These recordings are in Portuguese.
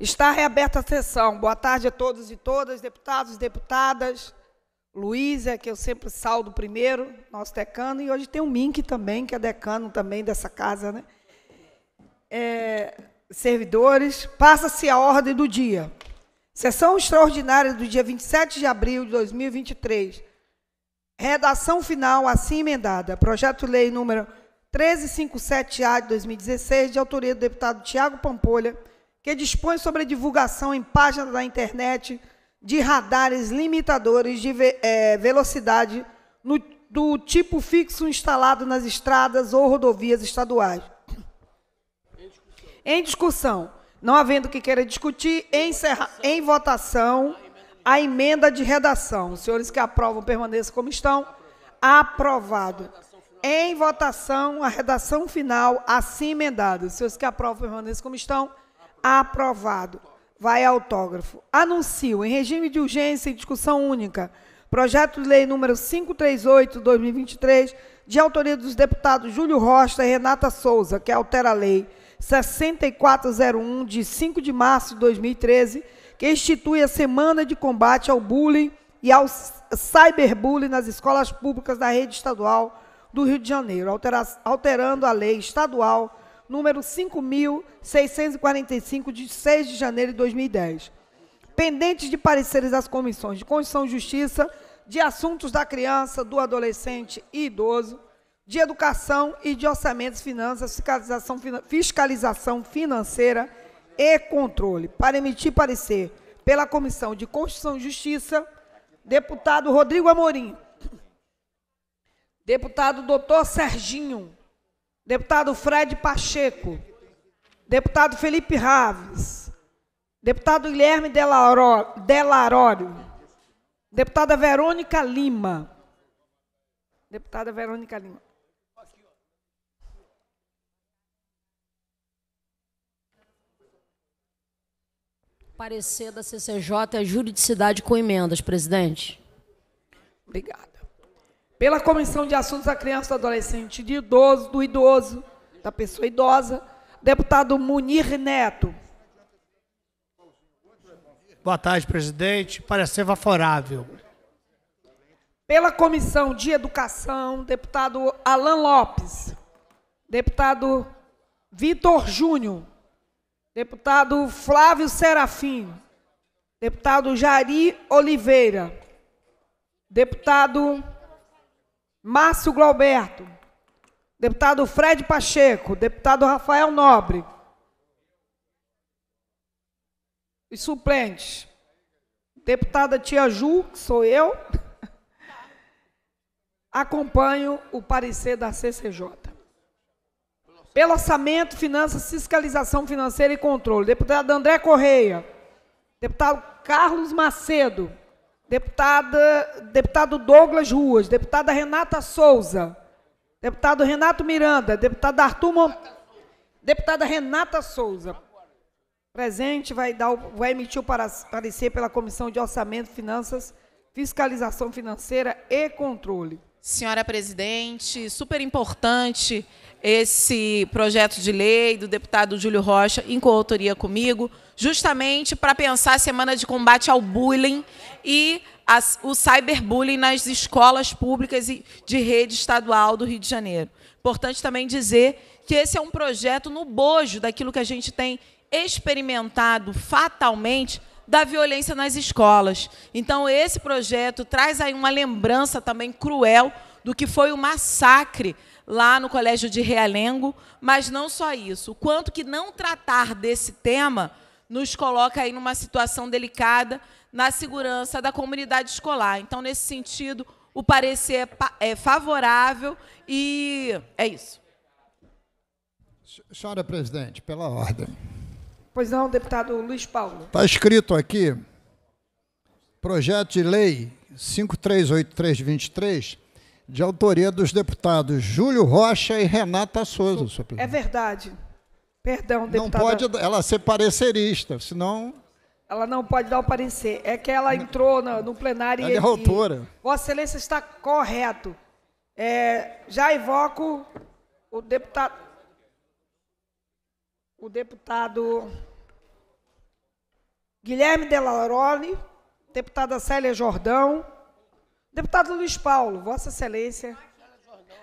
Está reaberta a sessão. Boa tarde a todos e todas, deputados e deputadas. Luísa, é que eu sempre saldo primeiro, nosso decano, e hoje tem o Mink também, que é decano também dessa casa, né? É, servidores, passa-se a ordem do dia. Sessão extraordinária do dia 27 de abril de 2023. Redação final assim emendada. Projeto-lei número 1357-A de 2016, de autoria do deputado Tiago Pampolha, que dispõe sobre a divulgação em páginas da internet de radares limitadores de ve é, velocidade no, do tipo fixo instalado nas estradas ou rodovias estaduais. Em discussão, em discussão não havendo que queira discutir, encerra, em votação a emenda de redação. Os senhores que aprovam permaneçam como estão. Aprovado. Em votação a redação final assim emendada. Os senhores que aprovam permaneçam como estão. Aprovado. Vai autógrafo. Anuncio, em regime de urgência e discussão única, projeto de lei número 538-2023, de autoria dos deputados Júlio Rocha e Renata Souza, que altera a lei 6401, de 5 de março de 2013, que institui a Semana de Combate ao Bullying e ao Cyberbullying nas escolas públicas da rede estadual do Rio de Janeiro, altera alterando a lei estadual número 5.645, de 6 de janeiro de 2010. Pendentes de pareceres das comissões de Constituição e Justiça, de assuntos da criança, do adolescente e idoso, de educação e de orçamentos, finanças, fiscalização, fiscalização financeira e controle. Para emitir parecer pela Comissão de Constituição e Justiça, deputado Rodrigo Amorim. Deputado doutor Serginho deputado Fred Pacheco, deputado Felipe Raves, deputado Guilherme Delarório, deputada Verônica Lima, deputada Verônica Lima. Parecer da CCJ é juridicidade com emendas, presidente. Obrigada pela Comissão de Assuntos da Criança, do Adolescente e do Idoso, do idoso, da pessoa idosa, deputado Munir Neto. Boa tarde, presidente. Parecer favorável. Pela Comissão de Educação, deputado Alan Lopes. Deputado Vitor Júnior. Deputado Flávio Serafim. Deputado Jari Oliveira. Deputado Márcio Glauberto, deputado Fred Pacheco, deputado Rafael Nobre. e suplentes. Deputada Tia Ju, que sou eu. Acompanho o parecer da CCJ. Pelo orçamento, finanças, fiscalização financeira e controle. Deputado André Correia. Deputado Carlos Macedo deputada, deputado Douglas Ruas, deputada Renata Souza, deputado Renato Miranda, deputado Arthur Mon... deputada Renata Souza. Presente, vai, dar, vai emitir o parecer pela Comissão de Orçamento, Finanças, Fiscalização Financeira e Controle. Senhora presidente, super importante esse projeto de lei do deputado Júlio Rocha, em coautoria comigo justamente para pensar a semana de combate ao bullying e o cyberbullying nas escolas públicas de rede estadual do Rio de Janeiro. Importante também dizer que esse é um projeto no bojo daquilo que a gente tem experimentado fatalmente da violência nas escolas. Então, esse projeto traz aí uma lembrança também cruel do que foi o massacre lá no Colégio de Realengo, mas não só isso. O quanto que não tratar desse tema nos coloca aí numa situação delicada na segurança da comunidade escolar. Então, nesse sentido, o parecer é, é favorável e é isso. Senhora presidente, pela ordem. Pois não, deputado Luiz Paulo. Está escrito aqui, projeto de lei 538323, de autoria dos deputados Júlio Rocha e Renata Souza. É verdade. Perdão, deputada. Não pode ela ser parecerista, senão. Ela não pode dar o parecer. É que ela entrou no, no plenário ela e. Ela é autora. Vossa Excelência está correto. É, já evoco o deputado. O deputado Guilherme Delaroli, deputada Célia Jordão, deputado Luiz Paulo, Vossa Excelência.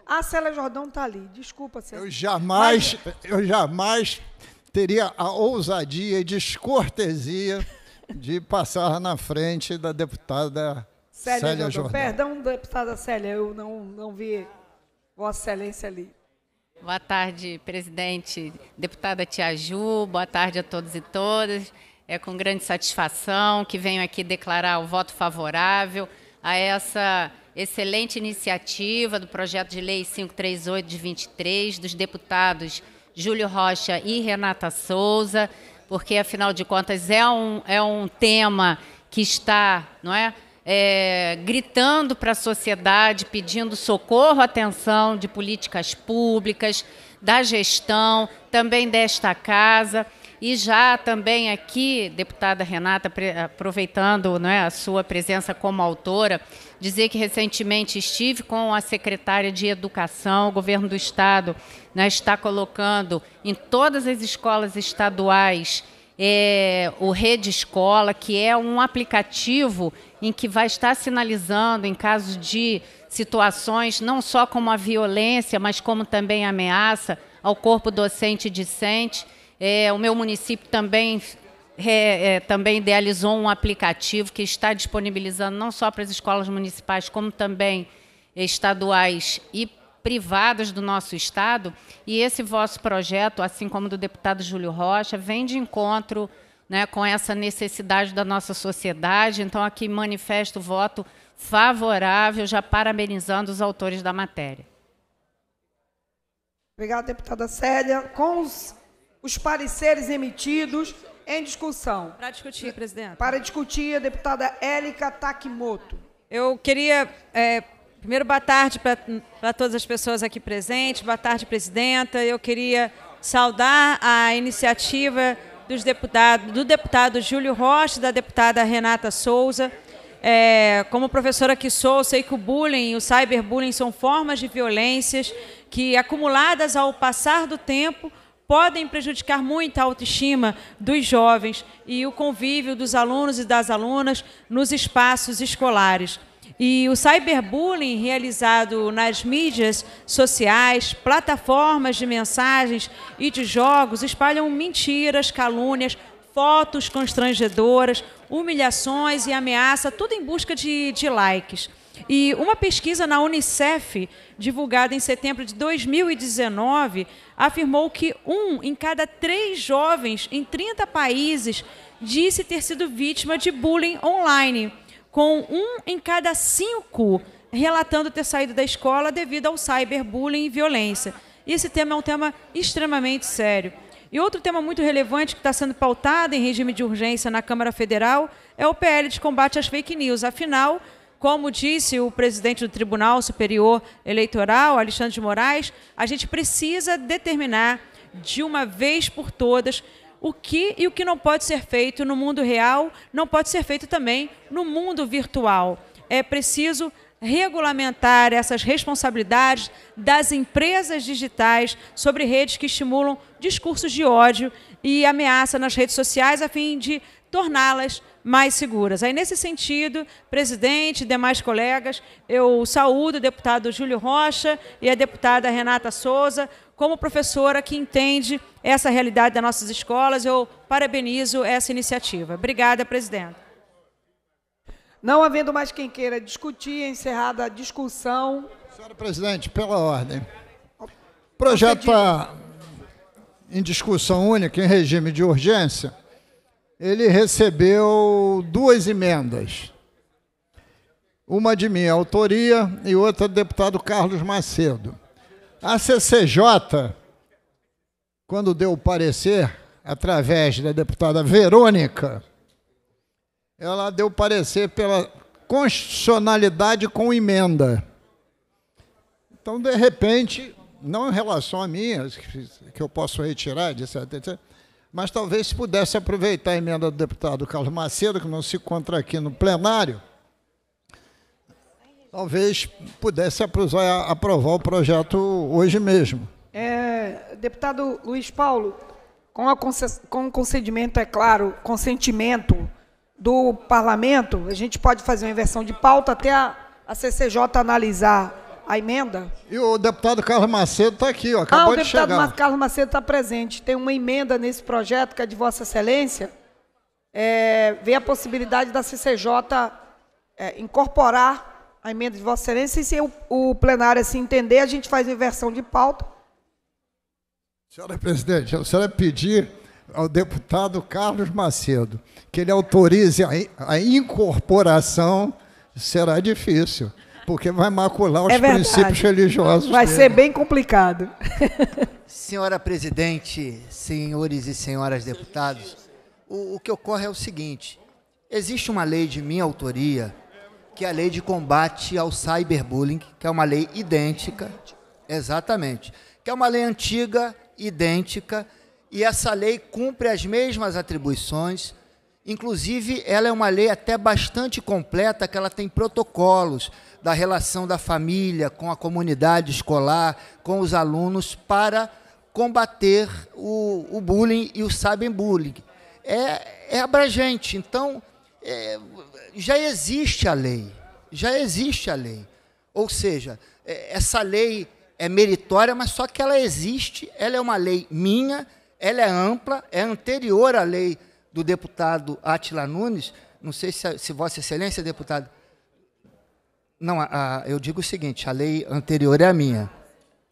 A Célia Jordão está ali. Desculpa, Célia. Eu jamais, Mas... eu jamais teria a ousadia e descortesia de passar na frente da deputada Célia, Célia Jordão. Jordão. Perdão, deputada Célia, eu não, não vi Vossa Excelência ali. Boa tarde, presidente, deputada Tia Ju, boa tarde a todos e todas. É com grande satisfação que venho aqui declarar o voto favorável a essa excelente iniciativa do projeto de lei 538 de 23 dos deputados Júlio Rocha e Renata Souza, porque afinal de contas é um, é um tema que está, não é? É, gritando para a sociedade, pedindo socorro, atenção de políticas públicas, da gestão, também desta casa. E já também aqui, deputada Renata, aproveitando é a sua presença como autora, dizer que recentemente estive com a secretária de Educação, o governo do Estado né, está colocando em todas as escolas estaduais é, o Rede Escola, que é um aplicativo em que vai estar sinalizando em caso de situações, não só como a violência, mas como também ameaça ao corpo docente e discente. É, o meu município também é, é, também idealizou um aplicativo que está disponibilizando não só para as escolas municipais, como também estaduais e privadas do nosso estado. E esse vosso projeto, assim como do deputado Júlio Rocha, vem de encontro né, com essa necessidade da nossa sociedade. Então, aqui manifesto o voto favorável, já parabenizando os autores da matéria. Obrigada, deputada Célia. Com os, os pareceres emitidos, em discussão. Para discutir, presidente. Para discutir, a deputada Élica Takimoto. Eu queria, é, primeiro, boa tarde para todas as pessoas aqui presentes, boa tarde, presidenta. Eu queria saudar a iniciativa dos deputados, do deputado Júlio Rocha e da deputada Renata Souza. É, como professora que sou, sei que o bullying, o cyberbullying são formas de violências que, acumuladas ao passar do tempo, podem prejudicar muito a autoestima dos jovens e o convívio dos alunos e das alunas nos espaços escolares. E o cyberbullying realizado nas mídias sociais, plataformas de mensagens e de jogos espalham mentiras, calúnias, fotos constrangedoras, humilhações e ameaça, tudo em busca de, de likes. E uma pesquisa na Unicef, divulgada em setembro de 2019, afirmou que um em cada três jovens em 30 países disse ter sido vítima de bullying online, com um em cada cinco relatando ter saído da escola devido ao cyberbullying e violência. E esse tema é um tema extremamente sério. E outro tema muito relevante que está sendo pautado em regime de urgência na Câmara Federal é o PL de combate às fake news. Afinal, como disse o presidente do Tribunal Superior Eleitoral, Alexandre de Moraes, a gente precisa determinar de uma vez por todas o que e o que não pode ser feito no mundo real, não pode ser feito também no mundo virtual. É preciso regulamentar essas responsabilidades das empresas digitais sobre redes que estimulam discursos de ódio e ameaça nas redes sociais a fim de torná-las mais seguras. Aí, nesse sentido, presidente e demais colegas, eu saúdo o deputado Júlio Rocha e a deputada Renata Souza como professora que entende essa realidade das nossas escolas, eu parabenizo essa iniciativa. Obrigada, presidente. Não havendo mais quem queira discutir, é encerrada a discussão. Senhora presidente, pela ordem. O projeto em discussão única, em regime de urgência ele recebeu duas emendas. Uma de minha autoria e outra do deputado Carlos Macedo. A CCJ, quando deu o parecer, através da deputada Verônica, ela deu parecer pela constitucionalidade com emenda. Então, de repente, não em relação a minha, que eu posso retirar, etc, etc, mas talvez se pudesse aproveitar a emenda do deputado Carlos Macedo, que não se encontra aqui no plenário, talvez pudesse aprovar, o projeto hoje mesmo. É, deputado Luiz Paulo, com, a, com o concedimento, é claro, consentimento do parlamento, a gente pode fazer uma inversão de pauta até a, a CCJ analisar a emenda? E o deputado Carlos Macedo está aqui, ó, acabou ah, de chegar. o deputado Carlos Macedo está presente. Tem uma emenda nesse projeto que é de Vossa Excelência, é, vê a possibilidade da CCJ é, incorporar a emenda de Vossa Excelência e se o, o plenário assim, entender, a gente faz inversão de pauta. Senhora presidente, a senhora pedir ao deputado Carlos Macedo que ele autorize a, a incorporação será difícil. Porque vai macular os é princípios religiosos. Vai dele. ser bem complicado. Senhora presidente, senhores e senhoras deputados, o, o que ocorre é o seguinte: existe uma lei de minha autoria, que é a lei de combate ao cyberbullying, que é uma lei idêntica, exatamente, que é uma lei antiga, idêntica, e essa lei cumpre as mesmas atribuições, Inclusive, ela é uma lei até bastante completa, que ela tem protocolos da relação da família com a comunidade escolar, com os alunos, para combater o, o bullying e o cyberbullying. É, é abrangente, então é, já existe a lei, já existe a lei. Ou seja, é, essa lei é meritória, mas só que ela existe, ela é uma lei minha, ela é ampla, é anterior à lei do deputado Atila Nunes, não sei se, se Vossa Excelência, deputado. Não, a, a, eu digo o seguinte: a lei anterior é a minha.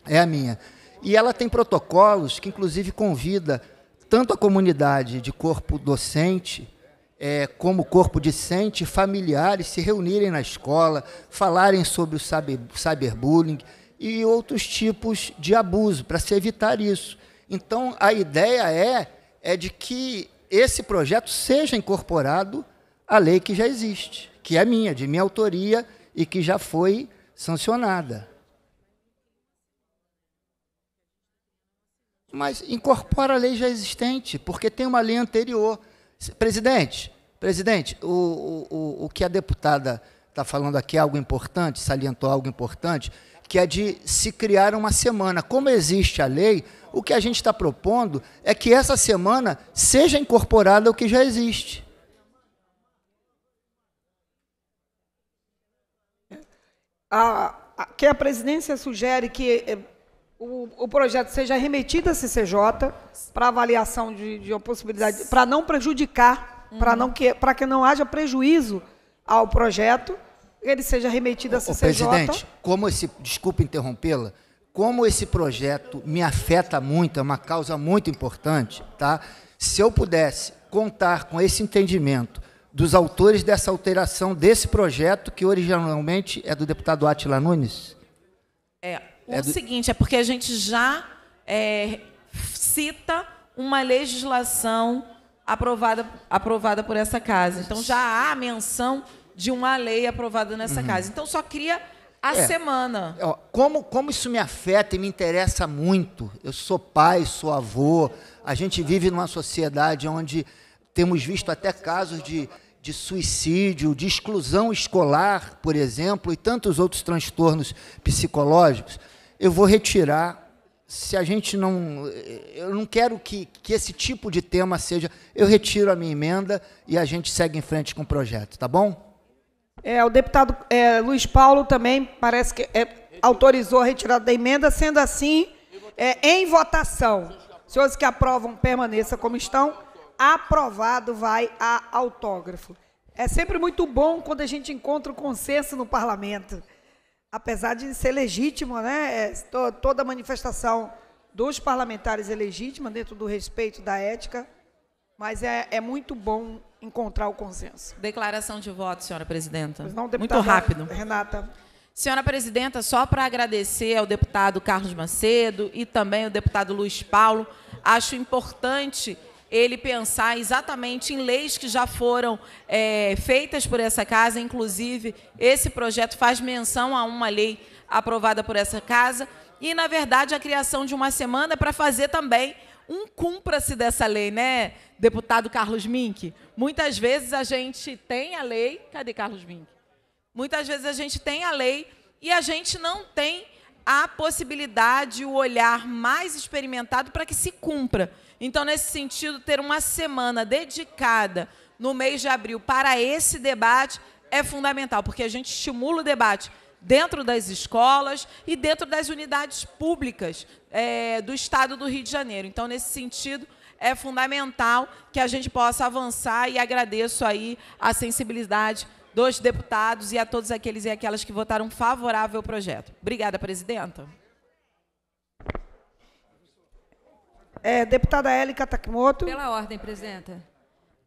É a minha. E ela tem protocolos que, inclusive, convida tanto a comunidade de corpo docente, é, como corpo discente, familiares se reunirem na escola, falarem sobre o cyberbullying e outros tipos de abuso, para se evitar isso. Então, a ideia é, é de que esse projeto seja incorporado à lei que já existe, que é minha, de minha autoria e que já foi sancionada. Mas incorpora a lei já existente, porque tem uma lei anterior. Presidente, presidente, o, o, o que a deputada está falando aqui é algo importante, salientou algo importante, que é de se criar uma semana. Como existe a lei, o que a gente está propondo é que essa semana seja incorporada ao que já existe. A, a, que a presidência sugere que eh, o, o, projeto seja remetido à CCJ para avaliação de, de uma possibilidade, para não prejudicar, uhum. para não que para que não haja prejuízo ao projeto, ele seja remetido à CCJ. Ô, presidente, como esse, desculpe interrompê-la, como esse projeto me afeta muito, é uma causa muito importante, tá? Se eu pudesse contar com esse entendimento dos autores dessa alteração desse projeto, que originalmente é do deputado Atila Nunes? É, é o é do... seguinte, é porque a gente já é, cita uma legislação aprovada, aprovada por essa casa. Então, já há menção de uma lei aprovada nessa uhum. casa. Então, só cria a é, semana. como, como isso me afeta e me interessa muito. Eu sou pai, sou avô. A gente vive numa sociedade onde temos visto até casos de, de suicídio, de exclusão escolar, por exemplo, e tantos outros transtornos psicológicos. Eu vou retirar se a gente não. Eu não quero que, que esse tipo de tema seja. Eu retiro a minha emenda e a gente segue em frente com o projeto, tá bom? É, o deputado é, Luiz Paulo também parece que é, autorizou a retirada da emenda, sendo assim, é, em votação. Senhores que aprovam, permaneça como estão. Aprovado vai a autógrafo. É sempre muito bom quando a gente encontra o consenso no parlamento. Apesar de ser legítimo, né? É, toda manifestação dos parlamentares é legítima, dentro do respeito da ética, mas é, é muito bom encontrar o consenso. Declaração de voto, senhora presidenta. Não, Muito rápido. Renata. Senhora presidenta, só para agradecer ao deputado Carlos Macedo e também ao deputado Luiz Paulo, acho importante ele pensar exatamente em leis que já foram é, feitas por essa casa, inclusive esse projeto faz menção a uma lei aprovada por essa casa e, na verdade, a criação de uma semana para fazer também um cumpra-se dessa lei, né, deputado Carlos Mink? Muitas vezes a gente tem a lei. Cadê Carlos Mink? Muitas vezes a gente tem a lei e a gente não tem a possibilidade, o olhar mais experimentado para que se cumpra. Então, nesse sentido, ter uma semana dedicada no mês de abril para esse debate é fundamental, porque a gente estimula o debate dentro das escolas e dentro das unidades públicas é, do Estado do Rio de Janeiro. Então, nesse sentido, é fundamental que a gente possa avançar e agradeço aí a sensibilidade dos deputados e a todos aqueles e aquelas que votaram favorável ao projeto. Obrigada, presidenta. É, deputada Élica Takimoto. Pela ordem, presidenta.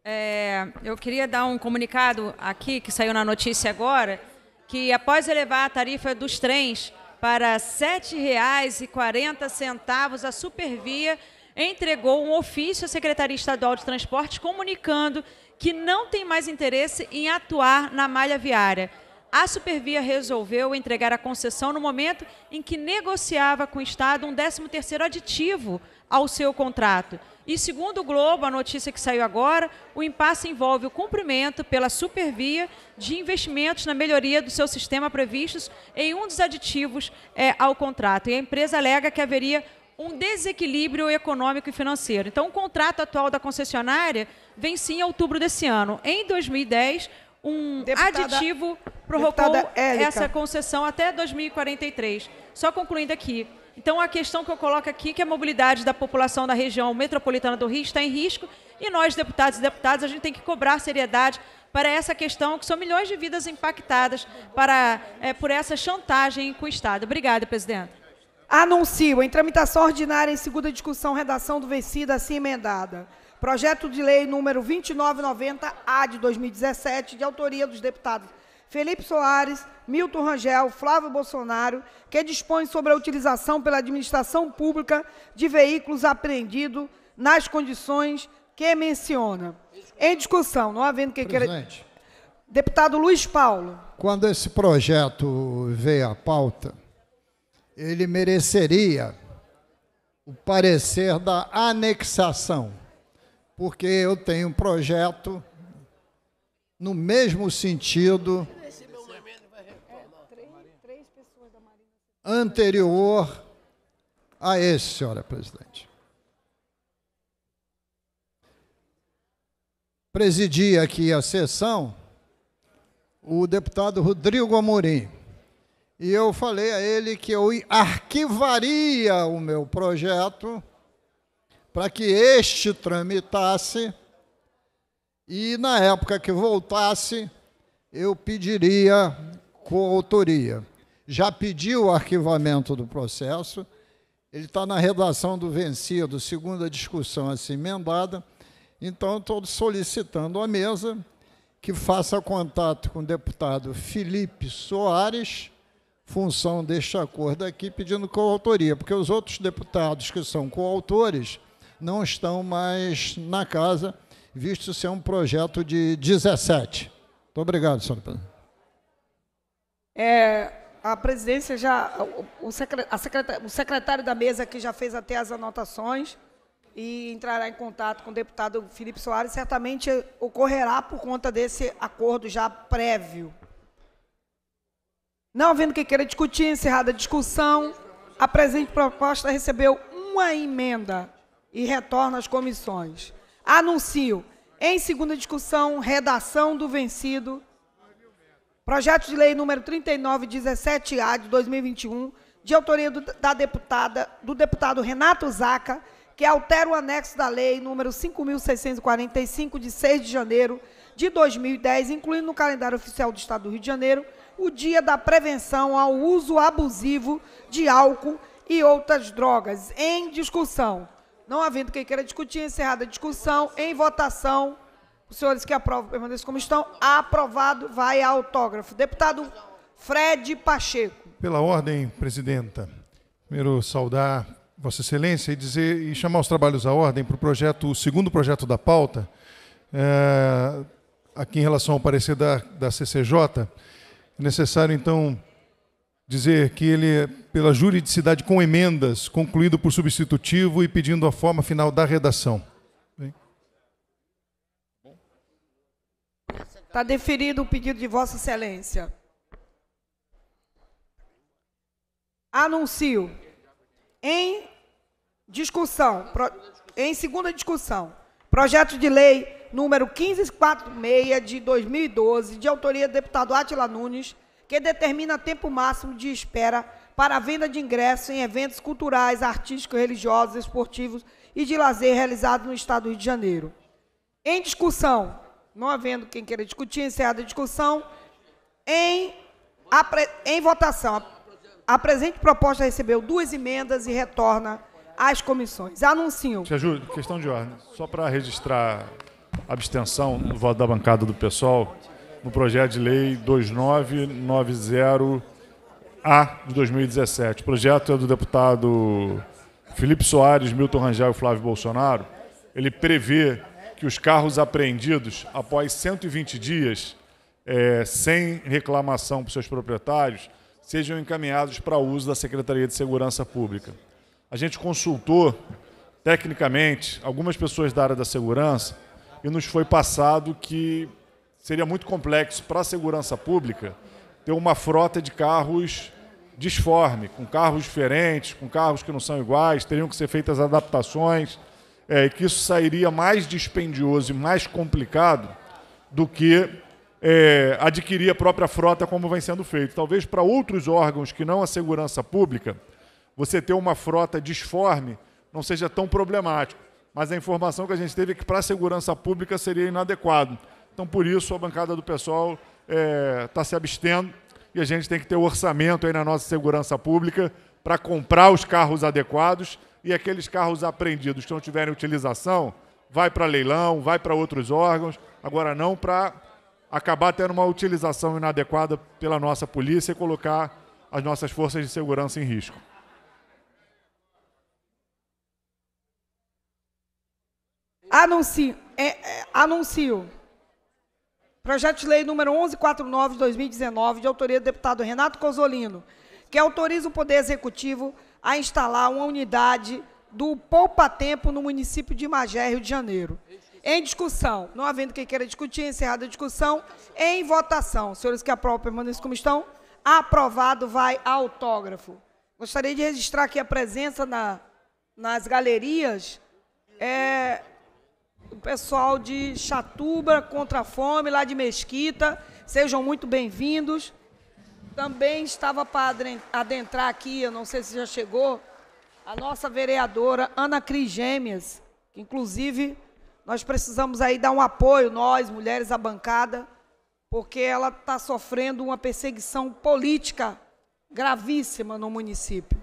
É, eu queria dar um comunicado aqui, que saiu na notícia agora, que após elevar a tarifa dos trens para R$ 7,40, a Supervia entregou um ofício à Secretaria Estadual de Transportes comunicando que não tem mais interesse em atuar na malha viária. A Supervia resolveu entregar a concessão no momento em que negociava com o Estado um 13º aditivo ao seu contrato. E segundo o Globo, a notícia que saiu agora, o impasse envolve o cumprimento pela Supervia de investimentos na melhoria do seu sistema previstos em um dos aditivos é, ao contrato. E a empresa alega que haveria um desequilíbrio econômico e financeiro. Então, o contrato atual da concessionária vence em outubro desse ano. Em 2010, um deputada, aditivo prorrogou essa concessão até 2043. Só concluindo aqui, então, a questão que eu coloco aqui é que a mobilidade da população da região metropolitana do Rio está em risco e nós, deputados e deputadas, a gente tem que cobrar seriedade para essa questão, que são milhões de vidas impactadas para, é, por essa chantagem com o Estado. Obrigada, presidente. Anuncio em tramitação ordinária em segunda discussão, redação do vencida assim emendada. Projeto de lei número 2990-A de 2017, de autoria dos deputados Felipe Soares, Milton Rangel, Flávio Bolsonaro, que dispõe sobre a utilização pela administração pública de veículos apreendidos nas condições que menciona. Em discussão, não havendo quem queira. Deputado Luiz Paulo. Quando esse projeto veio à pauta, ele mereceria o parecer da anexação, porque eu tenho um projeto no mesmo sentido anterior a esse, senhora presidente. Presidia aqui a sessão o deputado Rodrigo Amorim. E eu falei a ele que eu arquivaria o meu projeto para que este tramitasse e, na época que voltasse, eu pediria coautoria já pediu o arquivamento do processo, ele está na redação do vencido, segundo a discussão assim emendada, então estou solicitando à mesa que faça contato com o deputado Felipe Soares, função deste acordo aqui, pedindo coautoria, porque os outros deputados que são coautores não estão mais na casa, visto ser um projeto de 17. Muito obrigado, senhor presidente. É, a presidência já, o, secretário, o secretário da mesa aqui já fez até as anotações e entrará em contato com o deputado Felipe Soares, certamente ocorrerá por conta desse acordo já prévio. Não havendo que queira discutir, encerrada a discussão, a presente proposta recebeu uma emenda e retorna às comissões. Anuncio, em segunda discussão, redação do vencido Projeto de Lei número 3917-A de 2021, de autoria do, da deputada, do deputado Renato Zaca, que altera o anexo da Lei número 5.645, de 6 de janeiro de 2010, incluindo no calendário oficial do Estado do Rio de Janeiro, o Dia da Prevenção ao Uso Abusivo de Álcool e Outras Drogas, em discussão. Não havendo quem queira discutir, encerrada a discussão, em votação. Os senhores que aprovam permaneçam como estão. Aprovado, vai autógrafo. Deputado Fred Pacheco. Pela ordem, presidenta. Primeiro, saudar Vossa Excelência e dizer e chamar os trabalhos à ordem para o projeto, o segundo projeto da pauta, é, aqui em relação ao parecer da, da CCJ. É necessário, então, dizer que ele, pela juridicidade com emendas, concluído por substitutivo e pedindo a forma final da redação. Está deferido o pedido de Vossa Excelência. Anuncio. Em discussão, pro, em segunda discussão, projeto de lei número 1546 de 2012, de autoria do deputado Atila Nunes, que determina tempo máximo de espera para a venda de ingressos em eventos culturais, artísticos, religiosos, esportivos e de lazer realizados no Estado do Rio de Janeiro. Em discussão, não havendo quem queira discutir, encerrada a discussão. Em, apre, em votação, a presente proposta recebeu duas emendas e retorna às comissões. Anuncio. Te ajudo, questão de ordem. Só para registrar abstenção no voto da bancada do pessoal no projeto de lei 2990A de 2017. O projeto é do deputado Felipe Soares, Milton Rangel e Flávio Bolsonaro. Ele prevê que os carros apreendidos após 120 dias é, sem reclamação para os seus proprietários sejam encaminhados para uso da Secretaria de Segurança Pública. A gente consultou tecnicamente algumas pessoas da área da segurança e nos foi passado que seria muito complexo para a segurança pública ter uma frota de carros disforme, com carros diferentes, com carros que não são iguais, teriam que ser feitas adaptações é, que isso sairia mais dispendioso e mais complicado do que é, adquirir a própria frota como vem sendo feito. Talvez para outros órgãos que não a segurança pública, você ter uma frota disforme não seja tão problemático. Mas a informação que a gente teve é que para a segurança pública seria inadequado. Então, por isso, a bancada do pessoal está é, tá se abstendo e a gente tem que ter o um orçamento aí na nossa segurança pública para comprar os carros adequados e aqueles carros apreendidos que não tiverem utilização, vai para leilão, vai para outros órgãos, agora não para acabar tendo uma utilização inadequada pela nossa polícia e colocar as nossas forças de segurança em risco. Anuncio. É, é, anuncio. Projeto de lei número 1149 de 2019, de autoria do deputado Renato Cosolino, que autoriza o Poder Executivo a instalar uma unidade do Poupa Tempo no município de Magé, Rio de Janeiro. Em discussão. Não havendo quem queira discutir, encerrada a discussão. Em votação. Senhores que aprovam, permaneçam como estão. Aprovado, vai autógrafo. Gostaria de registrar aqui a presença na, nas galerias é, o pessoal de Chatuba, Contra a Fome, lá de Mesquita. Sejam muito bem-vindos. Também estava para adentrar aqui, eu não sei se já chegou, a nossa vereadora Ana Cris Gêmeas, que inclusive nós precisamos aí dar um apoio, nós, mulheres da bancada, porque ela está sofrendo uma perseguição política gravíssima no município.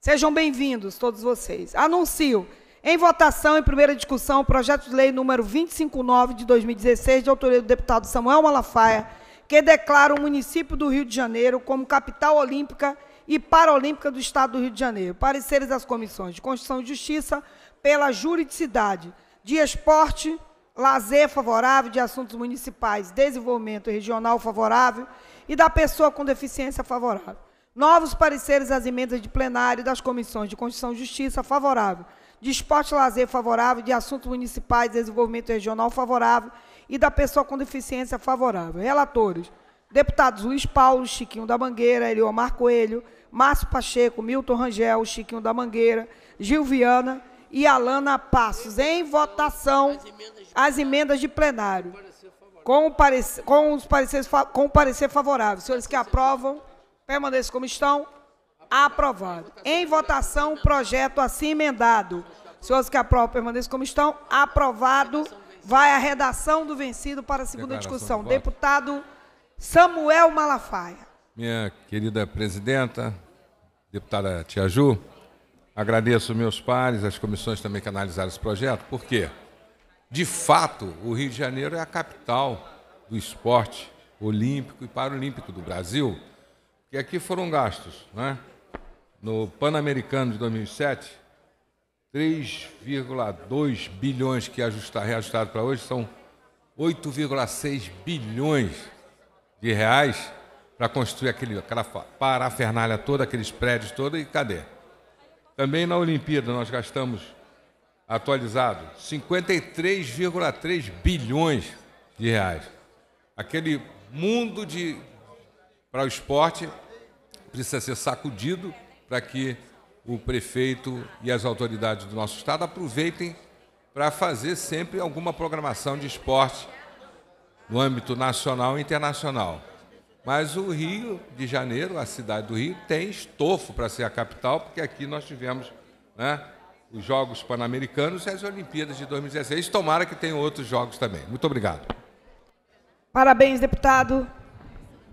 Sejam bem-vindos todos vocês. Anuncio em votação em primeira discussão o projeto de lei número 259 de 2016 de autoria do deputado Samuel Malafaia que declara o município do Rio de Janeiro como capital olímpica e paralímpica do Estado do Rio de Janeiro. Pareceres das comissões de Constituição e Justiça pela juridicidade de esporte, lazer favorável, de assuntos municipais, desenvolvimento regional favorável e da pessoa com deficiência favorável. Novos pareceres às emendas de plenário das comissões de Constituição e Justiça favorável, de esporte e lazer favorável, de assuntos municipais, desenvolvimento regional favorável e da pessoa com deficiência favorável. Relatores: deputados Luiz Paulo, Chiquinho da Mangueira, Eliomar Coelho, Márcio Pacheco, Milton Rangel, Chiquinho da Mangueira, Gil Viana e Alana Passos. Em votação, as emendas de plenário. Com o, parecer, com, os pareceres, com o parecer favorável. Senhores que aprovam, permaneçam como estão. Aprovado. Em votação, projeto assim emendado. Senhores que aprovam, permaneçam como estão. Aprovado vai a redação do vencido para a segunda Declaração discussão. De Deputado Samuel Malafaia. Minha querida presidenta, deputada Tia Ju, agradeço meus pares, as comissões também que analisaram esse projeto, porque, de fato, o Rio de Janeiro é a capital do esporte olímpico e paralímpico do Brasil, E aqui foram gastos, né? No Pan-Americano de 2007, 3,2 bilhões que ajustar, reajustado para hoje são 8,6 bilhões de reais para construir aquele, aquela parafernália toda, aqueles prédios todos e cadê? Também na Olimpíada nós gastamos, atualizado, 53,3 bilhões de reais. Aquele mundo de para o esporte precisa ser sacudido para que o prefeito e as autoridades do nosso estado aproveitem para fazer sempre alguma programação de esporte no âmbito nacional e internacional. Mas o Rio de Janeiro, a cidade do Rio, tem estofo para ser a capital, porque aqui nós tivemos né, os Jogos Pan-Americanos e as Olimpíadas de 2016. Tomara que tenham outros jogos também. Muito obrigado. Parabéns, deputado.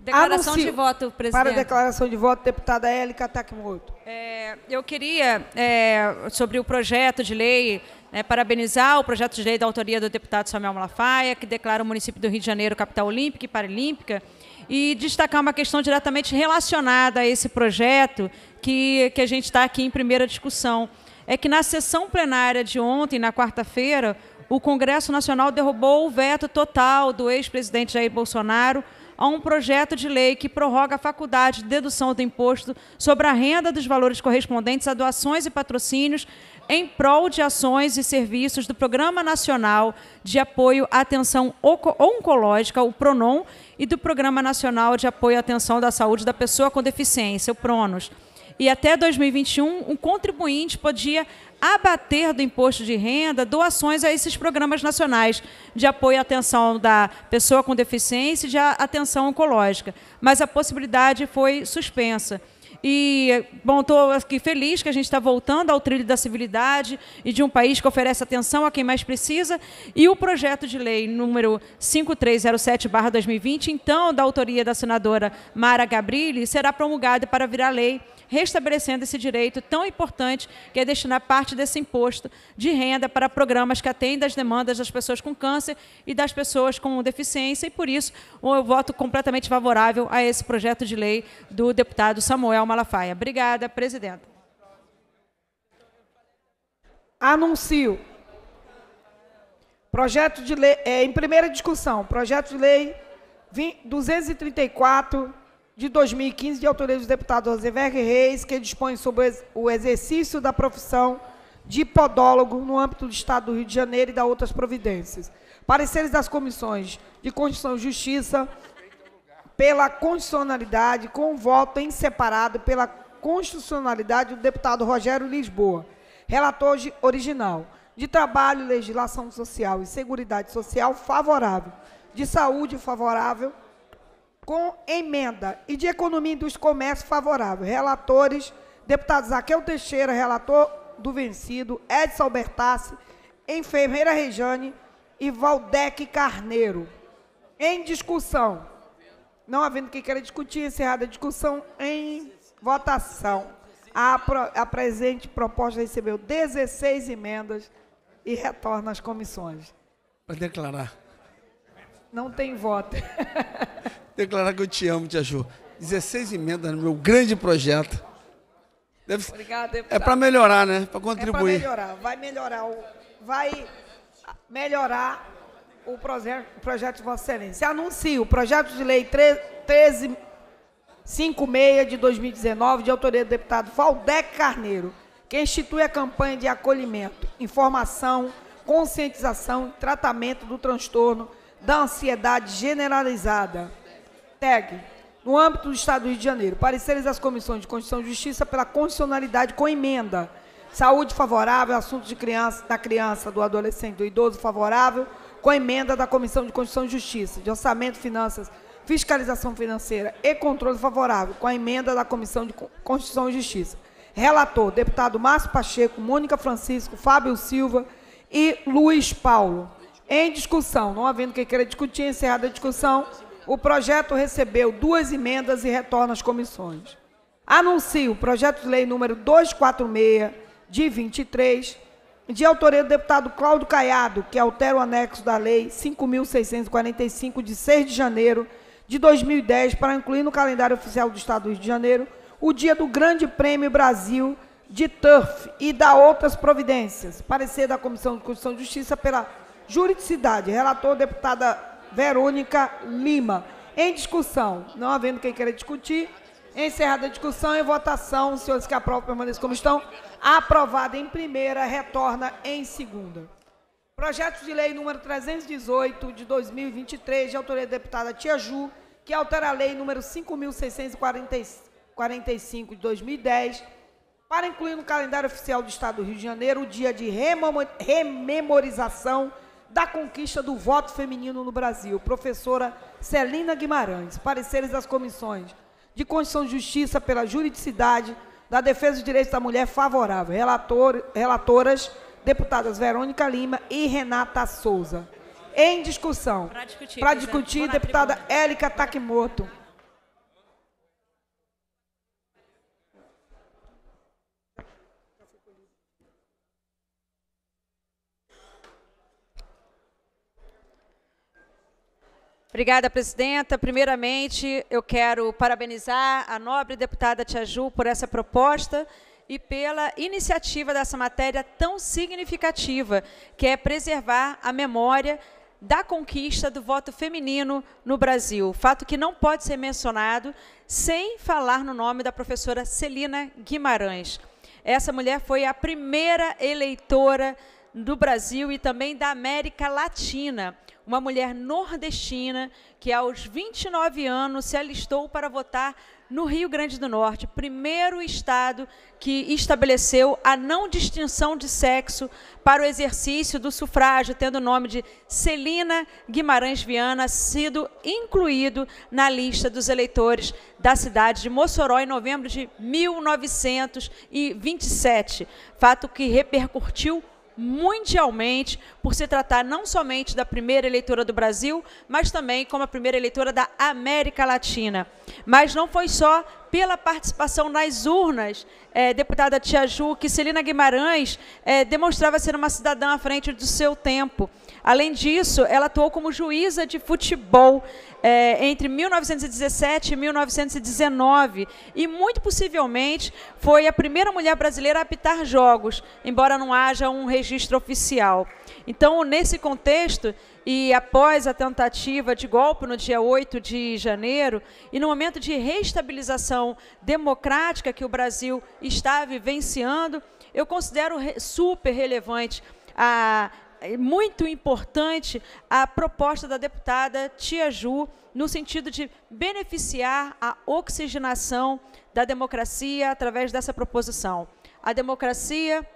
Declaração Anuncio de voto, presidente. Para a declaração de voto, deputada Élica Takimoto. É, eu queria, é, sobre o projeto de lei, né, parabenizar o projeto de lei da autoria do deputado Samuel Malafaia, que declara o município do Rio de Janeiro capital olímpica e paralímpica, e destacar uma questão diretamente relacionada a esse projeto que, que a gente está aqui em primeira discussão. É que na sessão plenária de ontem, na quarta-feira, o Congresso Nacional derrubou o veto total do ex-presidente Jair Bolsonaro a um projeto de lei que prorroga a faculdade de dedução do imposto sobre a renda dos valores correspondentes a doações e patrocínios em prol de ações e serviços do Programa Nacional de Apoio à Atenção Oncológica, o PRONOM, e do Programa Nacional de Apoio à Atenção da Saúde da Pessoa com Deficiência, o PRONOS e até 2021, um contribuinte podia abater do imposto de renda doações a esses programas nacionais de apoio à atenção da pessoa com deficiência e de atenção oncológica. Mas a possibilidade foi suspensa. E, bom, estou aqui feliz que a gente está voltando ao trilho da civilidade e de um país que oferece atenção a quem mais precisa. E o projeto de lei número 5307-2020, então, da autoria da senadora Mara Gabrilli, será promulgado para virar lei restabelecendo esse direito tão importante que é destinar parte desse imposto de renda para programas que atendem às demandas das pessoas com câncer e das pessoas com deficiência. E por isso, eu voto completamente favorável a esse projeto de lei do deputado Samuel Malafaia. Obrigada, presidenta. Anuncio. Projeto de lei, é, em primeira discussão, projeto de lei 234 de 2015, de autoria do deputado Rosenberg Reis, que dispõe sobre o exercício da profissão de podólogo no âmbito do Estado do Rio de Janeiro e da outras providências. Pareceres das comissões de Constituição e Justiça pela constitucionalidade, com voto em separado pela constitucionalidade do deputado Rogério Lisboa, relator original de trabalho, legislação social e seguridade social favorável, de saúde favorável, com emenda e de economia dos comércios favorável. Relatores, deputado Zaqueu Teixeira, relator do vencido, Edson Albertasse, enfermeira Rejane e Valdec Carneiro. Em discussão. Não havendo quem queira discutir, encerrada a discussão em votação. A, pro, a presente proposta recebeu 16 emendas e retorna às comissões. Para declarar. Não tem voto. declarar que eu te amo, Tia Ju. 16 emendas no meu grande projeto. Deve ser, Obrigada, deputado. É para melhorar, né? Para contribuir. É melhorar. Vai melhorar o, vai melhorar o projeto, o projeto de Vossa Excelência. Anuncio o projeto de lei 1356 de 2019, de autoria do deputado Valdec Carneiro, que institui a campanha de acolhimento, informação, conscientização e tratamento do transtorno da ansiedade generalizada no âmbito do Estado do Rio de Janeiro, pareceres às comissões de Constituição e Justiça pela condicionalidade com emenda. Saúde favorável, assuntos de criança, da criança, do adolescente, do idoso favorável, com emenda da Comissão de Constituição e Justiça, de Orçamento, Finanças, Fiscalização Financeira e Controle Favorável, com a emenda da Comissão de Constituição e Justiça. Relator, deputado Márcio Pacheco, Mônica Francisco, Fábio Silva e Luiz Paulo. Em discussão, não havendo quem queira discutir, encerrada a discussão, o projeto recebeu duas emendas e retorna às comissões. Anuncio o projeto de lei número 246, de 23, de autoria do deputado Cláudio Caiado, que altera o anexo da Lei 5.645, de 6 de janeiro de 2010, para incluir no calendário oficial do Estado do Rio de Janeiro o dia do Grande Prêmio Brasil de TURF e da outras providências. Parecer da Comissão de Constituição e Justiça pela Juridicidade. Relator, deputada Verônica Lima. Em discussão, não havendo quem queira discutir, encerrada a discussão e votação, os senhores que aprovam permaneçam como estão. Aprovada em primeira, retorna em segunda. Projeto de lei número 318 de 2023, de autoria da deputada Tia Ju, que altera a lei número 5645 de 2010, para incluir no calendário oficial do Estado do Rio de Janeiro o dia de rememorização da conquista do voto feminino no Brasil, professora Celina Guimarães, pareceres das comissões de Constituição de Justiça pela juridicidade da Defesa dos Direitos da Mulher favorável, Relator, relatoras, deputadas Verônica Lima e Renata Souza. Em discussão, para discutir, pra é. discutir deputada Élica Taquimoto. Obrigada, presidenta. Primeiramente, eu quero parabenizar a nobre deputada Tia Ju por essa proposta e pela iniciativa dessa matéria tão significativa, que é preservar a memória da conquista do voto feminino no Brasil, fato que não pode ser mencionado sem falar no nome da professora Celina Guimarães. Essa mulher foi a primeira eleitora do Brasil e também da América Latina uma mulher nordestina que aos 29 anos se alistou para votar no Rio Grande do Norte, primeiro estado que estabeleceu a não distinção de sexo para o exercício do sufrágio, tendo o nome de Celina Guimarães Viana sido incluído na lista dos eleitores da cidade de Mossoró em novembro de 1927, fato que repercutiu mundialmente por se tratar não somente da primeira eleitora do Brasil, mas também como a primeira eleitora da América Latina. Mas não foi só pela participação nas urnas, é, deputada Tiaju, que Celina Guimarães é, demonstrava ser uma cidadã à frente do seu tempo. Além disso, ela atuou como juíza de futebol é, entre 1917 e 1919 e, muito possivelmente, foi a primeira mulher brasileira a apitar jogos, embora não haja um registro oficial. Então, nesse contexto, e após a tentativa de golpe no dia 8 de janeiro, e no momento de reestabilização democrática que o Brasil está vivenciando, eu considero super relevante a é muito importante a proposta da deputada Tia Ju, no sentido de beneficiar a oxigenação da democracia através dessa proposição. A democracia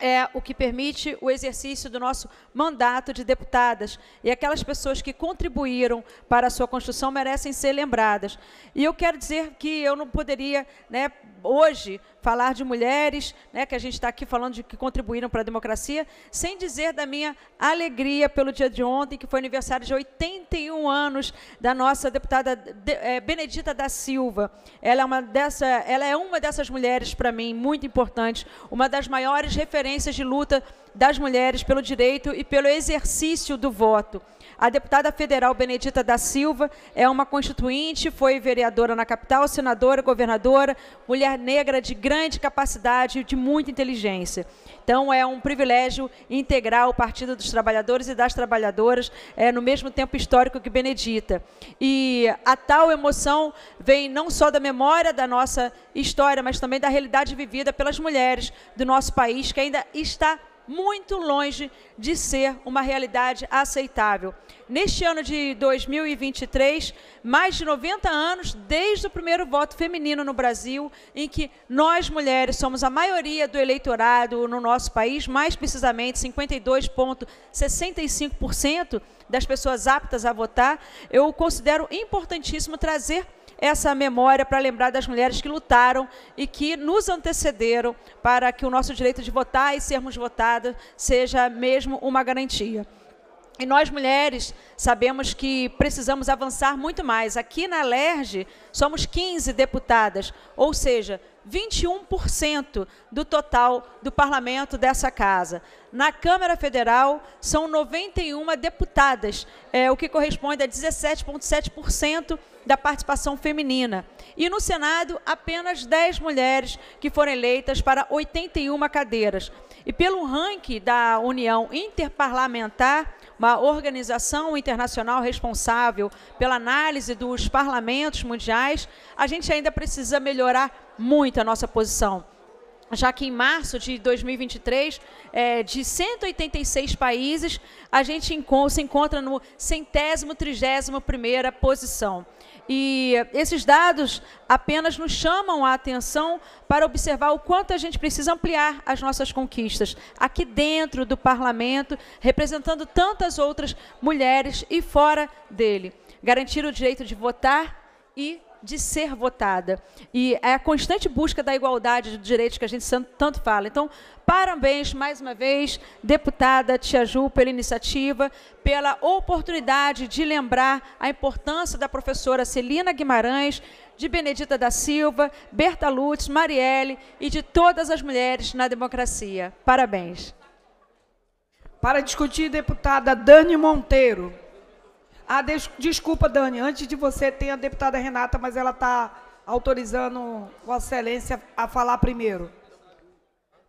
é o que permite o exercício do nosso mandato de deputadas. E aquelas pessoas que contribuíram para a sua construção merecem ser lembradas. E eu quero dizer que eu não poderia né, hoje falar de mulheres, né, que a gente está aqui falando de que contribuíram para a democracia, sem dizer da minha alegria pelo dia de ontem, que foi aniversário de 81 anos da nossa deputada de, é, Benedita da Silva. Ela é uma, dessa, ela é uma dessas mulheres, para mim, muito importantes, uma das maiores referências de luta das mulheres pelo direito e pelo exercício do voto. A deputada federal Benedita da Silva é uma constituinte, foi vereadora na capital, senadora, governadora, mulher negra de grande capacidade e de muita inteligência. Então, é um privilégio integrar o Partido dos Trabalhadores e das Trabalhadoras é, no mesmo tempo histórico que Benedita. E a tal emoção vem não só da memória da nossa história, mas também da realidade vivida pelas mulheres do nosso país, que ainda está muito longe de ser uma realidade aceitável. Neste ano de 2023, mais de 90 anos desde o primeiro voto feminino no Brasil, em que nós mulheres somos a maioria do eleitorado no nosso país, mais precisamente 52,65% das pessoas aptas a votar, eu considero importantíssimo trazer essa memória para lembrar das mulheres que lutaram e que nos antecederam para que o nosso direito de votar e sermos votadas seja mesmo uma garantia. E nós, mulheres, sabemos que precisamos avançar muito mais. Aqui na LERJ, somos 15 deputadas, ou seja, 21% do total do parlamento dessa casa. Na Câmara Federal, são 91 deputadas, é, o que corresponde a 17,7% da participação feminina. E no Senado, apenas 10 mulheres que foram eleitas para 81 cadeiras. E pelo ranking da União Interparlamentar, uma organização internacional responsável pela análise dos parlamentos mundiais, a gente ainda precisa melhorar muito a nossa posição já que em março de 2023, é, de 186 países, a gente se encontra no centésimo, trigésimo primeira posição. E esses dados apenas nos chamam a atenção para observar o quanto a gente precisa ampliar as nossas conquistas aqui dentro do parlamento, representando tantas outras mulheres e fora dele. Garantir o direito de votar e de ser votada. E é a constante busca da igualdade de direitos que a gente tanto fala. Então, parabéns mais uma vez, deputada Tia Ju, pela iniciativa, pela oportunidade de lembrar a importância da professora Celina Guimarães, de Benedita da Silva, Berta Lutz, Marielle e de todas as mulheres na democracia. Parabéns. Para discutir, deputada Dani Monteiro. Ah, des desculpa, Dani, antes de você, tem a deputada Renata, mas ela está autorizando Vossa Excelência a falar primeiro.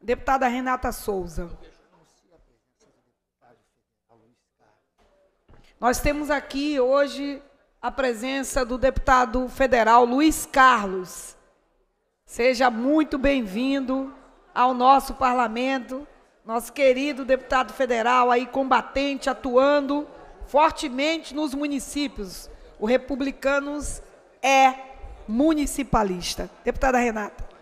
Deputada Renata Souza. Nós temos aqui hoje a presença do deputado federal Luiz Carlos. Seja muito bem-vindo ao nosso parlamento, nosso querido deputado federal aí combatente, atuando fortemente nos municípios. O Republicanos é municipalista. Deputada Renata.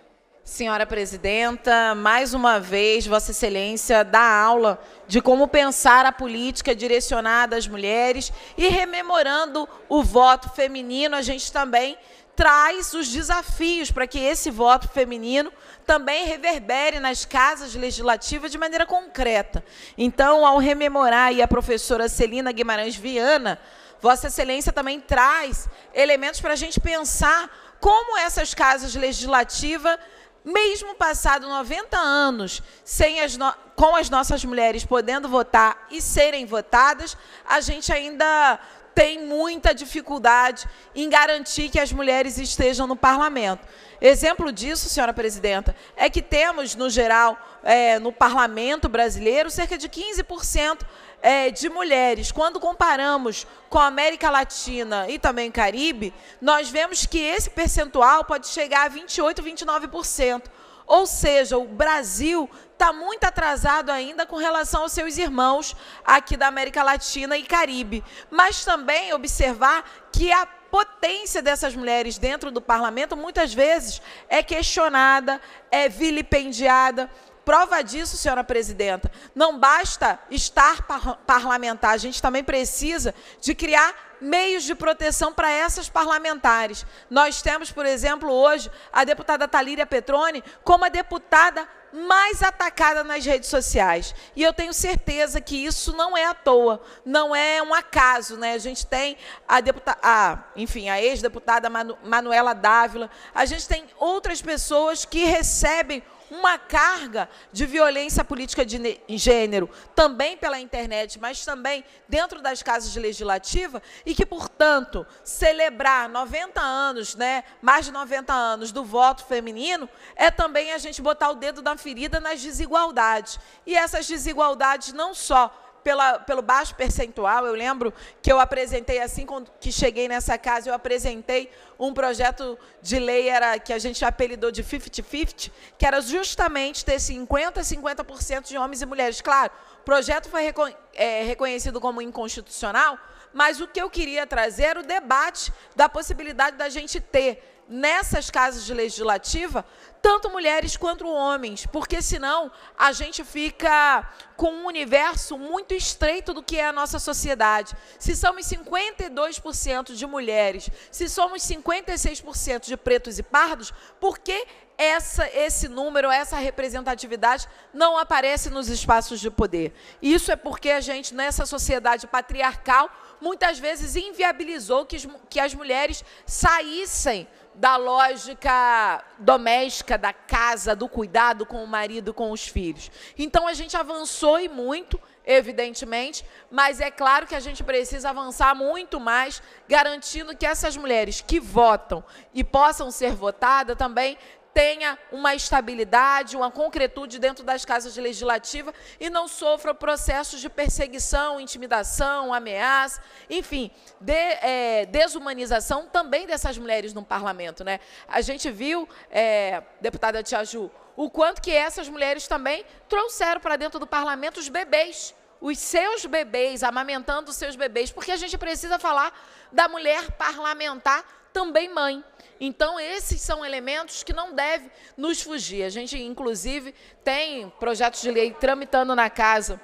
Senhora presidenta, mais uma vez, Vossa Excelência dá aula de como pensar a política direcionada às mulheres e rememorando o voto feminino, a gente também traz os desafios para que esse voto feminino também reverbere nas casas legislativas de maneira concreta. Então, ao rememorar a professora Celina Guimarães Viana, Vossa Excelência também traz elementos para a gente pensar como essas casas legislativas, mesmo passado 90 anos, sem as no... com as nossas mulheres podendo votar e serem votadas, a gente ainda tem muita dificuldade em garantir que as mulheres estejam no parlamento. Exemplo disso, senhora presidenta, é que temos, no geral, é, no parlamento brasileiro, cerca de 15% é, de mulheres. Quando comparamos com a América Latina e também Caribe, nós vemos que esse percentual pode chegar a 28%, 29%. Ou seja, o Brasil está muito atrasado ainda com relação aos seus irmãos aqui da América Latina e Caribe. Mas também observar que a potência dessas mulheres dentro do parlamento muitas vezes é questionada, é vilipendiada. Prova disso, senhora presidenta, não basta estar par parlamentar, a gente também precisa de criar meios de proteção para essas parlamentares. Nós temos, por exemplo, hoje a deputada Talíria Petroni como a deputada mais atacada nas redes sociais. E eu tenho certeza que isso não é à toa, não é um acaso. Né? A gente tem a deputada, a, enfim, a ex-deputada Manu Manuela Dávila, a gente tem outras pessoas que recebem uma carga de violência política de gênero, também pela internet, mas também dentro das casas de legislativa, e que, portanto, celebrar 90 anos, né, mais de 90 anos do voto feminino, é também a gente botar o dedo na ferida nas desigualdades. E essas desigualdades não só pela, pelo baixo percentual, eu lembro que eu apresentei, assim que cheguei nessa casa, eu apresentei um projeto de lei era que a gente apelidou de 50-50, que era justamente ter 50% a 50% de homens e mulheres. Claro, o projeto foi recon, é, reconhecido como inconstitucional, mas o que eu queria trazer era o debate da possibilidade da gente ter nessas casas de legislativa, tanto mulheres quanto homens, porque senão a gente fica com um universo muito estreito do que é a nossa sociedade. Se somos 52% de mulheres, se somos 56% de pretos e pardos, por que essa, esse número, essa representatividade não aparece nos espaços de poder. Isso é porque a gente, nessa sociedade patriarcal, muitas vezes inviabilizou que, que as mulheres saíssem da lógica doméstica, da casa, do cuidado com o marido, com os filhos. Então a gente avançou e muito, evidentemente, mas é claro que a gente precisa avançar muito mais, garantindo que essas mulheres que votam e possam ser votadas também tenha uma estabilidade, uma concretude dentro das casas de legislativa e não sofra processos de perseguição, intimidação, ameaça, enfim, de, é, desumanização também dessas mulheres no parlamento. Né? A gente viu, é, deputada Ju, o quanto que essas mulheres também trouxeram para dentro do parlamento os bebês, os seus bebês, amamentando os seus bebês, porque a gente precisa falar da mulher parlamentar também mãe. Então, esses são elementos que não devem nos fugir. A gente, inclusive, tem projetos de lei tramitando na casa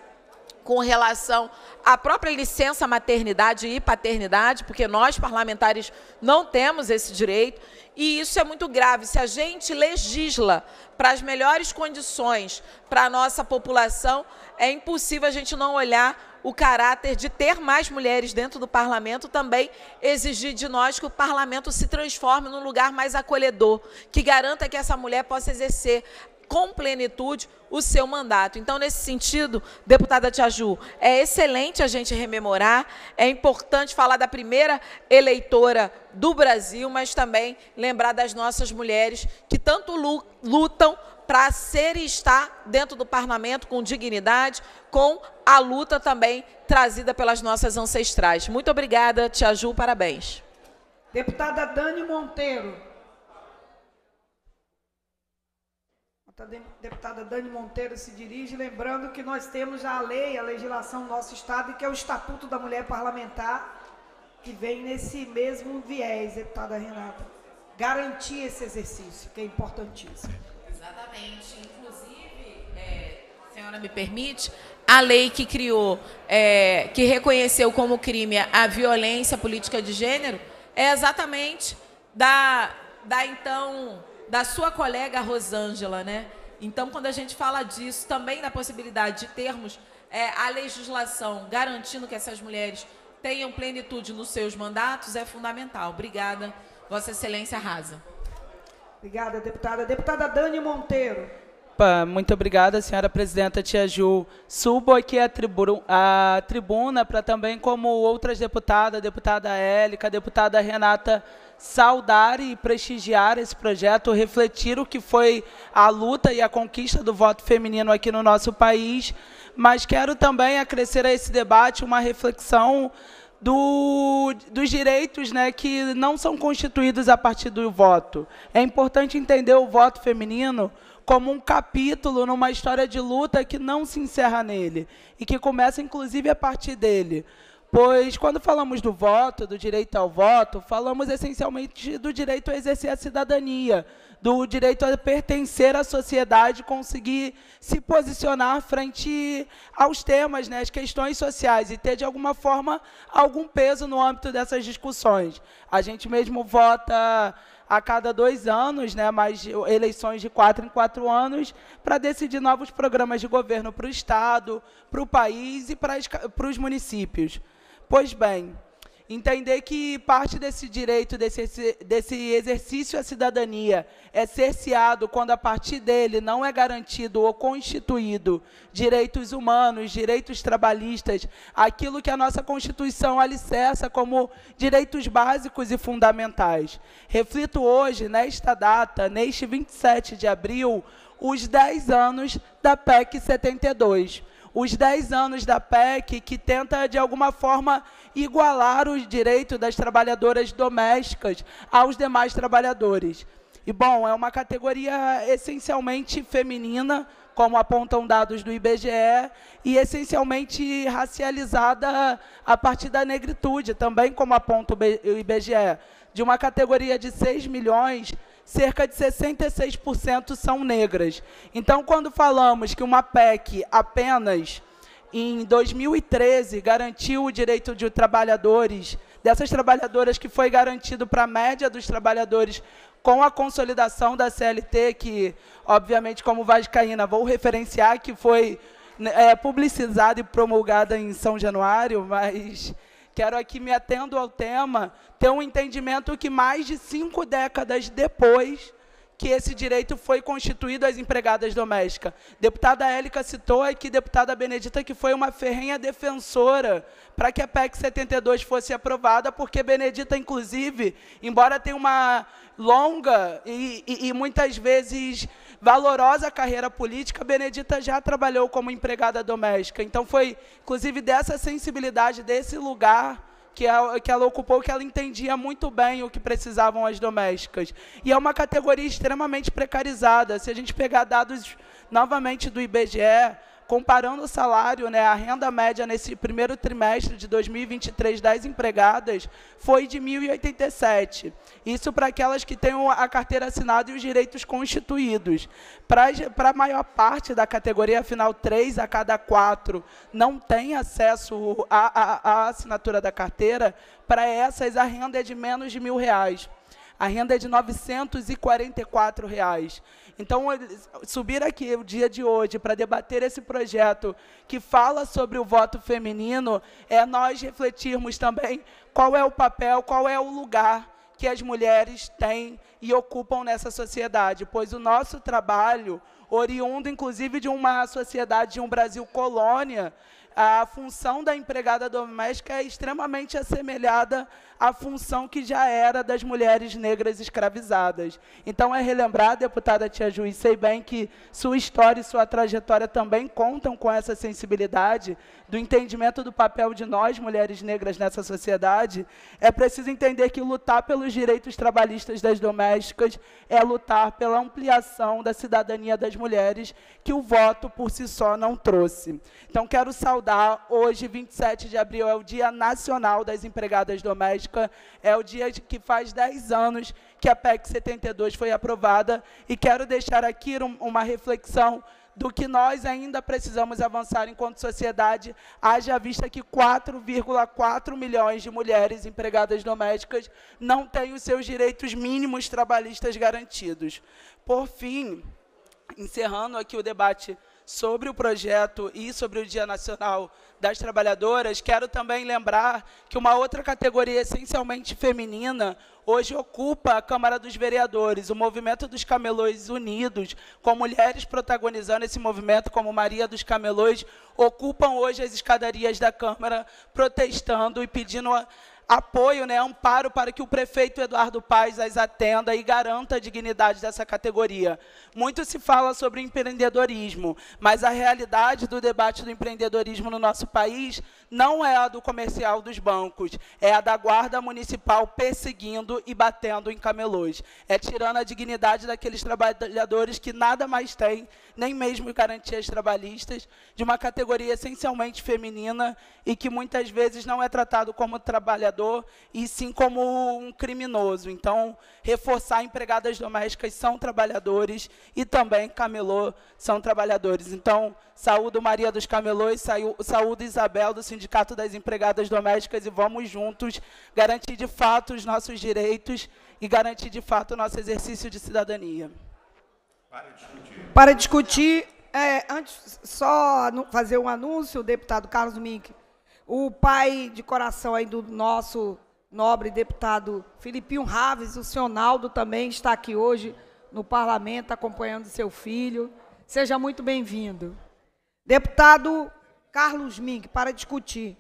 com relação à própria licença maternidade e paternidade, porque nós, parlamentares, não temos esse direito, e isso é muito grave. Se a gente legisla para as melhores condições para a nossa população, é impossível a gente não olhar o caráter de ter mais mulheres dentro do parlamento também exigir de nós que o parlamento se transforme num lugar mais acolhedor, que garanta que essa mulher possa exercer com plenitude o seu mandato. Então, nesse sentido, deputada Tiaju, é excelente a gente rememorar, é importante falar da primeira eleitora do Brasil, mas também lembrar das nossas mulheres que tanto lutam para ser e estar dentro do parlamento com dignidade, com a luta também trazida pelas nossas ancestrais. Muito obrigada, Tia Ju, parabéns. Deputada Dani Monteiro. deputada Dani Monteiro se dirige, lembrando que nós temos já a lei, a legislação do nosso Estado, que é o Estatuto da Mulher Parlamentar, que vem nesse mesmo viés, deputada Renata. Garantir esse exercício, que é importantíssimo. Exatamente. Inclusive, é, senhora me permite, a lei que criou, é, que reconheceu como crime a violência política de gênero, é exatamente da, da então, da sua colega Rosângela, né? Então, quando a gente fala disso, também da possibilidade de termos é, a legislação garantindo que essas mulheres tenham plenitude nos seus mandatos, é fundamental. Obrigada, Vossa Excelência Rasa. Obrigada, deputada. Deputada Dani Monteiro. Muito obrigada, senhora presidenta Tia Ju. Subo aqui a, tribu a tribuna para também, como outras deputadas, deputada Élica, deputada Renata, saudar e prestigiar esse projeto, refletir o que foi a luta e a conquista do voto feminino aqui no nosso país, mas quero também acrescer a esse debate uma reflexão do, dos direitos né, que não são constituídos a partir do voto. É importante entender o voto feminino como um capítulo numa história de luta que não se encerra nele e que começa, inclusive, a partir dele. Pois, quando falamos do voto, do direito ao voto, falamos essencialmente do direito a exercer a cidadania, do direito a pertencer à sociedade, conseguir se posicionar frente aos temas, né, às questões sociais, e ter, de alguma forma, algum peso no âmbito dessas discussões. A gente mesmo vota a cada dois anos, né, mas eleições de quatro em quatro anos, para decidir novos programas de governo para o Estado, para o país e para os municípios. Pois bem, Entender que parte desse direito, desse, desse exercício à cidadania, é cerceado quando a partir dele não é garantido ou constituído direitos humanos, direitos trabalhistas, aquilo que a nossa Constituição alicerça como direitos básicos e fundamentais. Reflito hoje, nesta data, neste 27 de abril, os 10 anos da PEC 72 os 10 anos da PEC, que tenta, de alguma forma, igualar os direitos das trabalhadoras domésticas aos demais trabalhadores. E, bom, é uma categoria essencialmente feminina, como apontam dados do IBGE, e essencialmente racializada a partir da negritude, também como aponta o IBGE. De uma categoria de 6 milhões, cerca de 66% são negras. Então, quando falamos que uma PEC apenas em 2013, garantiu o direito de trabalhadores, dessas trabalhadoras que foi garantido para a média dos trabalhadores com a consolidação da CLT, que, obviamente, como Vascaína, vou referenciar que foi né, é, publicizada e promulgada em São Januário, mas quero aqui, me atendo ao tema, ter um entendimento que mais de cinco décadas depois que esse direito foi constituído às empregadas domésticas. Deputada Élica citou aqui, deputada Benedita, que foi uma ferrenha defensora para que a PEC 72 fosse aprovada, porque Benedita, inclusive, embora tenha uma longa e, e, e muitas vezes valorosa carreira política, Benedita já trabalhou como empregada doméstica. Então, foi, inclusive, dessa sensibilidade, desse lugar que ela, que ela ocupou, que ela entendia muito bem o que precisavam as domésticas. E é uma categoria extremamente precarizada. Se a gente pegar dados novamente do IBGE, comparando o salário, né, a renda média nesse primeiro trimestre de 2023 das empregadas foi de 1.087. Isso para aquelas que tenham a carteira assinada e os direitos constituídos. Para a maior parte da categoria, afinal, três a cada quatro não tem acesso à, à, à assinatura da carteira, para essas a renda é de menos de mil reais. A renda é de R$ 944. Reais. Então, subir aqui o dia de hoje para debater esse projeto que fala sobre o voto feminino é nós refletirmos também qual é o papel, qual é o lugar que as mulheres têm e ocupam nessa sociedade, pois o nosso trabalho, oriundo inclusive de uma sociedade, de um Brasil colônia, a função da empregada doméstica é extremamente assemelhada à função que já era das mulheres negras escravizadas. Então, é relembrar, deputada Tia Juiz, sei bem que sua história e sua trajetória também contam com essa sensibilidade do entendimento do papel de nós, mulheres negras, nessa sociedade. É preciso entender que lutar pelos direitos trabalhistas das domésticas é lutar pela ampliação da cidadania das mulheres que o voto por si só não trouxe. Então, quero saudar hoje, 27 de abril, é o Dia Nacional das Empregadas Domésticas, é o dia que faz 10 anos que a PEC 72 foi aprovada, e quero deixar aqui um, uma reflexão do que nós ainda precisamos avançar enquanto sociedade, haja vista que 4,4 milhões de mulheres empregadas domésticas não têm os seus direitos mínimos trabalhistas garantidos. Por fim, encerrando aqui o debate sobre o projeto e sobre o Dia Nacional das Trabalhadoras, quero também lembrar que uma outra categoria essencialmente feminina hoje ocupa a Câmara dos Vereadores, o Movimento dos Camelões Unidos, com mulheres protagonizando esse movimento, como Maria dos Camelões, ocupam hoje as escadarias da Câmara protestando e pedindo a apoio, né, amparo para que o prefeito Eduardo Paes as atenda e garanta a dignidade dessa categoria. Muito se fala sobre empreendedorismo, mas a realidade do debate do empreendedorismo no nosso país não é a do comercial dos bancos, é a da guarda municipal perseguindo e batendo em camelôs. É tirando a dignidade daqueles trabalhadores que nada mais têm, nem mesmo garantias trabalhistas, de uma categoria essencialmente feminina e que muitas vezes não é tratado como trabalhador trabalhador e sim como um criminoso. Então, reforçar empregadas domésticas são trabalhadores e também camelô são trabalhadores. Então, saúdo Maria dos Camelôs, saúdo Isabel do Sindicato das Empregadas Domésticas e vamos juntos garantir de fato os nossos direitos e garantir de fato o nosso exercício de cidadania. Para discutir. Para discutir é, antes, só fazer um anúncio, o deputado Carlos Mink o pai de coração aí do nosso nobre deputado Filipinho Raves, o senhor Naldo também está aqui hoje no parlamento acompanhando seu filho. Seja muito bem-vindo. Deputado Carlos Mink, para discutir.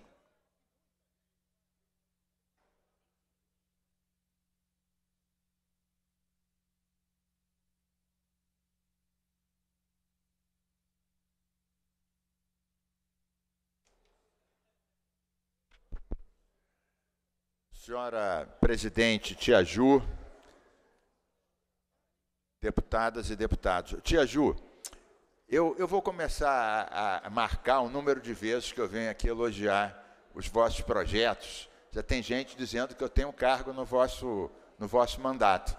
Senhora presidente Tia Ju, deputadas e deputados. Tia Ju, eu, eu vou começar a, a marcar o número de vezes que eu venho aqui elogiar os vossos projetos. Já tem gente dizendo que eu tenho um cargo no vosso, no vosso mandato.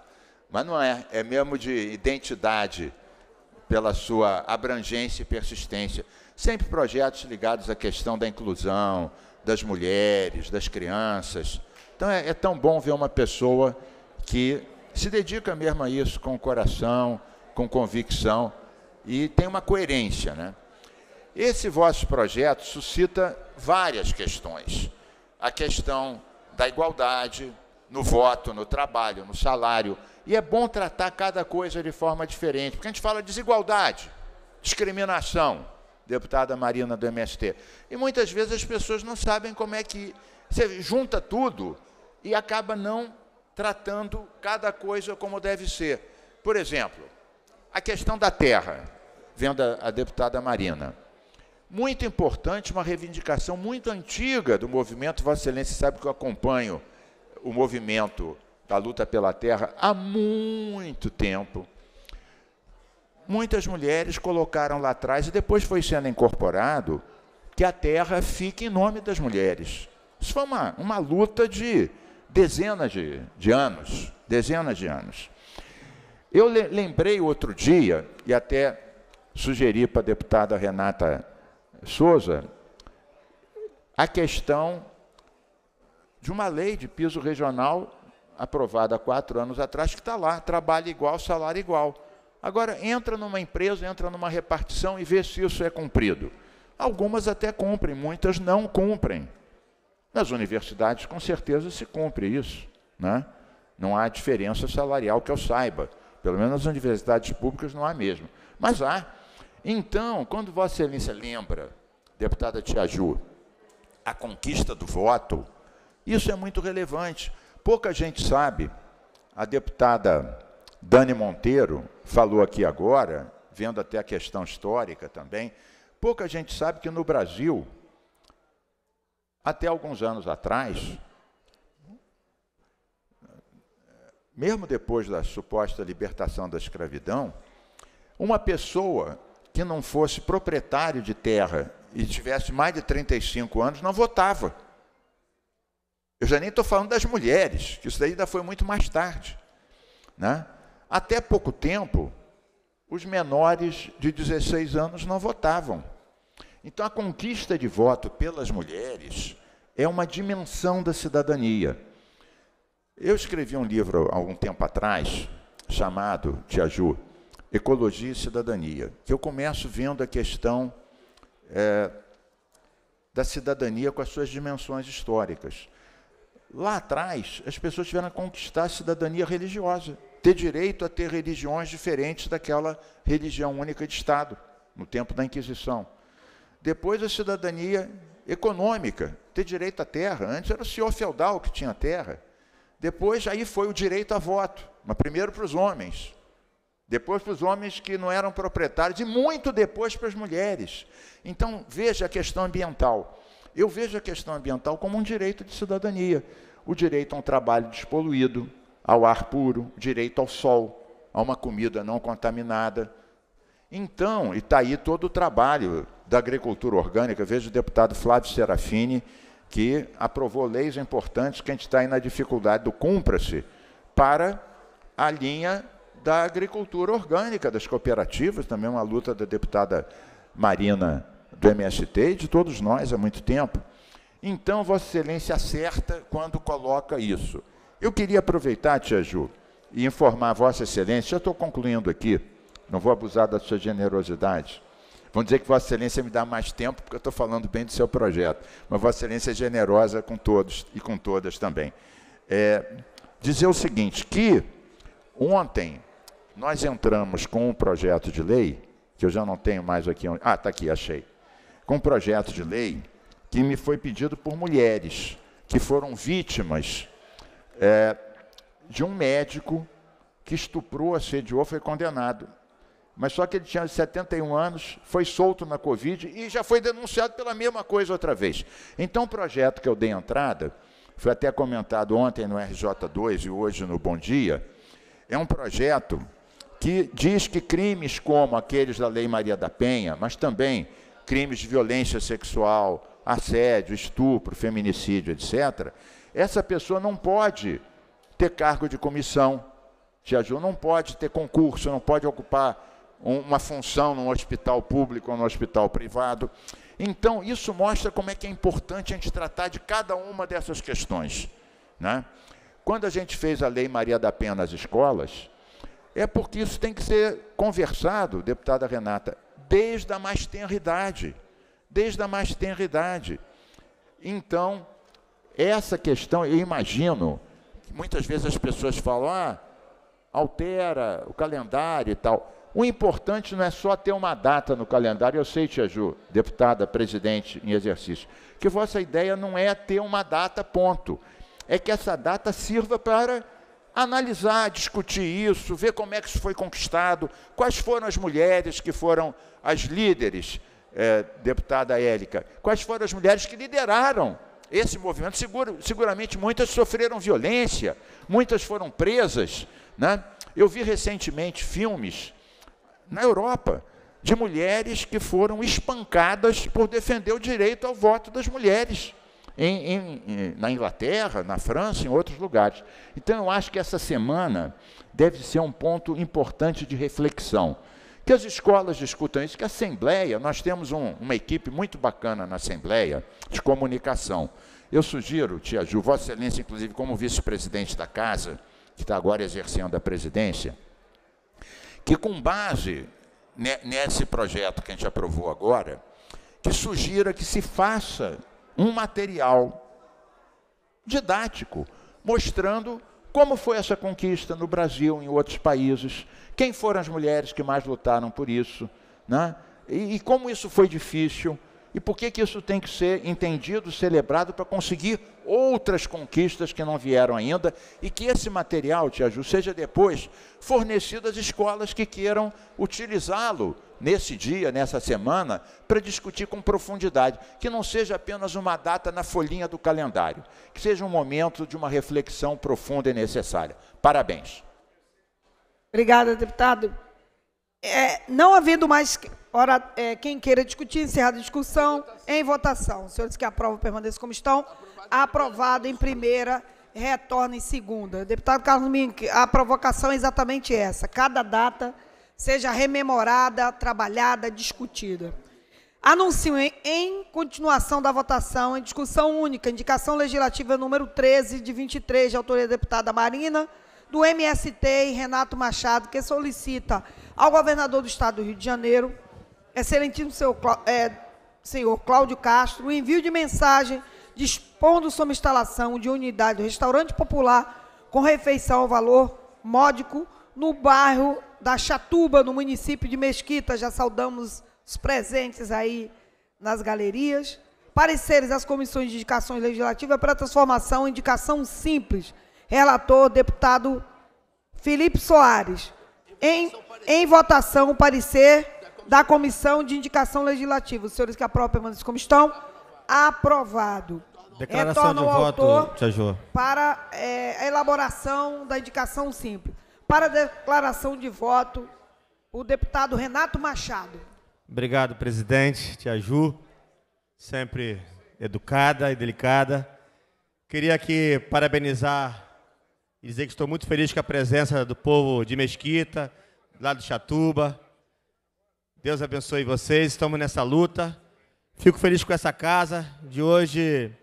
Mas não é, é mesmo de identidade pela sua abrangência e persistência. Sempre projetos ligados à questão da inclusão, das mulheres, das crianças, então é, é tão bom ver uma pessoa que se dedica mesmo a isso com coração, com convicção e tem uma coerência. Né? Esse vosso projeto suscita várias questões. A questão da igualdade no voto, no trabalho, no salário. E é bom tratar cada coisa de forma diferente, porque a gente fala desigualdade, discriminação, deputada Marina do MST. E muitas vezes as pessoas não sabem como é que. Você junta tudo e acaba não tratando cada coisa como deve ser. Por exemplo, a questão da terra, vendo a, a deputada Marina. Muito importante, uma reivindicação muito antiga do movimento, Vossa Excelência sabe que eu acompanho o movimento da luta pela terra há muito tempo. Muitas mulheres colocaram lá atrás, e depois foi sendo incorporado, que a terra fique em nome das mulheres. Isso foi uma, uma luta de dezenas de, de anos, dezenas de anos. Eu lembrei outro dia, e até sugeri para a deputada Renata Souza, a questão de uma lei de piso regional aprovada há quatro anos atrás, que está lá, trabalho igual, salário igual. Agora, entra numa empresa, entra numa repartição e vê se isso é cumprido. Algumas até cumprem, muitas não cumprem. Nas universidades, com certeza, se cumpre isso. Né? Não há diferença salarial que eu saiba. Pelo menos nas universidades públicas não há mesmo. Mas há. Então, quando Vossa Excelência lembra, deputada Tiaju, a conquista do voto, isso é muito relevante. Pouca gente sabe. A deputada Dani Monteiro falou aqui agora, vendo até a questão histórica também. Pouca gente sabe que no Brasil, até alguns anos atrás, mesmo depois da suposta libertação da escravidão, uma pessoa que não fosse proprietário de terra e tivesse mais de 35 anos não votava. Eu já nem estou falando das mulheres, que isso daí ainda foi muito mais tarde. Né? Até pouco tempo, os menores de 16 anos não votavam. Então, a conquista de voto pelas mulheres é uma dimensão da cidadania. Eu escrevi um livro há algum tempo atrás, chamado Tiaju, Ecologia e Cidadania, que eu começo vendo a questão é, da cidadania com as suas dimensões históricas. Lá atrás, as pessoas tiveram a conquistar a cidadania religiosa, ter direito a ter religiões diferentes daquela religião única de Estado, no tempo da Inquisição. Depois a cidadania econômica, ter direito à terra. Antes era o senhor feudal que tinha terra. Depois aí foi o direito a voto, mas primeiro para os homens. Depois para os homens que não eram proprietários e muito depois para as mulheres. Então, veja a questão ambiental. Eu vejo a questão ambiental como um direito de cidadania, o direito a um trabalho despoluído, ao ar puro, direito ao sol, a uma comida não contaminada. Então, e está aí todo o trabalho da agricultura orgânica, vejo o deputado Flávio Serafini, que aprovou leis importantes que a gente está aí na dificuldade do cumpra-se para a linha da agricultura orgânica, das cooperativas, também uma luta da deputada Marina do MST e de todos nós há muito tempo. Então, Vossa Excelência acerta quando coloca isso. Eu queria aproveitar, Tia Ju, e informar Vossa Excelência, já estou concluindo aqui, não vou abusar da sua generosidade, Vão dizer que Vossa Excelência me dá mais tempo porque eu estou falando bem do seu projeto. Mas Vossa Excelência é generosa com todos e com todas também. É, dizer o seguinte, que ontem nós entramos com um projeto de lei, que eu já não tenho mais aqui. ah, está aqui, achei. Com um projeto de lei que me foi pedido por mulheres que foram vítimas é, de um médico que estuprou, assediou, foi condenado mas só que ele tinha 71 anos, foi solto na Covid e já foi denunciado pela mesma coisa outra vez. Então, o projeto que eu dei entrada, foi até comentado ontem no RJ2 e hoje no Bom Dia, é um projeto que diz que crimes como aqueles da Lei Maria da Penha, mas também crimes de violência sexual, assédio, estupro, feminicídio, etc., essa pessoa não pode ter cargo de comissão de ajuda, não pode ter concurso, não pode ocupar uma função num hospital público ou num hospital privado. Então, isso mostra como é que é importante a gente tratar de cada uma dessas questões. Né? Quando a gente fez a Lei Maria da Penha nas escolas, é porque isso tem que ser conversado, deputada Renata, desde a mais tenra idade. Desde a mais tenra idade. Então, essa questão, eu imagino, muitas vezes as pessoas falam, ah, altera o calendário e tal. O importante não é só ter uma data no calendário. Eu sei, Tia Ju, deputada, presidente em exercício, que vossa ideia não é ter uma data, ponto. É que essa data sirva para analisar, discutir isso, ver como é que isso foi conquistado, quais foram as mulheres que foram as líderes, é, deputada Élica, quais foram as mulheres que lideraram esse movimento. seguramente muitas sofreram violência, muitas foram presas. Né? Eu vi recentemente filmes na Europa de mulheres que foram espancadas por defender o direito ao voto das mulheres. Em, em, na Inglaterra, na França, em outros lugares. Então, eu acho que essa semana deve ser um ponto importante de reflexão. Que as escolas discutam isso, que a Assembleia, nós temos um, uma equipe muito bacana na Assembleia de comunicação. Eu sugiro, Tia Ju, Vossa Excelência, inclusive, como vice-presidente da Casa, que está agora exercendo a presidência, que com base nesse projeto que a gente aprovou agora, que sugira que se faça um material didático mostrando como foi essa conquista no Brasil, e em outros países, quem foram as mulheres que mais lutaram por isso, né? e, e como isso foi difícil e por que, que isso tem que ser entendido, celebrado, para conseguir outras conquistas que não vieram ainda e que esse material, Ju, seja depois fornecido às escolas que queiram utilizá-lo nesse dia, nessa semana, para discutir com profundidade. Que não seja apenas uma data na folhinha do calendário, que seja um momento de uma reflexão profunda e necessária. Parabéns. Obrigada, deputado. É, não havendo mais Ora, é, quem queira discutir, encerrada a discussão. Em votação. Os senhores que aprovam permaneçam como estão. Aprovado em primeira, retorna em segunda. Deputado Carlos Mink, a provocação é exatamente essa. Cada data seja rememorada, trabalhada, discutida. Anuncio em, em continuação da votação, em discussão única, indicação legislativa número 13, de 23, de autoria da deputada Marina, do MST e Renato Machado, que solicita ao governador do Estado do Rio de Janeiro Excelentíssimo senhor, é, senhor Cláudio Castro, o envio de mensagem dispondo sobre instalação de unidade do restaurante popular com refeição ao valor módico no bairro da Chatuba, no município de Mesquita. Já saudamos os presentes aí nas galerias. Pareceres das comissões de indicações legislativas para transformação indicação simples. Relator, deputado Felipe Soares. Em, em votação, parecer da Comissão de Indicação Legislativa. Os senhores que aprovam permanecem como estão. Aprovado. Declaração Retorno de voto, autor para é, a elaboração da indicação simples. Para a declaração de voto, o deputado Renato Machado. Obrigado, presidente. Tia Ju, sempre educada e delicada. Queria aqui parabenizar e dizer que estou muito feliz com a presença do povo de Mesquita, lá de Chatuba, Deus abençoe vocês, estamos nessa luta. Fico feliz com essa casa de hoje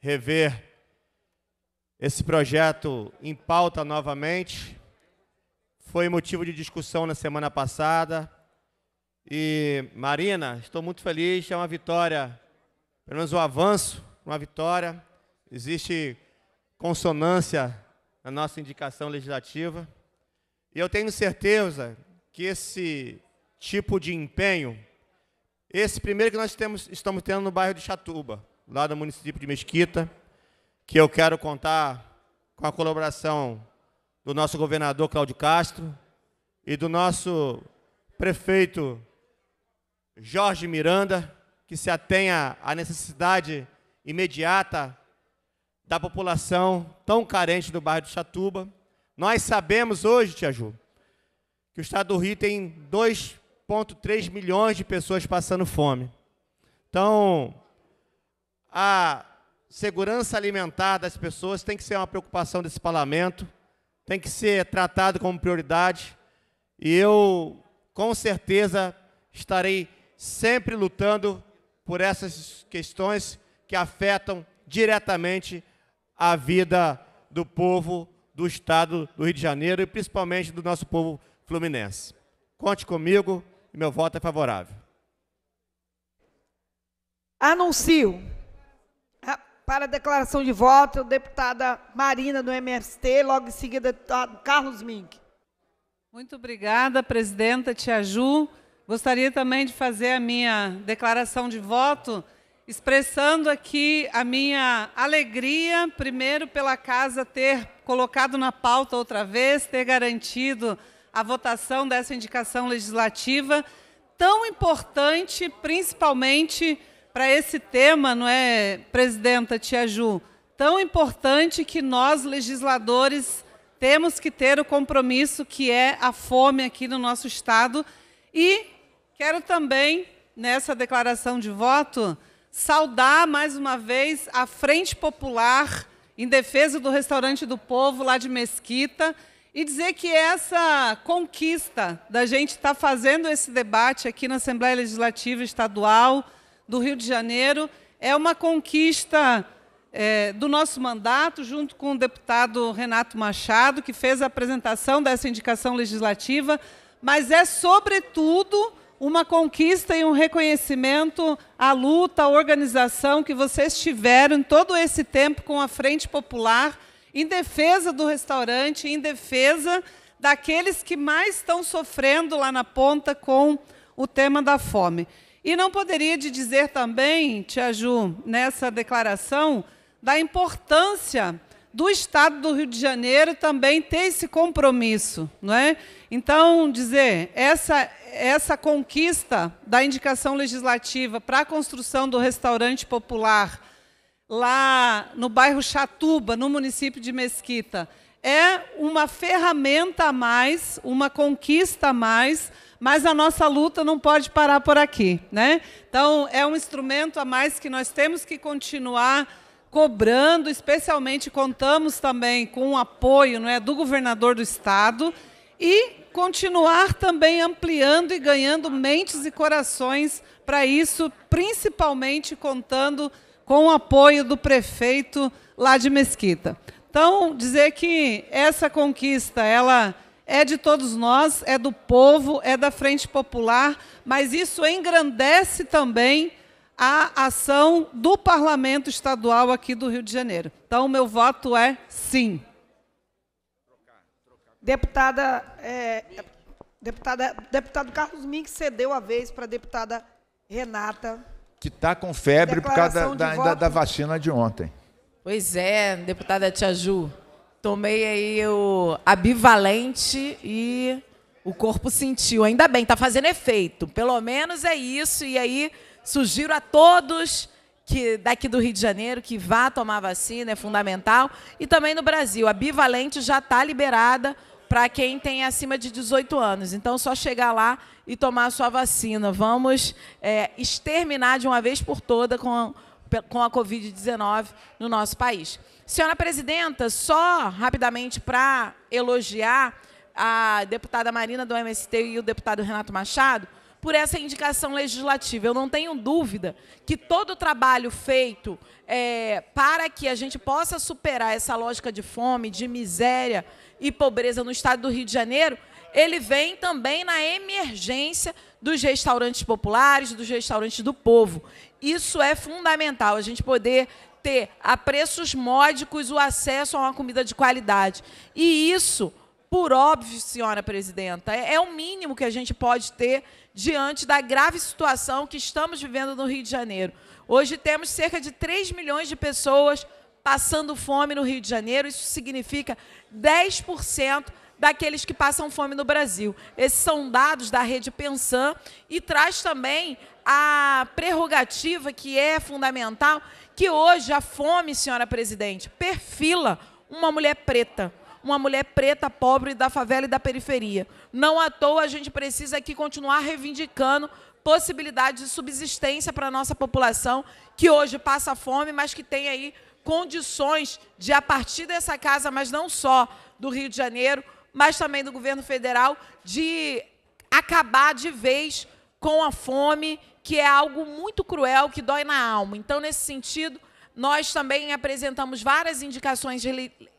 rever esse projeto em pauta novamente. Foi motivo de discussão na semana passada. E Marina, estou muito feliz, é uma vitória, pelo menos um avanço, uma vitória. Existe consonância na nossa indicação legislativa. E eu tenho certeza que esse tipo de empenho, esse primeiro que nós temos, estamos tendo no bairro de Chatuba, lá do município de Mesquita, que eu quero contar com a colaboração do nosso governador Cláudio Castro e do nosso prefeito Jorge Miranda, que se atenha à necessidade imediata da população tão carente do bairro de Chatuba. Nós sabemos hoje, Tia Ju, que o Estado do Rio tem dois 1,3 milhões de pessoas passando fome. Então, a segurança alimentar das pessoas tem que ser uma preocupação desse parlamento, tem que ser tratado como prioridade. E eu, com certeza, estarei sempre lutando por essas questões que afetam diretamente a vida do povo do Estado do Rio de Janeiro e principalmente do nosso povo fluminense. Conte comigo. Meu voto é favorável. Anuncio ah, para a declaração de voto, deputada Marina do MST, logo em seguida, deputado tá, Carlos Mink. Muito obrigada, presidenta Tia Ju. Gostaria também de fazer a minha declaração de voto, expressando aqui a minha alegria, primeiro, pela casa ter colocado na pauta outra vez, ter garantido a votação dessa indicação legislativa tão importante, principalmente para esse tema, não é, presidenta Tia Ju? Tão importante que nós, legisladores, temos que ter o compromisso que é a fome aqui no nosso Estado. E quero também, nessa declaração de voto, saudar mais uma vez a Frente Popular em defesa do Restaurante do Povo, lá de Mesquita, e dizer que essa conquista da gente estar tá fazendo esse debate aqui na Assembleia Legislativa Estadual do Rio de Janeiro é uma conquista é, do nosso mandato, junto com o deputado Renato Machado, que fez a apresentação dessa indicação legislativa, mas é, sobretudo, uma conquista e um reconhecimento à luta, à organização que vocês tiveram em todo esse tempo com a Frente Popular em defesa do restaurante, em defesa daqueles que mais estão sofrendo lá na ponta com o tema da fome. E não poderia de dizer também, Tia Ju, nessa declaração, da importância do Estado do Rio de Janeiro também ter esse compromisso. Não é? Então, dizer, essa, essa conquista da indicação legislativa para a construção do restaurante popular lá no bairro Chatuba, no município de Mesquita. É uma ferramenta a mais, uma conquista a mais, mas a nossa luta não pode parar por aqui. Né? Então, é um instrumento a mais que nós temos que continuar cobrando, especialmente contamos também com o apoio não é, do governador do Estado e continuar também ampliando e ganhando mentes e corações para isso, principalmente contando com com o apoio do prefeito lá de Mesquita. Então, dizer que essa conquista, ela é de todos nós, é do povo, é da Frente Popular, mas isso engrandece também a ação do Parlamento Estadual aqui do Rio de Janeiro. Então, o meu voto é sim. Deputada, é, deputada, deputado Carlos Mink cedeu a vez para a deputada Renata que está com febre por causa da, da, da, vacina de ontem. Pois é, deputada Tia Ju. Tomei aí o abivalente e o corpo sentiu. Ainda bem, está fazendo efeito. Pelo menos é isso. E aí sugiro a todos que daqui do Rio de Janeiro que vá tomar vacina, é fundamental. E também no Brasil, a bivalente já está liberada para quem tem acima de 18 anos. Então, só chegar lá e tomar a sua vacina. Vamos é, exterminar de uma vez por toda com a, com a Covid-19 no nosso país. Senhora presidenta, só rapidamente para elogiar a deputada Marina do MST e o deputado Renato Machado por essa indicação legislativa. Eu não tenho dúvida que todo o trabalho feito é, para que a gente possa superar essa lógica de fome, de miséria e pobreza no estado do Rio de Janeiro, ele vem também na emergência dos restaurantes populares, dos restaurantes do povo. Isso é fundamental, a gente poder ter a preços módicos o acesso a uma comida de qualidade. E isso, por óbvio, senhora presidenta, é, é o mínimo que a gente pode ter diante da grave situação que estamos vivendo no Rio de Janeiro. Hoje temos cerca de 3 milhões de pessoas passando fome no Rio de Janeiro, isso significa 10% daqueles que passam fome no Brasil. Esses são dados da rede Pensan e traz também a prerrogativa que é fundamental, que hoje a fome, senhora presidente, perfila uma mulher preta uma mulher preta, pobre, da favela e da periferia. Não à toa a gente precisa aqui continuar reivindicando possibilidades de subsistência para a nossa população, que hoje passa fome, mas que tem aí condições de, a partir dessa casa, mas não só do Rio de Janeiro, mas também do governo federal, de acabar de vez com a fome, que é algo muito cruel, que dói na alma. Então, nesse sentido, nós também apresentamos várias indicações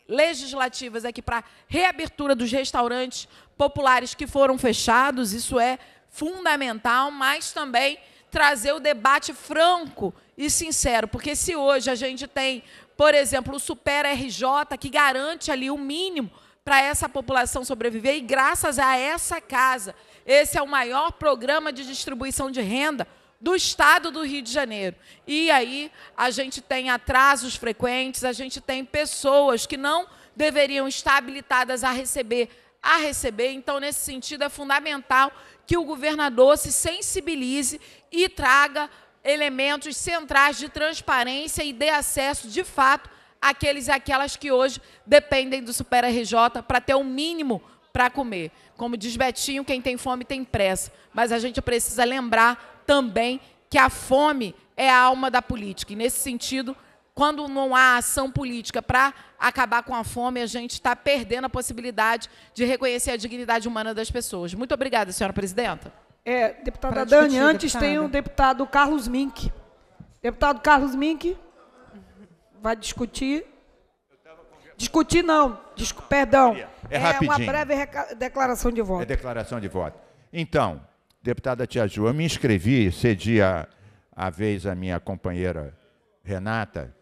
legislativas aqui para reabertura dos restaurantes populares que foram fechados, isso é fundamental, mas também trazer o debate franco e sincero, porque se hoje a gente tem, por exemplo, o Super RJ, que garante ali o mínimo para essa população sobreviver, e graças a essa casa, esse é o maior programa de distribuição de renda do estado do Rio de Janeiro. E aí a gente tem atrasos frequentes, a gente tem pessoas que não deveriam estar habilitadas a receber a receber. Então, nesse sentido, é fundamental que o governador se sensibilize e traga elementos centrais de transparência e de acesso, de fato, àqueles e aquelas que hoje dependem do Super RJ para ter o um mínimo para comer. Como diz Betinho, quem tem fome tem pressa. Mas a gente precisa lembrar também que a fome é a alma da política. E, nesse sentido, quando não há ação política para acabar com a fome, a gente está perdendo a possibilidade de reconhecer a dignidade humana das pessoas. Muito obrigada, senhora presidenta. É, deputada Dani, antes deputada. tem o deputado Carlos Mink. Deputado Carlos Mink vai discutir. Discutir não, Discu perdão. É, é rapidinho. uma breve declaração de voto. É declaração de voto. Então, deputada Tia Ju, eu me inscrevi, cedi a, a vez à minha companheira Renata,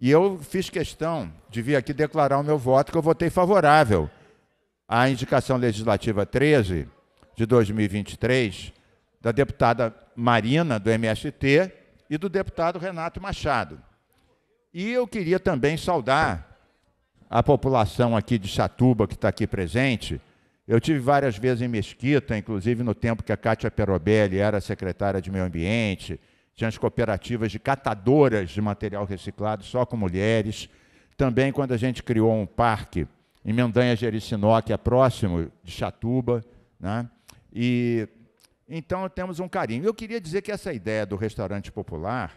e eu fiz questão de vir aqui declarar o meu voto, que eu votei favorável à indicação legislativa 13 de 2023 da deputada Marina, do MST, e do deputado Renato Machado. E eu queria também saudar a população aqui de Chatuba, que está aqui presente. Eu tive várias vezes em Mesquita, inclusive no tempo que a Cátia Perobelli era secretária de Meio Ambiente, tinha as cooperativas de catadoras de material reciclado só com mulheres. Também quando a gente criou um parque em Mendanha Jericinó, que é próximo de Chatuba, né? E então temos um carinho. Eu queria dizer que essa ideia do restaurante popular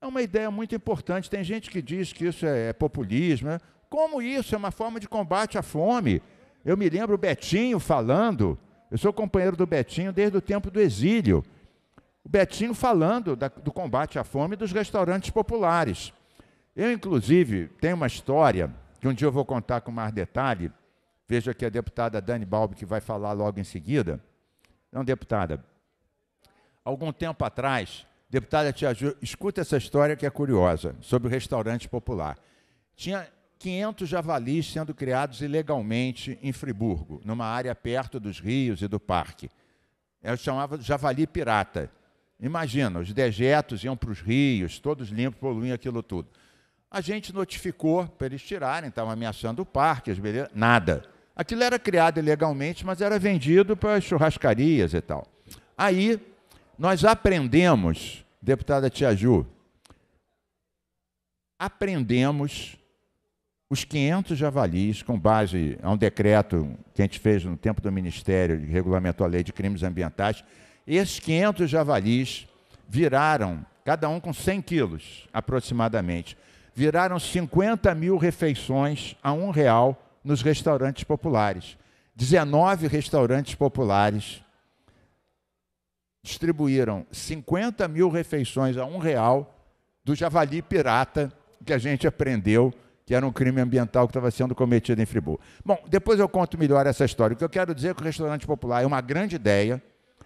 é uma ideia muito importante. Tem gente que diz que isso é, é populismo. Né? Como isso é uma forma de combate à fome? Eu me lembro o Betinho falando, eu sou companheiro do Betinho desde o tempo do exílio. O Betinho falando da, do combate à fome dos restaurantes populares. Eu, inclusive, tenho uma história que um dia eu vou contar com mais detalhe. Vejo aqui a deputada Dani Balbi, que vai falar logo em seguida não, é deputada, algum tempo atrás, deputada Tia Ju, escuta essa história que é curiosa, sobre o restaurante popular. Tinha 500 javalis sendo criados ilegalmente em Friburgo, numa área perto dos rios e do parque. Eu chamava de javali pirata. Imagina, os dejetos iam para os rios, todos limpos, poluíam aquilo tudo. A gente notificou para eles tirarem, estavam ameaçando o parque, as nada. Aquilo era criado ilegalmente, mas era vendido para churrascarias e tal. Aí nós aprendemos, deputada Tia Ju, aprendemos os 500 javalis, com base a um decreto que a gente fez no tempo do Ministério, que regulamentou a lei de crimes ambientais, esses 500 javalis viraram, cada um com 100 quilos aproximadamente, viraram 50 mil refeições a um real nos restaurantes populares. 19 restaurantes populares distribuíram 50 mil refeições a um real do javali pirata que a gente aprendeu que era um crime ambiental que estava sendo cometido em Friburgo. Bom, depois eu conto melhor essa história. O que eu quero dizer é que o restaurante popular é uma grande ideia,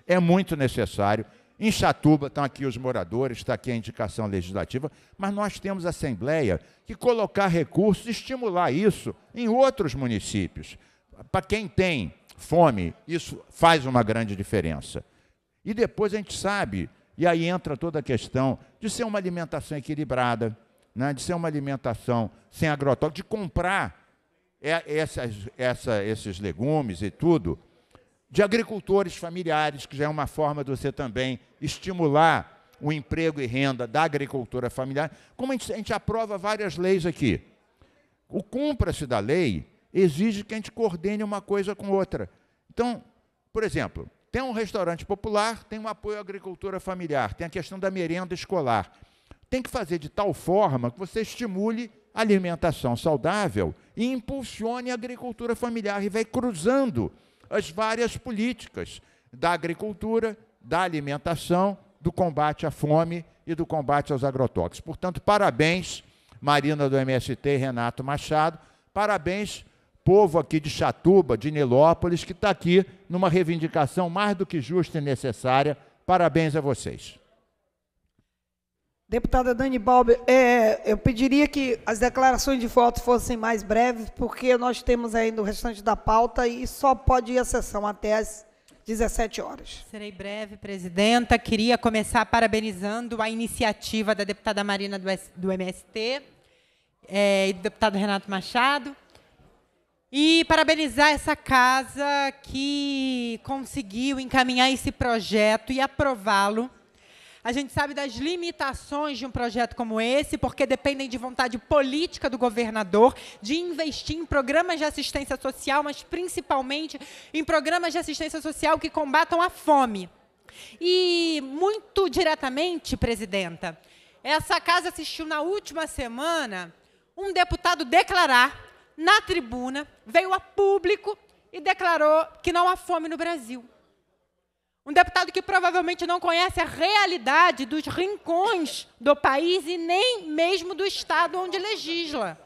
é muito necessário, em Chatuba estão aqui os moradores, está aqui a indicação legislativa, mas nós temos Assembleia que colocar recursos, estimular isso em outros municípios. Para quem tem fome, isso faz uma grande diferença. E depois a gente sabe, e aí entra toda a questão de ser uma alimentação equilibrada, né? de ser uma alimentação sem agrotóxico, de comprar é, essas, essa, esses legumes e tudo de agricultores familiares, que já é uma forma de você também estimular o emprego e renda da agricultura familiar. Como a gente, a gente aprova várias leis aqui, o cumpra-se da lei exige que a gente coordene uma coisa com outra. Então, por exemplo, tem um restaurante popular, tem um apoio à agricultura familiar, tem a questão da merenda escolar. Tem que fazer de tal forma que você estimule a alimentação saudável e impulsione a agricultura familiar e vai cruzando as várias políticas da agricultura, da alimentação, do combate à fome e do combate aos agrotóxicos. Portanto, parabéns, Marina do MST e Renato Machado, parabéns, povo aqui de Chatuba, de Nilópolis, que está aqui numa reivindicação mais do que justa e necessária. Parabéns a vocês. Deputada Dani Balbi, é, eu pediria que as declarações de voto fossem mais breves, porque nós temos ainda o restante da pauta e só pode ir à sessão até as 17 horas. Serei breve, presidenta. Queria começar parabenizando a iniciativa da deputada Marina do, S, do MST é, e do deputado Renato Machado. E parabenizar essa casa que conseguiu encaminhar esse projeto e aprová-lo a gente sabe das limitações de um projeto como esse, porque dependem de vontade política do governador, de investir em programas de assistência social, mas principalmente em programas de assistência social que combatam a fome. E muito diretamente, presidenta, essa casa assistiu na última semana um deputado declarar na tribuna, veio a público e declarou que não há fome no Brasil. Um deputado que provavelmente não conhece a realidade dos rincões do país e nem mesmo do estado onde legisla.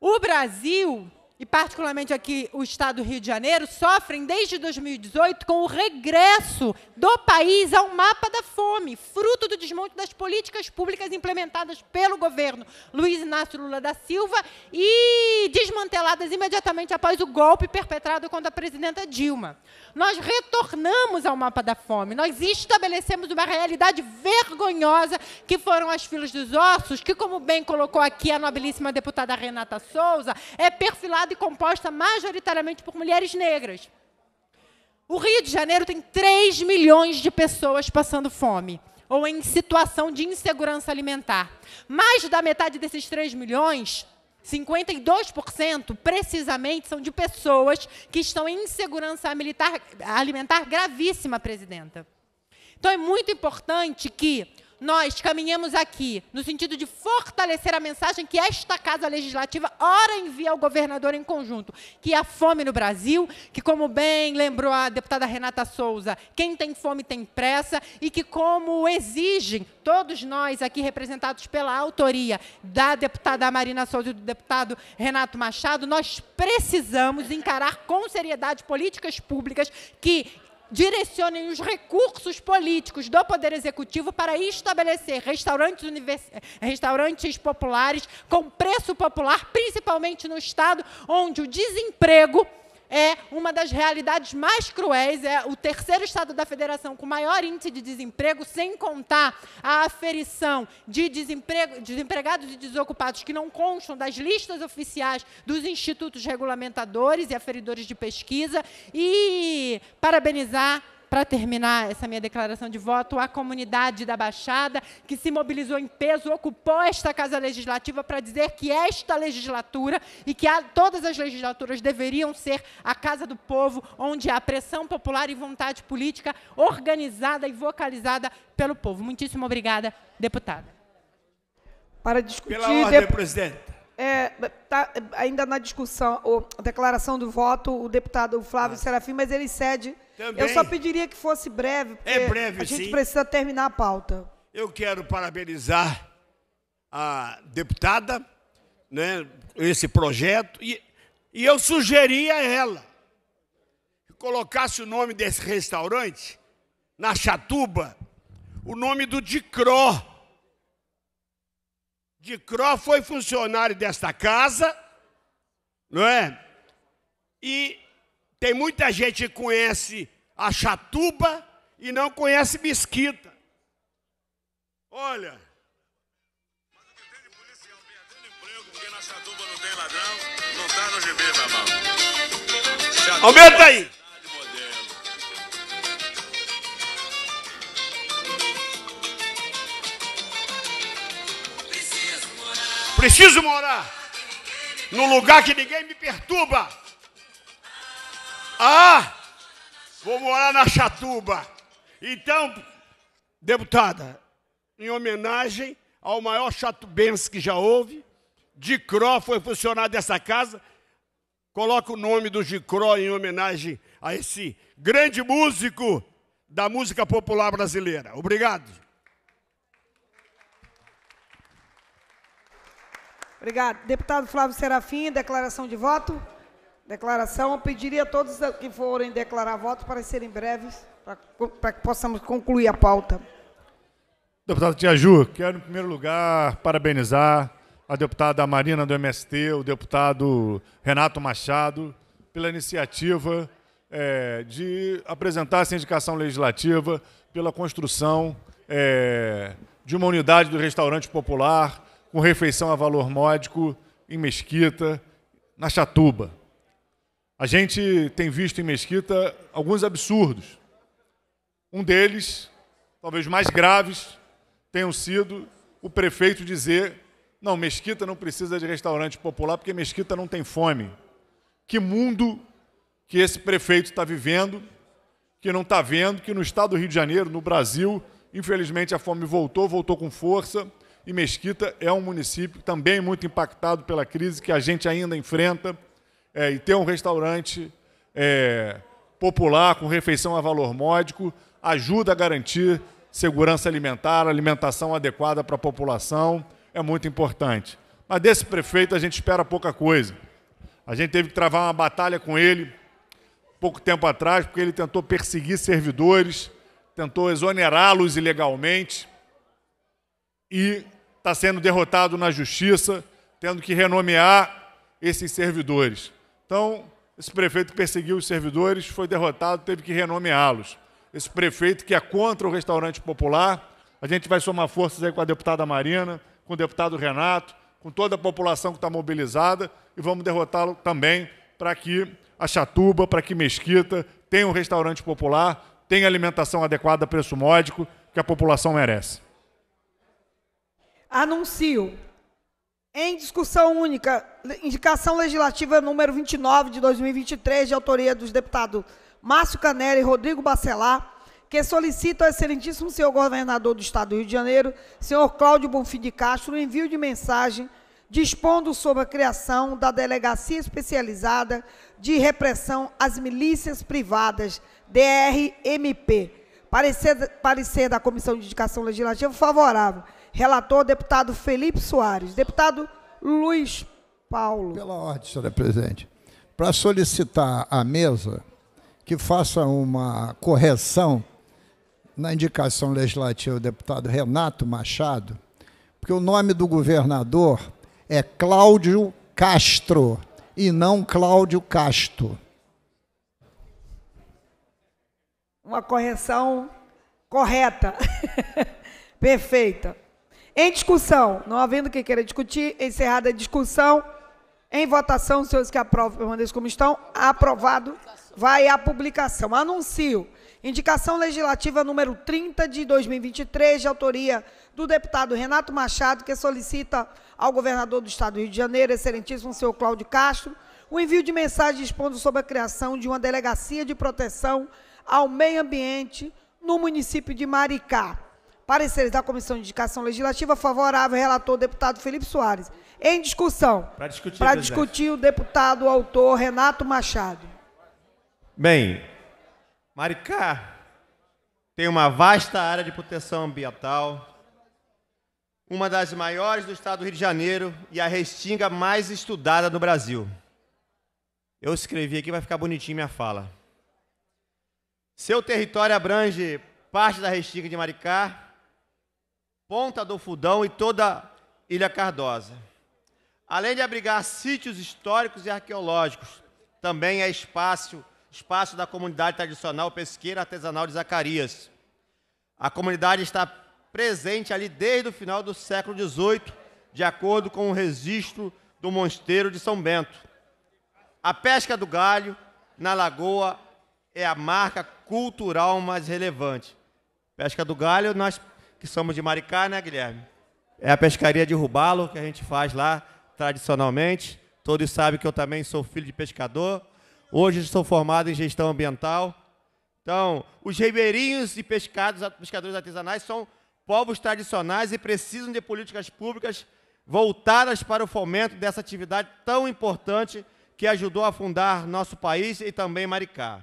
O Brasil e particularmente aqui o estado do Rio de Janeiro, sofrem desde 2018 com o regresso do país ao mapa da fome, fruto do desmonte das políticas públicas implementadas pelo governo Luiz Inácio Lula da Silva e desmanteladas imediatamente após o golpe perpetrado contra a presidenta Dilma. Nós retornamos ao mapa da fome, nós estabelecemos uma realidade vergonhosa que foram as filas dos ossos, que, como bem colocou aqui a nobilíssima deputada Renata Souza, é perfilada formada e composta majoritariamente por mulheres negras. O Rio de Janeiro tem 3 milhões de pessoas passando fome ou em situação de insegurança alimentar. Mais da metade desses 3 milhões, 52% precisamente, são de pessoas que estão em insegurança alimentar, alimentar gravíssima, presidenta. Então é muito importante que nós caminhamos aqui no sentido de fortalecer a mensagem que esta Casa Legislativa ora envia ao governador em conjunto, que é a fome no Brasil, que como bem lembrou a deputada Renata Souza, quem tem fome tem pressa e que como exigem todos nós aqui representados pela autoria da deputada Marina Souza e do deputado Renato Machado, nós precisamos encarar com seriedade políticas públicas que direcionem os recursos políticos do Poder Executivo para estabelecer restaurantes, univers... restaurantes populares com preço popular, principalmente no Estado, onde o desemprego é uma das realidades mais cruéis, é o terceiro estado da federação com maior índice de desemprego, sem contar a aferição de desemprego, desempregados e desocupados que não constam das listas oficiais dos institutos regulamentadores e aferidores de pesquisa. E parabenizar para terminar essa minha declaração de voto, a comunidade da Baixada, que se mobilizou em peso, ocupou esta Casa Legislativa para dizer que esta legislatura e que a, todas as legislaturas deveriam ser a casa do povo, onde há pressão popular e vontade política organizada e vocalizada pelo povo. Muitíssimo obrigada, deputada. Para discutir. Pela ordem, dep... presidente. É, tá, ainda na discussão, ou, declaração do voto, o deputado Flávio ah. Serafim, mas ele cede também. Eu só pediria que fosse breve, é porque é breve, a gente sim. precisa terminar a pauta. Eu quero parabenizar a deputada, né, esse projeto, e, e eu sugeri a ela que colocasse o nome desse restaurante, na Chatuba, o nome do Dicró. Dicró foi funcionário desta casa, não é? E tem muita gente que conhece a chatuba e não conhece mesquita. Olha. Aumenta aí. Preciso morar num lugar que ninguém me perturba. Ah, vou morar na Chatuba. Então, deputada, em homenagem ao maior chatubense que já houve, Dicró foi funcionário dessa casa. Coloca o nome do Dicró em homenagem a esse grande músico da música popular brasileira. Obrigado. Obrigado. Deputado Flávio Serafim, declaração de voto. Declaração, pediria a todos que forem declarar voto para serem breves, para, para que possamos concluir a pauta. Deputado Tiaju, quero, em primeiro lugar, parabenizar a deputada Marina do MST, o deputado Renato Machado, pela iniciativa é, de apresentar essa indicação legislativa pela construção é, de uma unidade do restaurante popular com refeição a valor módico em Mesquita, na Chatuba. A gente tem visto em Mesquita alguns absurdos. Um deles, talvez mais graves, tenham sido o prefeito dizer: não, Mesquita não precisa de restaurante popular porque Mesquita não tem fome. Que mundo que esse prefeito está vivendo, que não está vendo, que no estado do Rio de Janeiro, no Brasil, infelizmente a fome voltou, voltou com força, e Mesquita é um município também muito impactado pela crise que a gente ainda enfrenta é, e ter um restaurante é, popular com refeição a valor módico ajuda a garantir segurança alimentar, alimentação adequada para a população, é muito importante. Mas desse prefeito a gente espera pouca coisa. A gente teve que travar uma batalha com ele pouco tempo atrás, porque ele tentou perseguir servidores, tentou exonerá-los ilegalmente e está sendo derrotado na justiça, tendo que renomear esses servidores. Então, esse prefeito perseguiu os servidores, foi derrotado, teve que renomeá-los. Esse prefeito que é contra o restaurante popular, a gente vai somar forças aí com a deputada Marina, com o deputado Renato, com toda a população que está mobilizada e vamos derrotá-lo também para que a Chatuba, para que Mesquita tenha um restaurante popular, tenha alimentação adequada a preço módico que a população merece. Anuncio em discussão única, indicação legislativa número 29 de 2023, de autoria dos deputados Márcio Canelli e Rodrigo Bacelar, que solicita ao excelentíssimo senhor governador do Estado do Rio de Janeiro, senhor Cláudio Bonfim de Castro, o envio de mensagem dispondo sobre a criação da Delegacia Especializada de Repressão às Milícias Privadas, DRMP. Parecer, parecer da Comissão de Indicação Legislativa favorável Relator, deputado Felipe Soares. Deputado Luiz Paulo. Pela ordem, senhora presidente. Para solicitar à mesa que faça uma correção na indicação legislativa do deputado Renato Machado, porque o nome do governador é Cláudio Castro e não Cláudio Castro. Uma correção correta, perfeita. Em discussão, não havendo quem queira discutir, encerrada a discussão. Em votação, os senhores que aprovam, permaneçam como estão. Aprovado. Vai à publicação. Anuncio. Indicação legislativa número 30 de 2023, de autoria do deputado Renato Machado, que solicita ao governador do Estado do Rio de Janeiro, excelentíssimo senhor Cláudio Castro, o envio de mensagem expondo sobre a criação de uma delegacia de proteção ao meio ambiente no município de Maricá. Pareceres da Comissão de Indicação Legislativa favorável, relator deputado Felipe Soares. Em discussão. Para discutir, Para discutir o deputado autor Renato Machado. Bem, Maricá tem uma vasta área de proteção ambiental, uma das maiores do estado do Rio de Janeiro e a restinga mais estudada do Brasil. Eu escrevi aqui, vai ficar bonitinho minha fala. Seu território abrange parte da restinga de Maricá, Ponta do Fudão e toda Ilha Cardosa. Além de abrigar sítios históricos e arqueológicos, também é espaço, espaço da comunidade tradicional pesqueira artesanal de Zacarias. A comunidade está presente ali desde o final do século XVIII, de acordo com o registro do Mosteiro de São Bento. A pesca do galho na lagoa é a marca cultural mais relevante. Pesca do galho, nós que somos de Maricá, né, Guilherme? É a pescaria de Rubalo que a gente faz lá tradicionalmente. Todos sabem que eu também sou filho de pescador. Hoje sou formado em gestão ambiental. Então, os ribeirinhos e pescados, pescadores artesanais são povos tradicionais e precisam de políticas públicas voltadas para o fomento dessa atividade tão importante que ajudou a fundar nosso país e também Maricá.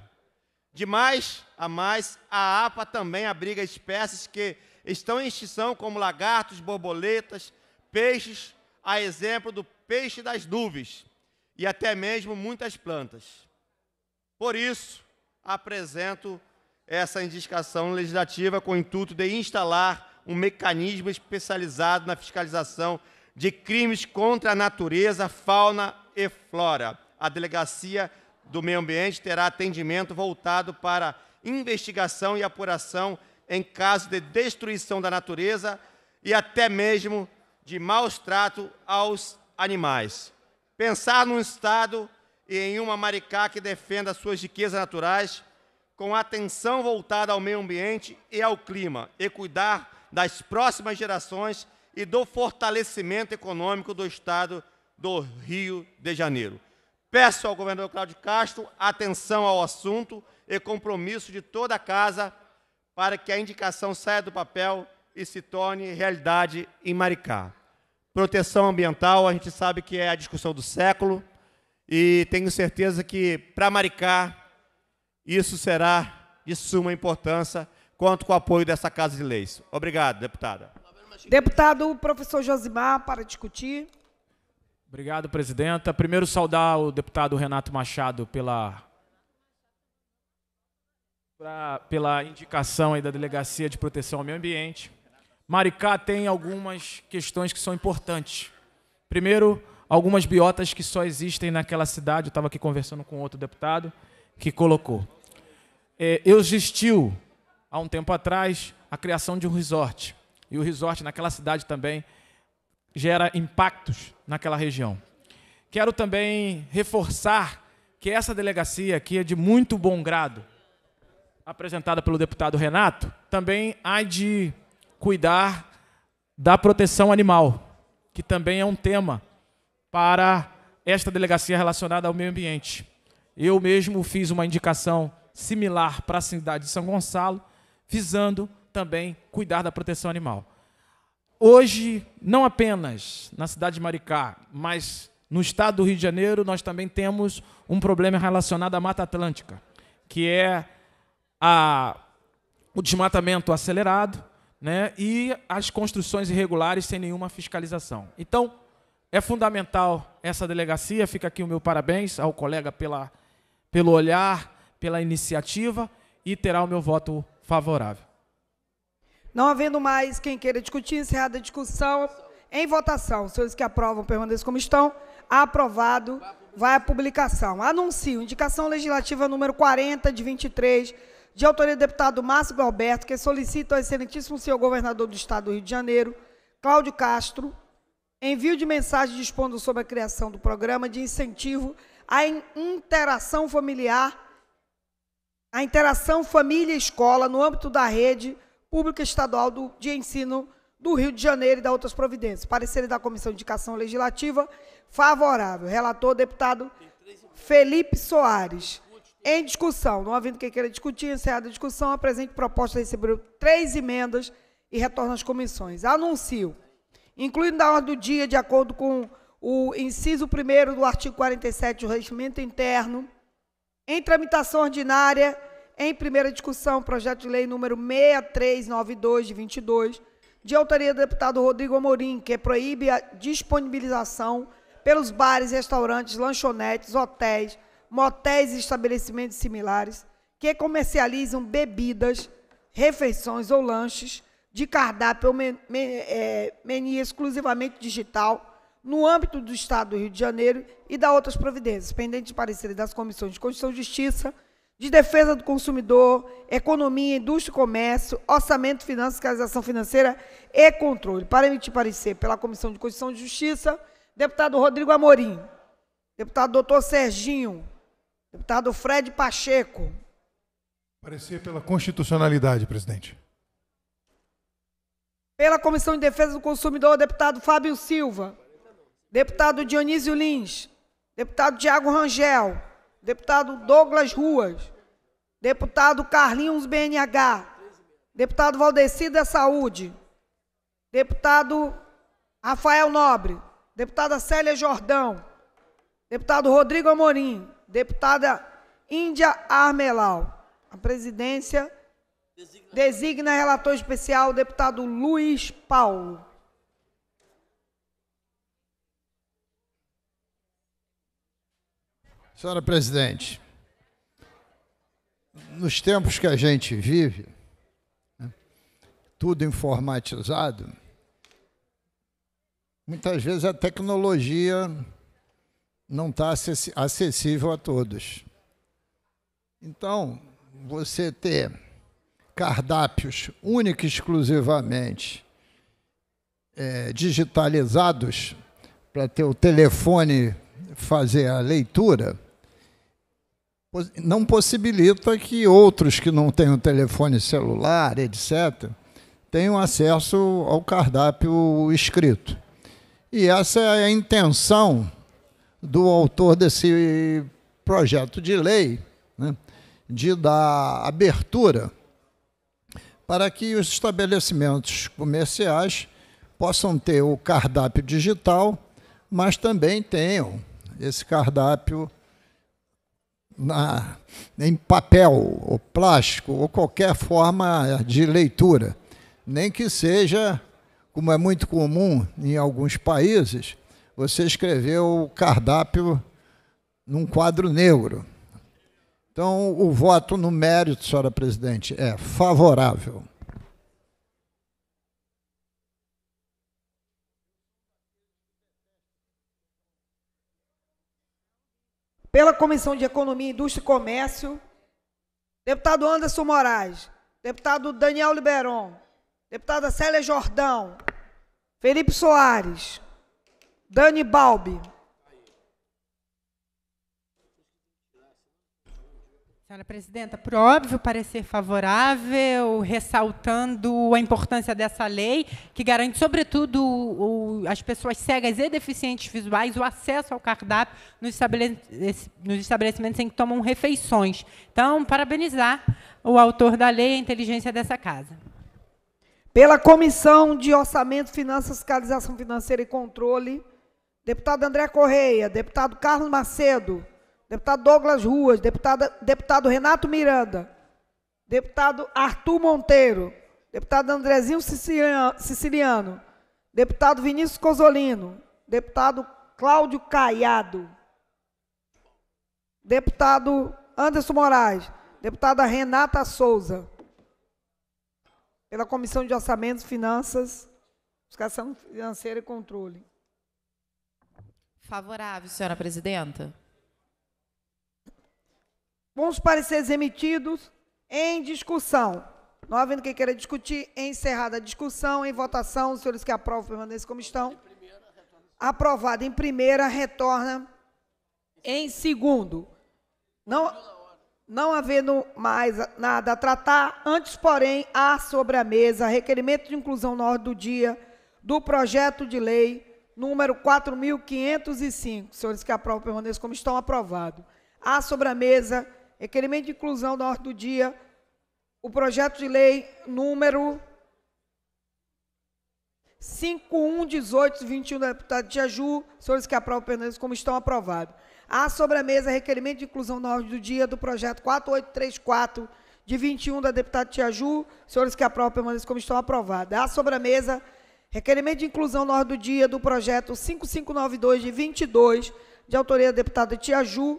De mais a mais, a APA também abriga espécies que estão em extinção como lagartos, borboletas, peixes, a exemplo do peixe das nuvens, e até mesmo muitas plantas. Por isso, apresento essa indicação legislativa com o intuito de instalar um mecanismo especializado na fiscalização de crimes contra a natureza, fauna e flora. A Delegacia do Meio Ambiente terá atendimento voltado para investigação e apuração em caso de destruição da natureza e até mesmo de maus trato aos animais. Pensar num Estado e em uma Maricá que defenda suas riquezas naturais com atenção voltada ao meio ambiente e ao clima e cuidar das próximas gerações e do fortalecimento econômico do Estado do Rio de Janeiro. Peço ao governador Cláudio Castro atenção ao assunto e compromisso de toda a casa para que a indicação saia do papel e se torne realidade em Maricá. Proteção ambiental, a gente sabe que é a discussão do século e tenho certeza que para Maricá isso será de suma importância, quanto com o apoio dessa Casa de Leis. Obrigado, deputada. Deputado professor Josimar, para discutir. Obrigado, presidenta. Primeiro, saudar o deputado Renato Machado pela pra, pela indicação aí da Delegacia de Proteção ao Meio Ambiente. Maricá tem algumas questões que são importantes. Primeiro, algumas biotas que só existem naquela cidade. Eu estava aqui conversando com outro deputado que colocou. É, existiu, há um tempo atrás, a criação de um resort. E o resort naquela cidade também gera impactos naquela região. Quero também reforçar que essa delegacia aqui é de muito bom grado apresentada pelo deputado Renato, também há de cuidar da proteção animal, que também é um tema para esta delegacia relacionada ao meio ambiente. Eu mesmo fiz uma indicação similar para a cidade de São Gonçalo, visando também cuidar da proteção animal. Hoje, não apenas na cidade de Maricá, mas no estado do Rio de Janeiro, nós também temos um problema relacionado à Mata Atlântica, que é a, o desmatamento acelerado né, e as construções irregulares sem nenhuma fiscalização. Então, é fundamental essa delegacia. Fica aqui o meu parabéns ao colega pela, pelo olhar, pela iniciativa e terá o meu voto favorável. Não havendo mais quem queira discutir, encerrada a discussão. Em votação, senhores que aprovam permaneçam como estão. Aprovado, vai à publicação. Anuncio, indicação legislativa número 40 de 23 de autoria do deputado Márcio Galberto, que solicita ao excelentíssimo senhor governador do Estado do Rio de Janeiro, Cláudio Castro, envio de mensagem dispondo sobre a criação do programa de incentivo à interação familiar, à interação família-escola no âmbito da rede pública estadual do, de ensino do Rio de Janeiro e da outras providências. Parecer da Comissão de Indicação Legislativa favorável. Relator, deputado Felipe Soares. Em discussão, não havendo quem queira discutir, encerrada a discussão, apresente proposta recebeu três emendas e retorna às comissões. Anuncio, incluindo na ordem do dia, de acordo com o inciso 1 do artigo 47 do Regimento Interno, em tramitação ordinária, em primeira discussão, projeto de lei número 6392 de 22, de autoria do deputado Rodrigo Amorim, que proíbe a disponibilização pelos bares, restaurantes, lanchonetes, hotéis, motéis e estabelecimentos similares que comercializam bebidas, refeições ou lanches de cardápio ou é, menu exclusivamente digital no âmbito do Estado do Rio de Janeiro e da outras providências, pendente de pareceres das comissões de Constituição e Justiça, de Defesa do Consumidor, Economia, Indústria e Comércio, Orçamento, Finanças, Fiscalização Financeira e Controle. Para emitir parecer pela Comissão de Constituição e Justiça, deputado Rodrigo Amorim, deputado doutor Serginho Deputado Fred Pacheco. Parecer pela constitucionalidade, presidente. Pela Comissão de Defesa do Consumidor, deputado Fábio Silva. Deputado Dionísio Lins. Deputado Tiago Rangel. Deputado Douglas Ruas. Deputado Carlinhos BNH. Deputado Valdeci da Saúde. Deputado Rafael Nobre. Deputada Célia Jordão. Deputado Rodrigo Amorim. Deputada Índia Armelau. A presidência designa, designa relator especial o deputado Luiz Paulo. Senhora presidente, nos tempos que a gente vive, né, tudo informatizado, muitas vezes a tecnologia não está acessível a todos. Então, você ter cardápios única e exclusivamente é, digitalizados para ter o telefone fazer a leitura, não possibilita que outros que não tenham telefone celular, etc., tenham acesso ao cardápio escrito. E essa é a intenção do autor desse projeto de lei, né, de dar abertura para que os estabelecimentos comerciais possam ter o cardápio digital, mas também tenham esse cardápio na, em papel ou plástico ou qualquer forma de leitura, nem que seja, como é muito comum em alguns países, você escreveu o cardápio num quadro negro. Então, o voto no mérito, senhora presidente, é favorável. Pela Comissão de Economia, Indústria e Comércio, deputado Anderson Moraes, deputado Daniel Liberon, deputada Célia Jordão, Felipe Soares. Dani Balbi. Senhora Presidenta, por óbvio parecer favorável, ressaltando a importância dessa lei, que garante, sobretudo, o, as pessoas cegas e deficientes visuais o acesso ao cardápio nos, estabelec nos estabelecimentos em que tomam refeições. Então, parabenizar o autor da lei e a inteligência dessa casa. Pela Comissão de Orçamento, Finanças, Fiscalização Financeira e Controle, deputado André Correia, deputado Carlos Macedo, deputado Douglas Ruas, deputado, deputado Renato Miranda, deputado Arthur Monteiro, deputado Andrezinho Siciliano, deputado Vinícius Cosolino, deputado Cláudio Caiado, deputado Anderson Moraes, deputada Renata Souza, pela Comissão de Orçamentos, Finanças, Fiscalização Financeira e Controle. Favorável, senhora presidenta. os pareceres emitidos em discussão. Não havendo quem queira discutir, encerrada a discussão, em votação, os senhores que aprovam permaneçam como estão. Aprovado em primeira, retorna em segundo. Não, não havendo mais nada a tratar, antes, porém, há sobre a mesa requerimento de inclusão na ordem do dia do projeto de lei número 4.505. Senhores que aprovam, permaneçam como estão aprovado. Há sobre a mesa requerimento de inclusão da ordem do dia o projeto de lei número 5118 21 deputada deputado Jaju. Senhores que aprovam, permaneçam como estão aprovado. Há sobre a mesa requerimento de inclusão na ordem do dia do projeto 4834 de 21 da deputada Tiaju. Senhores que aprovam, permaneçam como estão aprovado Há sobre a mesa Requerimento de inclusão na ordem do dia do projeto 5592 de 22, de autoria da deputada Tia Ju.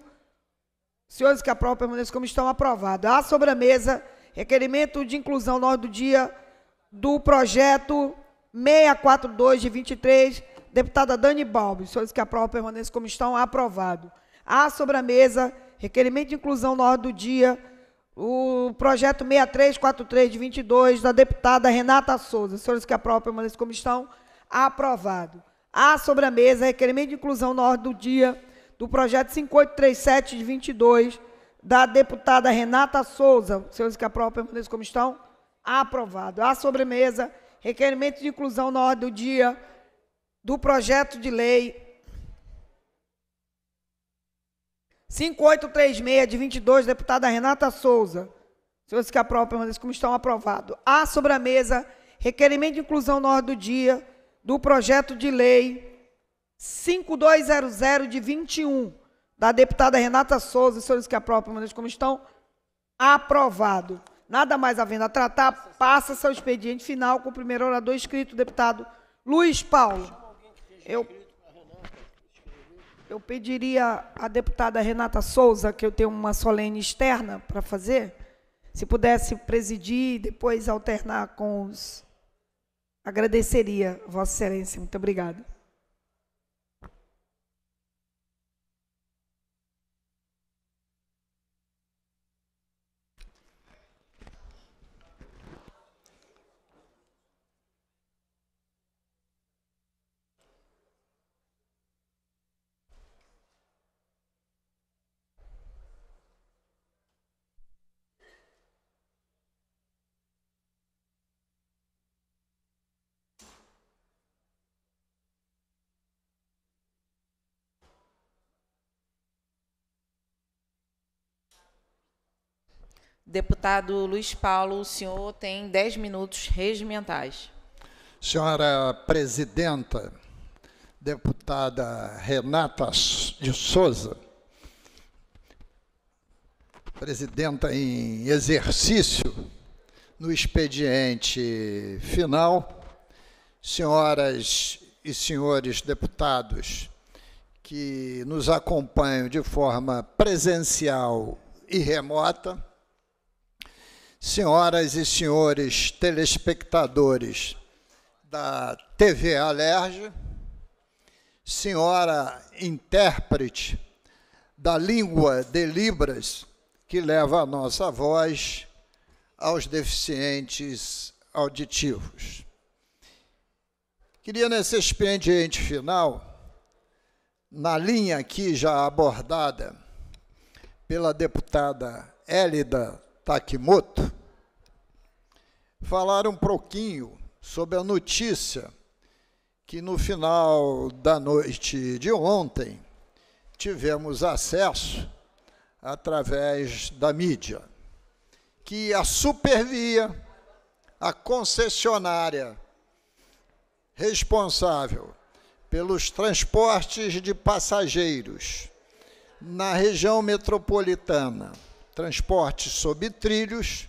Senhores que aprovam, permaneçam como estão sobre A mesa, requerimento de inclusão na ordem do dia do projeto 642 de 23, deputada Dani Balbi. Senhores que aprovam, permaneçam como estão aprovado. A mesa, requerimento de inclusão na ordem do dia o projeto 6343 de 22 da deputada Renata Souza. senhores que aprovam permaneçam como estão. Aprovado. Há sobre a mesa requerimento de inclusão na ordem do dia do projeto 5837 de 22 da deputada Renata Souza. senhores que aprovam permaneçam como estão. Aprovado. Há sobremesa requerimento de inclusão na ordem do dia do projeto de lei 5836 de 22, deputada Renata Souza. Senhores que aprovam, permaneçam como estão aprovado. Há sobre a mesa requerimento de inclusão na ordem do dia do projeto de lei 5200 de 21 da deputada Renata Souza. Senhores que aprovam, permaneçam como estão aprovado. Nada mais havendo a tratar, passa-se ao expediente final com o primeiro orador escrito, deputado Luiz Paulo. Eu eu pediria à deputada Renata Souza, que eu tenho uma solene externa para fazer, se pudesse presidir e depois alternar com os. Agradeceria, Vossa Excelência. Muito obrigada. Deputado Luiz Paulo, o senhor tem 10 minutos regimentais. Senhora presidenta, deputada Renata de Souza, presidenta em exercício no expediente final, senhoras e senhores deputados que nos acompanham de forma presencial e remota, Senhoras e senhores telespectadores da TV Alerj, senhora intérprete da língua de Libras, que leva a nossa voz aos deficientes auditivos. Queria, nesse expediente final, na linha aqui já abordada pela deputada Hélida Takimoto, falar um pouquinho sobre a notícia que no final da noite de ontem tivemos acesso através da mídia, que a Supervia, a concessionária responsável pelos transportes de passageiros na região metropolitana, transportes sob trilhos,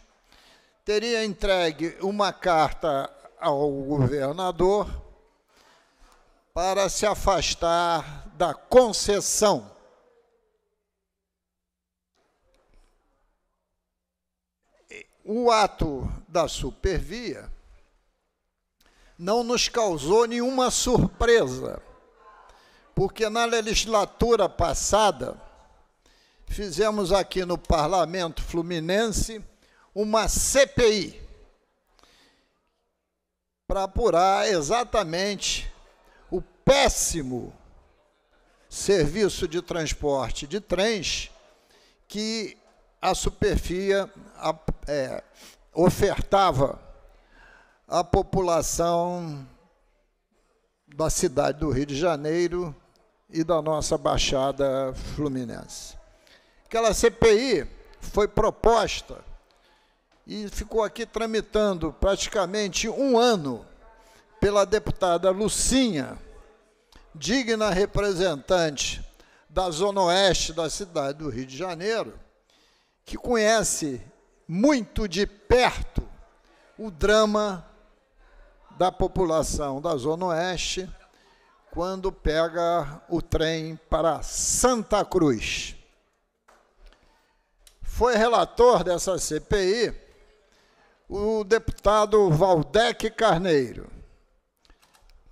teria entregue uma carta ao governador para se afastar da concessão. O ato da supervia não nos causou nenhuma surpresa, porque na legislatura passada fizemos aqui no Parlamento Fluminense uma CPI para apurar exatamente o péssimo serviço de transporte de trens que a Superfia é, ofertava à população da cidade do Rio de Janeiro e da nossa Baixada Fluminense. Aquela CPI foi proposta e ficou aqui tramitando praticamente um ano pela deputada Lucinha, digna representante da Zona Oeste da cidade do Rio de Janeiro, que conhece muito de perto o drama da população da Zona Oeste quando pega o trem para Santa Cruz. Foi relator dessa CPI o deputado Valdec Carneiro.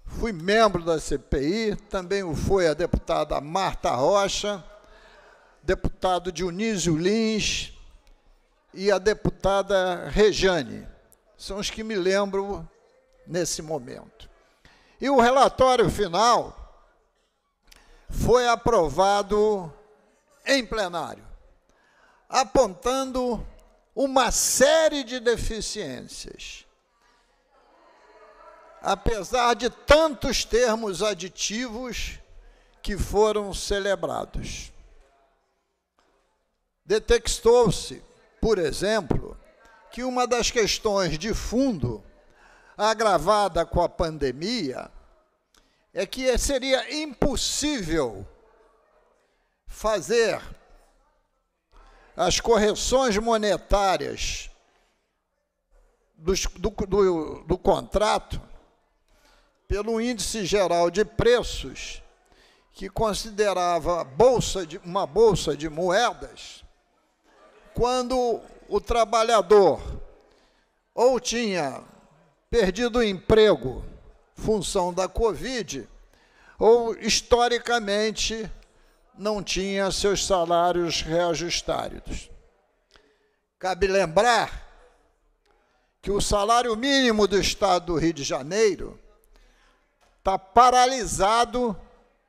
Fui membro da CPI, também o foi a deputada Marta Rocha, deputado Dionísio Lins e a deputada Rejane. São os que me lembro nesse momento. E o relatório final foi aprovado em plenário, apontando uma série de deficiências. Apesar de tantos termos aditivos que foram celebrados. Detectou-se, por exemplo, que uma das questões de fundo agravada com a pandemia é que seria impossível fazer as correções monetárias do, do, do contrato pelo índice geral de preços, que considerava bolsa de, uma bolsa de moedas, quando o trabalhador ou tinha perdido o emprego, função da Covid, ou historicamente não tinha seus salários reajustados. Cabe lembrar que o salário mínimo do estado do Rio de Janeiro está paralisado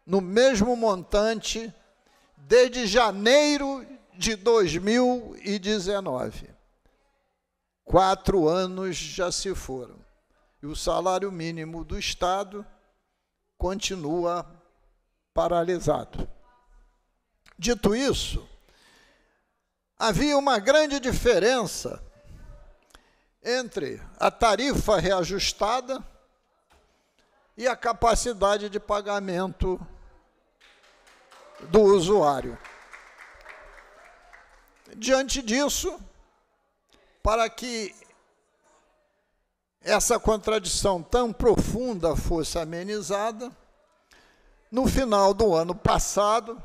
no mesmo montante desde janeiro de 2019. Quatro anos já se foram. E o salário mínimo do Estado continua paralisado. Dito isso, havia uma grande diferença entre a tarifa reajustada e a capacidade de pagamento do usuário. Diante disso, para que essa contradição tão profunda fosse amenizada, no final do ano passado,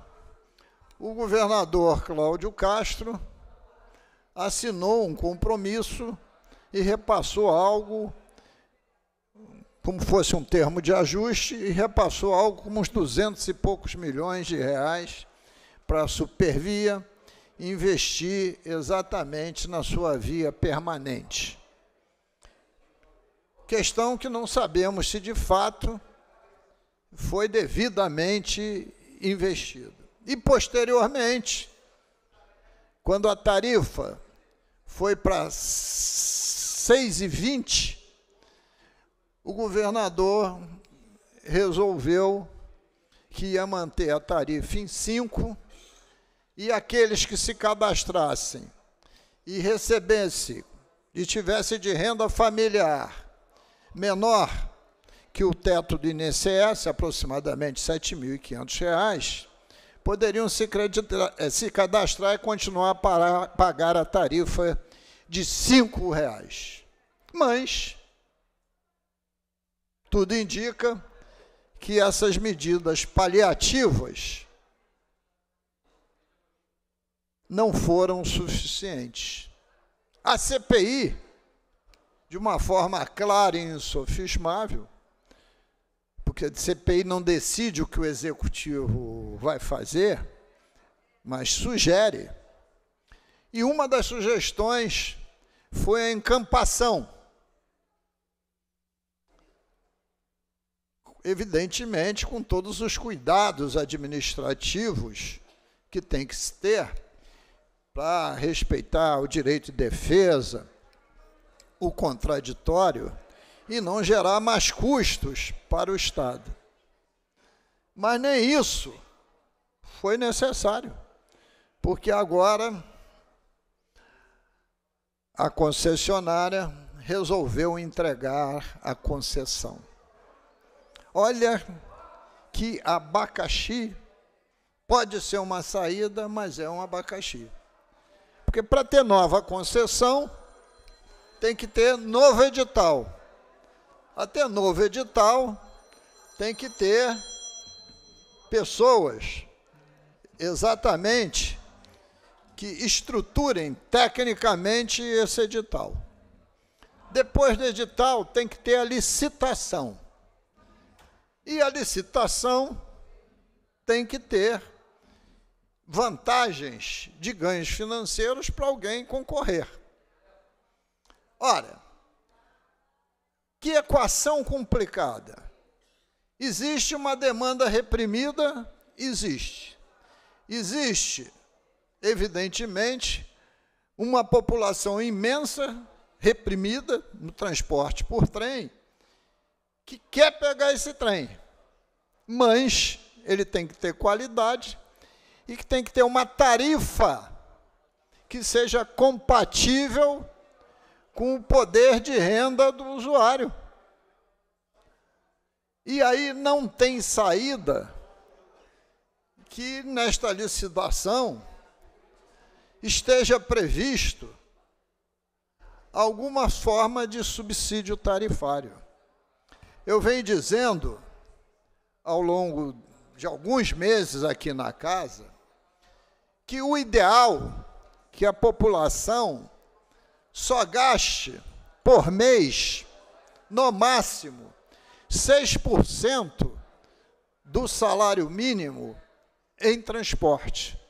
o governador Cláudio Castro assinou um compromisso e repassou algo, como fosse um termo de ajuste, e repassou algo como uns duzentos e poucos milhões de reais para a Supervia investir exatamente na sua via permanente. Questão que não sabemos se de fato foi devidamente investido. E posteriormente, quando a tarifa foi para 6,20, o governador resolveu que ia manter a tarifa em 5 e aqueles que se cadastrassem e recebessem e tivessem de renda familiar menor que o teto do INSS, aproximadamente R$ 7.500, poderiam se, eh, se cadastrar e continuar a pagar a tarifa de R$ reais. Mas tudo indica que essas medidas paliativas não foram suficientes. A CPI, de uma forma clara e insofismável, porque a CPI não decide o que o executivo vai fazer, mas sugere. E uma das sugestões foi a encampação. Evidentemente, com todos os cuidados administrativos que tem que se ter para respeitar o direito de defesa, o contraditório e não gerar mais custos para o Estado. Mas nem isso foi necessário, porque agora a concessionária resolveu entregar a concessão. Olha que abacaxi pode ser uma saída, mas é um abacaxi. Porque para ter nova concessão, tem que ter novo edital. Até novo edital tem que ter pessoas exatamente que estruturem tecnicamente esse edital. Depois do edital tem que ter a licitação. E a licitação tem que ter vantagens de ganhos financeiros para alguém concorrer. Ora, que equação complicada. Existe uma demanda reprimida? Existe. Existe, evidentemente, uma população imensa reprimida no transporte por trem que quer pegar esse trem. Mas ele tem que ter qualidade e que tem que ter uma tarifa que seja compatível com o poder de renda do usuário. E aí não tem saída que nesta licitação esteja previsto alguma forma de subsídio tarifário. Eu venho dizendo ao longo de alguns meses aqui na casa que o ideal que a população só gaste por mês, no máximo, 6% do salário mínimo em transporte.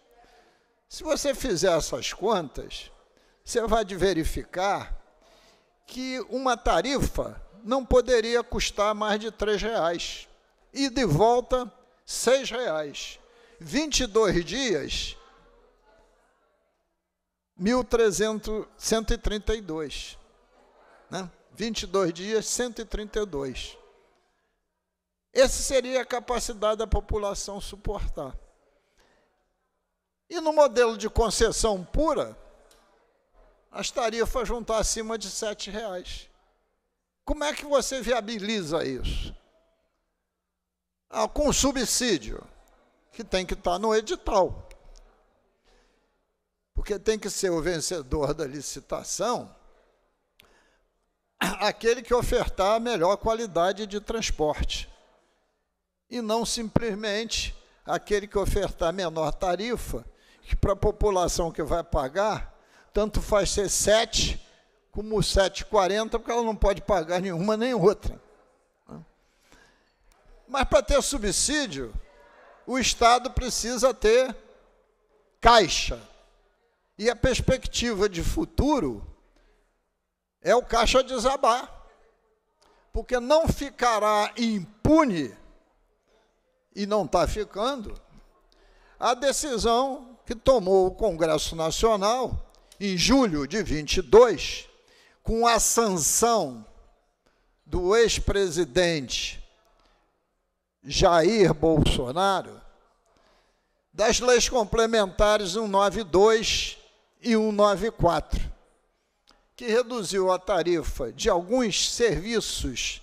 Se você fizer essas contas, você vai verificar que uma tarifa não poderia custar mais de R$ 3,00. E de volta, R$ 6,00. 22 dias 1.332. Né? 22 dias, 132. Essa seria a capacidade da população suportar. E no modelo de concessão pura, as tarifas juntar acima de R$ reais. Como é que você viabiliza isso? Ah, com subsídio, que tem que estar no edital porque tem que ser o vencedor da licitação aquele que ofertar a melhor qualidade de transporte. E não simplesmente aquele que ofertar a menor tarifa, que para a população que vai pagar, tanto faz ser 7 como 7,40, porque ela não pode pagar nenhuma nem outra. Mas para ter subsídio, o Estado precisa ter caixa e a perspectiva de futuro é o caixa desabar, porque não ficará impune, e não está ficando, a decisão que tomou o Congresso Nacional em julho de 22, com a sanção do ex-presidente Jair Bolsonaro, das leis complementares 192 e 194, que reduziu a tarifa de alguns serviços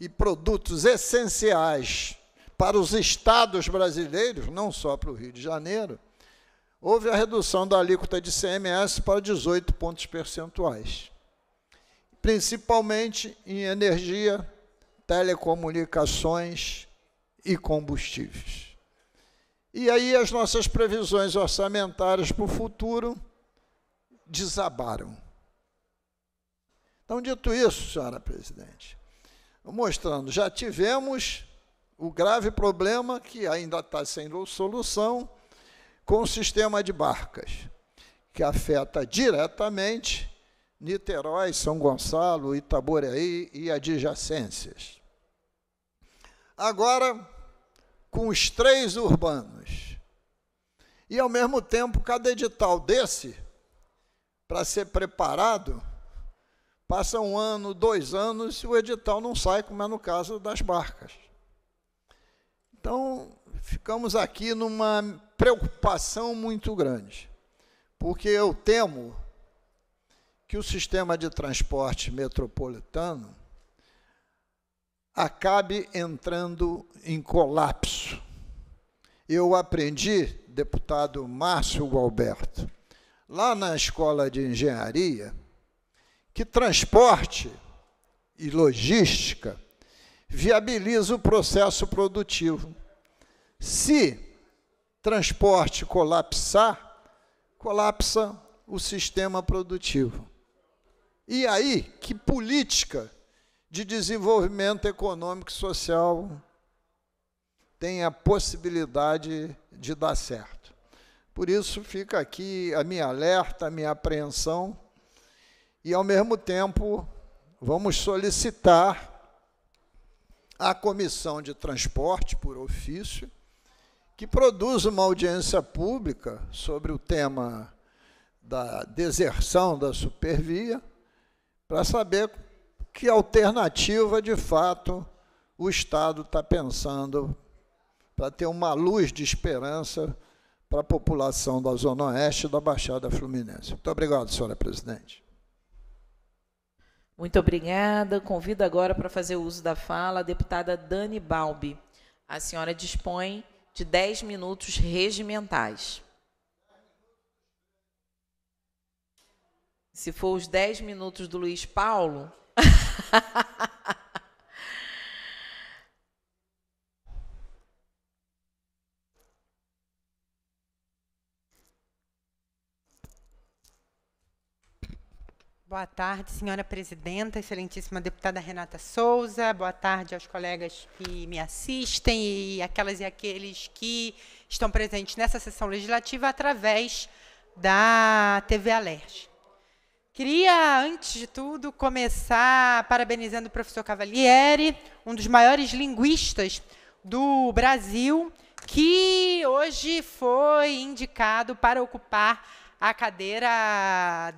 e produtos essenciais para os estados brasileiros, não só para o Rio de Janeiro, houve a redução da alíquota de CMS para 18 pontos percentuais, principalmente em energia, telecomunicações e combustíveis. E aí as nossas previsões orçamentárias para o futuro desabaram. Então, dito isso, senhora presidente, mostrando, já tivemos o grave problema que ainda está sem solução com o sistema de barcas, que afeta diretamente Niterói, São Gonçalo, Itaboraí e adjacências. Agora, com os três urbanos. E, ao mesmo tempo, cada edital desse para ser preparado, passa um ano, dois anos e o edital não sai, como é no caso das barcas. Então, ficamos aqui numa preocupação muito grande, porque eu temo que o sistema de transporte metropolitano acabe entrando em colapso. Eu aprendi, deputado Márcio Gualberto, lá na escola de engenharia que transporte e logística viabiliza o processo produtivo. Se transporte colapsar, colapsa o sistema produtivo. E aí, que política de desenvolvimento econômico e social tem a possibilidade de dar certo? Por isso fica aqui a minha alerta, a minha apreensão e ao mesmo tempo vamos solicitar à Comissão de Transporte por ofício que produza uma audiência pública sobre o tema da deserção da supervia para saber que alternativa de fato o Estado está pensando para ter uma luz de esperança para a população da Zona Oeste da Baixada Fluminense. Muito obrigado, senhora presidente. Muito obrigada. Convido agora para fazer uso da fala a deputada Dani Balbi. A senhora dispõe de 10 minutos regimentais. Se for os 10 minutos do Luiz Paulo. Boa tarde, senhora presidenta, excelentíssima deputada Renata Souza. Boa tarde aos colegas que me assistem e aquelas e aqueles que estão presentes nessa sessão legislativa através da TV Alerj. Queria, antes de tudo, começar parabenizando o professor Cavalieri, um dos maiores linguistas do Brasil, que hoje foi indicado para ocupar a cadeira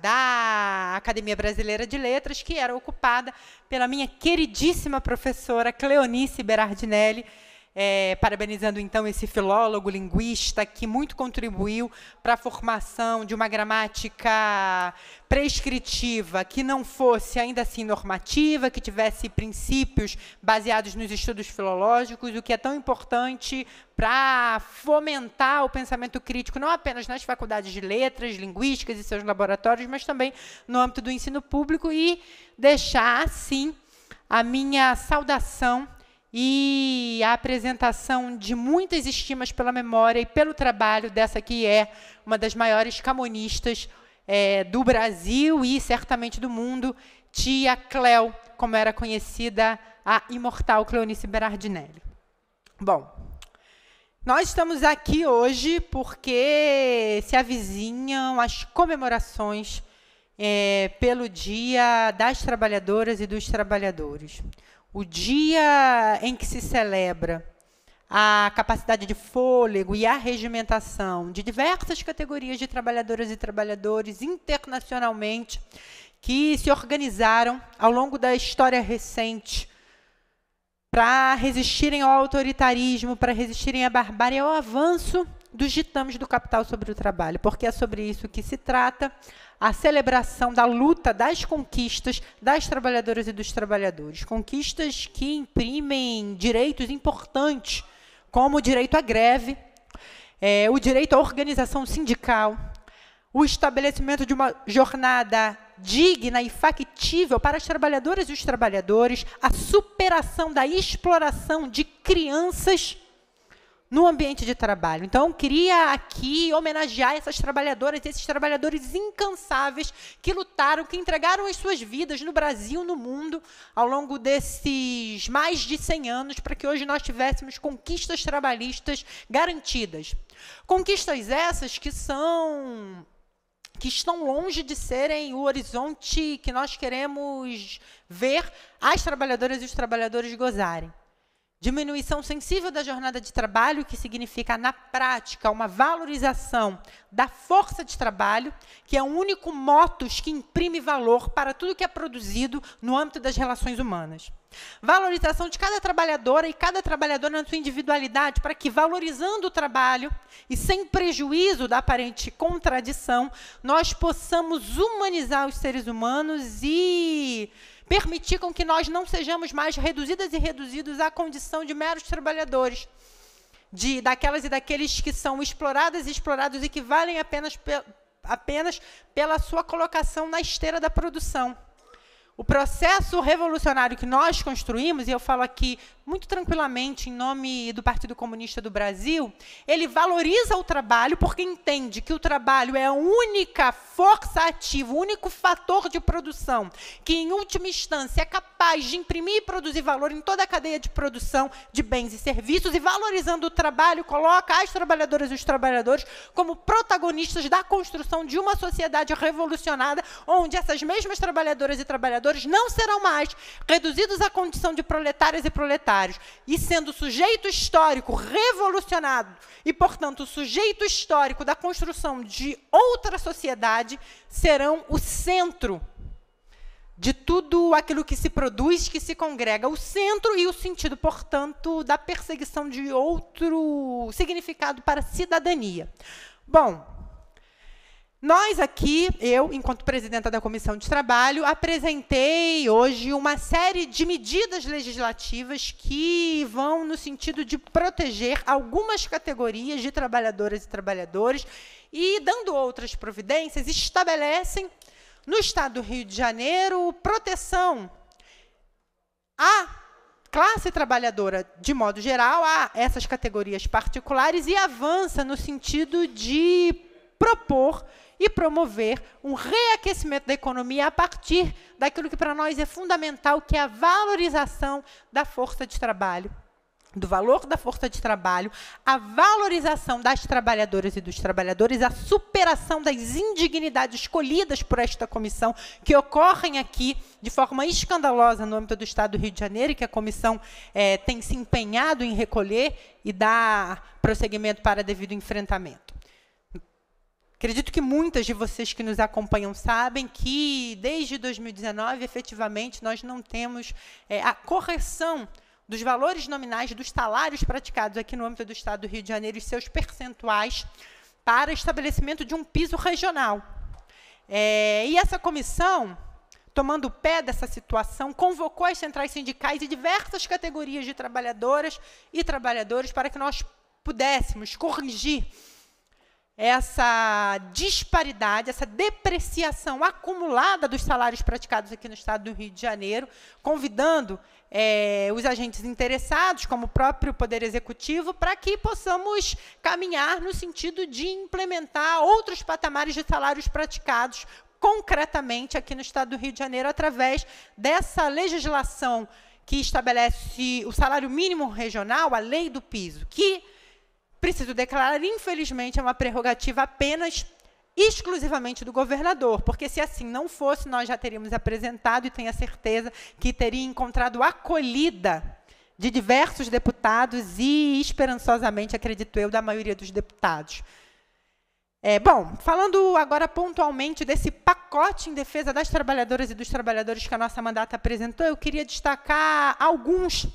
da Academia Brasileira de Letras, que era ocupada pela minha queridíssima professora Cleonice Berardinelli, é, parabenizando então esse filólogo, linguista, que muito contribuiu para a formação de uma gramática prescritiva, que não fosse ainda assim normativa, que tivesse princípios baseados nos estudos filológicos, o que é tão importante para fomentar o pensamento crítico, não apenas nas faculdades de letras, linguísticas e seus laboratórios, mas também no âmbito do ensino público e deixar, assim, a minha saudação e a apresentação de muitas estimas pela memória e pelo trabalho dessa que é uma das maiores camonistas é, do Brasil e certamente do mundo, tia Cleo, como era conhecida a imortal Cleonice Berardinelli. Bom, nós estamos aqui hoje porque se avizinham as comemorações é, pelo Dia das Trabalhadoras e dos Trabalhadores o dia em que se celebra a capacidade de fôlego e a regimentação de diversas categorias de trabalhadoras e trabalhadores internacionalmente que se organizaram ao longo da história recente para resistirem ao autoritarismo, para resistirem à barbárie e ao avanço dos ditames do Capital sobre o Trabalho, porque é sobre isso que se trata a celebração da luta das conquistas das trabalhadoras e dos trabalhadores. Conquistas que imprimem direitos importantes, como o direito à greve, é, o direito à organização sindical, o estabelecimento de uma jornada digna e factível para as trabalhadoras e os trabalhadores, a superação da exploração de crianças no ambiente de trabalho. Então, queria aqui homenagear essas trabalhadoras, esses trabalhadores incansáveis que lutaram, que entregaram as suas vidas no Brasil, no mundo, ao longo desses mais de 100 anos, para que hoje nós tivéssemos conquistas trabalhistas garantidas. Conquistas essas que são que estão longe de serem o horizonte que nós queremos ver as trabalhadoras e os trabalhadores gozarem. Diminuição sensível da jornada de trabalho, que significa, na prática, uma valorização da força de trabalho, que é o único motus que imprime valor para tudo que é produzido no âmbito das relações humanas. Valorização de cada trabalhadora e cada trabalhador na sua individualidade, para que, valorizando o trabalho e sem prejuízo da aparente contradição, nós possamos humanizar os seres humanos e permitir com que nós não sejamos mais reduzidas e reduzidos à condição de meros trabalhadores, de daquelas e daqueles que são exploradas e explorados e que valem apenas, pe apenas pela sua colocação na esteira da produção. O processo revolucionário que nós construímos, e eu falo aqui muito tranquilamente em nome do Partido Comunista do Brasil, ele valoriza o trabalho porque entende que o trabalho é a única força ativa, o único fator de produção que, em última instância, é capaz de imprimir e produzir valor em toda a cadeia de produção de bens e serviços e, valorizando o trabalho, coloca as trabalhadoras e os trabalhadores como protagonistas da construção de uma sociedade revolucionada onde essas mesmas trabalhadoras e trabalhadores não serão mais reduzidos à condição de proletárias e proletários e sendo sujeito histórico revolucionado e, portanto, sujeito histórico da construção de outra sociedade, serão o centro de tudo aquilo que se produz, que se congrega, o centro e o sentido, portanto, da perseguição de outro significado para a cidadania. Bom, nós aqui, eu, enquanto presidenta da Comissão de Trabalho, apresentei hoje uma série de medidas legislativas que vão no sentido de proteger algumas categorias de trabalhadoras e trabalhadores e, dando outras providências, estabelecem no estado do Rio de Janeiro proteção à classe trabalhadora de modo geral, a essas categorias particulares e avança no sentido de propor e promover um reaquecimento da economia a partir daquilo que para nós é fundamental, que é a valorização da força de trabalho do valor da força de trabalho, a valorização das trabalhadoras e dos trabalhadores, a superação das indignidades escolhidas por esta comissão, que ocorrem aqui de forma escandalosa no âmbito do Estado do Rio de Janeiro, e que a comissão é, tem se empenhado em recolher e dar prosseguimento para devido enfrentamento. Acredito que muitas de vocês que nos acompanham sabem que, desde 2019, efetivamente, nós não temos é, a correção dos valores nominais dos salários praticados aqui no âmbito do Estado do Rio de Janeiro e seus percentuais para estabelecimento de um piso regional. É, e essa comissão, tomando pé dessa situação, convocou as centrais sindicais e diversas categorias de trabalhadoras e trabalhadores para que nós pudéssemos corrigir essa disparidade, essa depreciação acumulada dos salários praticados aqui no estado do Rio de Janeiro, convidando é, os agentes interessados, como o próprio Poder Executivo, para que possamos caminhar no sentido de implementar outros patamares de salários praticados concretamente aqui no estado do Rio de Janeiro, através dessa legislação que estabelece o salário mínimo regional, a lei do piso, que preciso declarar, infelizmente, é uma prerrogativa apenas exclusivamente do governador, porque se assim não fosse, nós já teríamos apresentado e tenho a certeza que teria encontrado acolhida de diversos deputados e, esperançosamente, acredito eu, da maioria dos deputados. É, bom, falando agora pontualmente desse pacote em defesa das trabalhadoras e dos trabalhadores que a nossa mandata apresentou, eu queria destacar alguns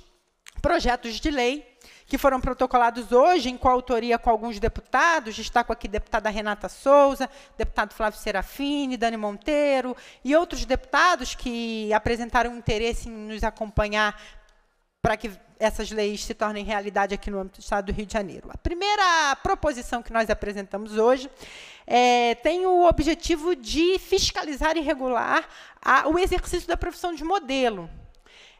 projetos de lei que foram protocolados hoje em coautoria com alguns deputados, destaco aqui deputada Renata Souza, deputado Flávio Serafini, Dani Monteiro e outros deputados que apresentaram interesse em nos acompanhar para que essas leis se tornem realidade aqui no âmbito do Estado do Rio de Janeiro. A primeira proposição que nós apresentamos hoje é, tem o objetivo de fiscalizar e regular a, o exercício da profissão de modelo.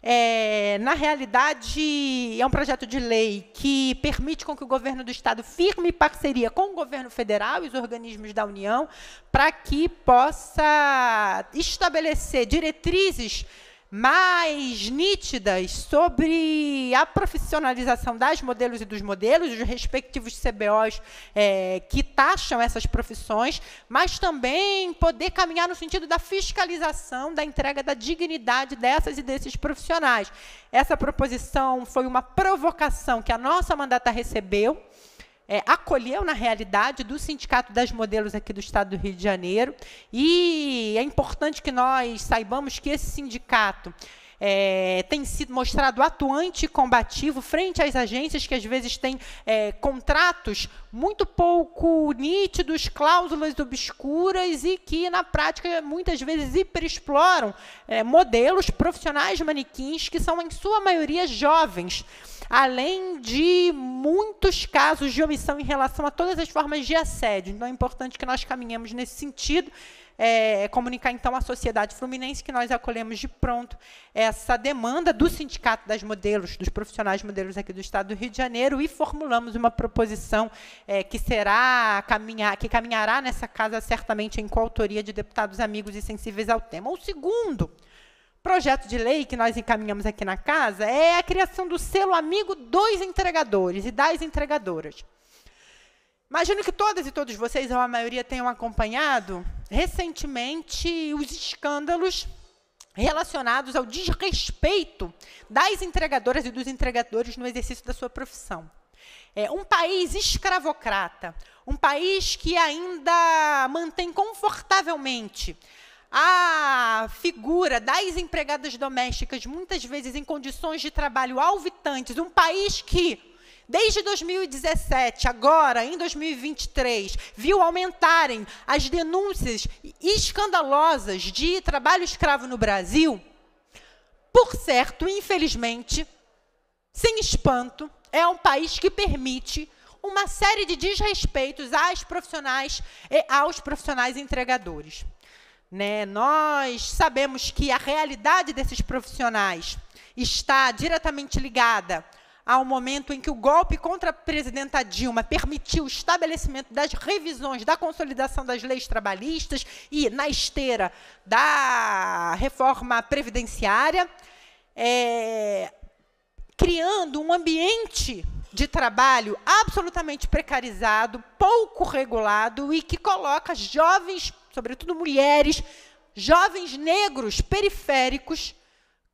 É, na realidade, é um projeto de lei que permite com que o governo do Estado firme parceria com o governo federal e os organismos da União para que possa estabelecer diretrizes mais nítidas sobre a profissionalização das modelos e dos modelos, os respectivos CBOs é, que taxam essas profissões, mas também poder caminhar no sentido da fiscalização, da entrega da dignidade dessas e desses profissionais. Essa proposição foi uma provocação que a nossa mandata recebeu é, acolheu na realidade do Sindicato das Modelos aqui do Estado do Rio de Janeiro. E é importante que nós saibamos que esse sindicato é, tem sido mostrado atuante e combativo frente às agências que às vezes têm é, contratos muito pouco nítidos, cláusulas obscuras e que na prática muitas vezes hiperexploram é, modelos profissionais manequins que são em sua maioria jovens além de muitos casos de omissão em relação a todas as formas de assédio. Então, é importante que nós caminhemos nesse sentido. É, é, comunicar então à sociedade fluminense que nós acolhemos de pronto essa demanda do Sindicato das Modelos, dos profissionais modelos aqui do Estado do Rio de Janeiro, e formulamos uma proposição é, que será caminhar, que caminhará nessa casa certamente em coautoria de deputados amigos e sensíveis ao tema. O segundo projeto de lei que nós encaminhamos aqui na casa é a criação do selo amigo dos entregadores e das entregadoras. Imagino que todas e todos vocês, ou a maioria, tenham acompanhado recentemente os escândalos relacionados ao desrespeito das entregadoras e dos entregadores no exercício da sua profissão. É um país escravocrata, um país que ainda mantém confortavelmente a figura das empregadas domésticas, muitas vezes em condições de trabalho alvitantes, um país que Desde 2017, agora em 2023, viu aumentarem as denúncias escandalosas de trabalho escravo no Brasil. Por certo, infelizmente, sem espanto, é um país que permite uma série de desrespeitos às profissionais e aos profissionais entregadores. Né? Nós sabemos que a realidade desses profissionais está diretamente ligada ao momento em que o golpe contra a presidenta Dilma permitiu o estabelecimento das revisões da consolidação das leis trabalhistas e, na esteira, da reforma previdenciária, é, criando um ambiente de trabalho absolutamente precarizado, pouco regulado e que coloca jovens sobretudo mulheres, jovens negros periféricos,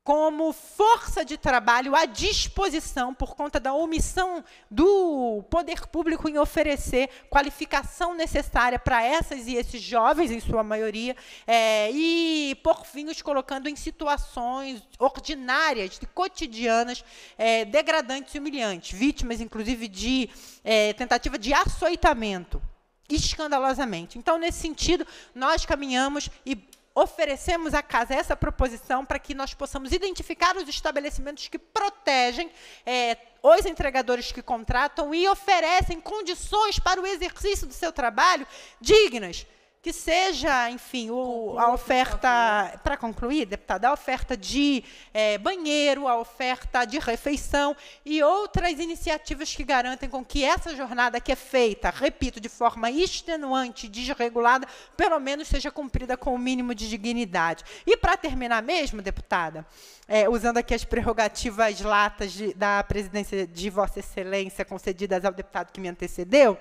como força de trabalho à disposição por conta da omissão do poder público em oferecer qualificação necessária para essas e esses jovens, em sua maioria, é, e, por fim, os colocando em situações ordinárias, cotidianas, é, degradantes e humilhantes, vítimas, inclusive, de é, tentativa de açoitamento escandalosamente. Então, nesse sentido, nós caminhamos e oferecemos à casa essa proposição para que nós possamos identificar os estabelecimentos que protegem é, os entregadores que contratam e oferecem condições para o exercício do seu trabalho dignas que seja, enfim, o, a oferta, para concluir, deputada, a oferta de é, banheiro, a oferta de refeição e outras iniciativas que garantem com que essa jornada que é feita, repito, de forma extenuante, desregulada, pelo menos seja cumprida com o mínimo de dignidade. E para terminar mesmo, deputada, é, usando aqui as prerrogativas latas de, da presidência de Vossa Excelência concedidas ao deputado que me antecedeu,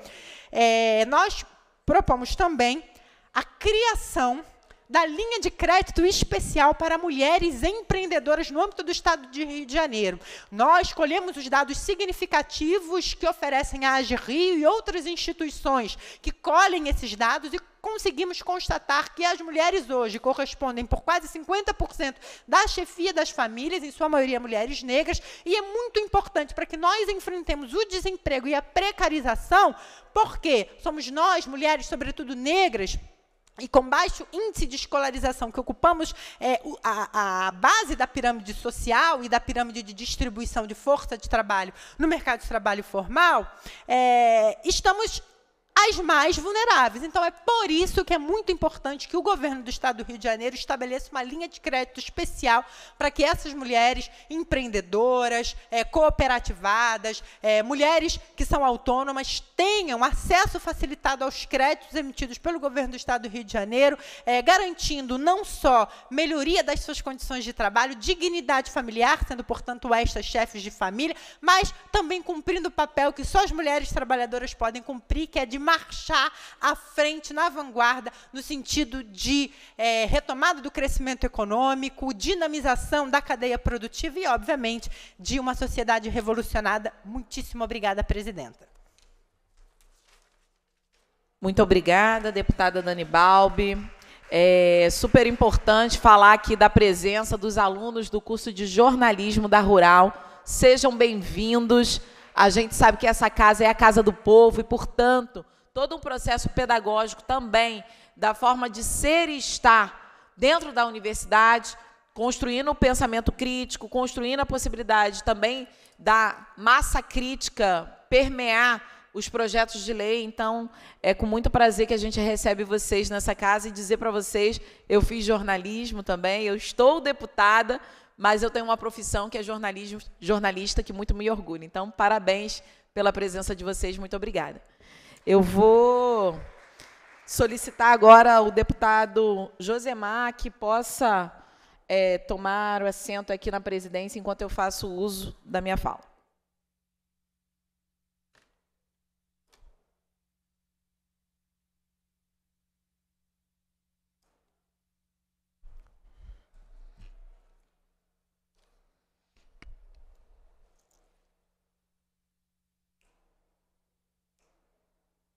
é, nós propomos também a criação da linha de crédito especial para mulheres empreendedoras no âmbito do Estado de Rio de Janeiro. Nós colhemos os dados significativos que oferecem a AGE Rio e outras instituições que colhem esses dados e conseguimos constatar que as mulheres hoje correspondem por quase 50% da chefia das famílias, em sua maioria mulheres negras, e é muito importante para que nós enfrentemos o desemprego e a precarização, porque somos nós, mulheres, sobretudo negras, e com baixo índice de escolarização, que ocupamos é, a, a, base da pirâmide social e da pirâmide de distribuição de força de trabalho no mercado de trabalho formal, é, estamos as mais vulneráveis. Então, é por isso que é muito importante que o governo do Estado do Rio de Janeiro estabeleça uma linha de crédito especial para que essas mulheres empreendedoras, é, cooperativadas, é, mulheres que são autônomas, tenham acesso facilitado aos créditos emitidos pelo governo do Estado do Rio de Janeiro, é, garantindo não só melhoria das suas condições de trabalho, dignidade familiar, sendo, portanto, estas chefes de família, mas também cumprindo o papel que só as mulheres trabalhadoras podem cumprir, que é de marchar à frente, na vanguarda, no sentido de é, retomada do crescimento econômico, dinamização da cadeia produtiva e, obviamente, de uma sociedade revolucionada. Muitíssimo obrigada, presidenta. Muito obrigada, deputada Dani Balbi. É super importante falar aqui da presença dos alunos do curso de jornalismo da Rural. Sejam bem-vindos. A gente sabe que essa casa é a casa do povo e, portanto, todo um processo pedagógico também da forma de ser e estar dentro da universidade, construindo o um pensamento crítico, construindo a possibilidade também da massa crítica permear os projetos de lei. Então, é com muito prazer que a gente recebe vocês nessa casa e dizer para vocês, eu fiz jornalismo também, eu estou deputada, mas eu tenho uma profissão que é jornalismo, jornalista que muito me orgulha. Então, parabéns pela presença de vocês, muito obrigada. Eu vou solicitar agora o deputado Josemar que possa é, tomar o assento aqui na presidência enquanto eu faço uso da minha fala.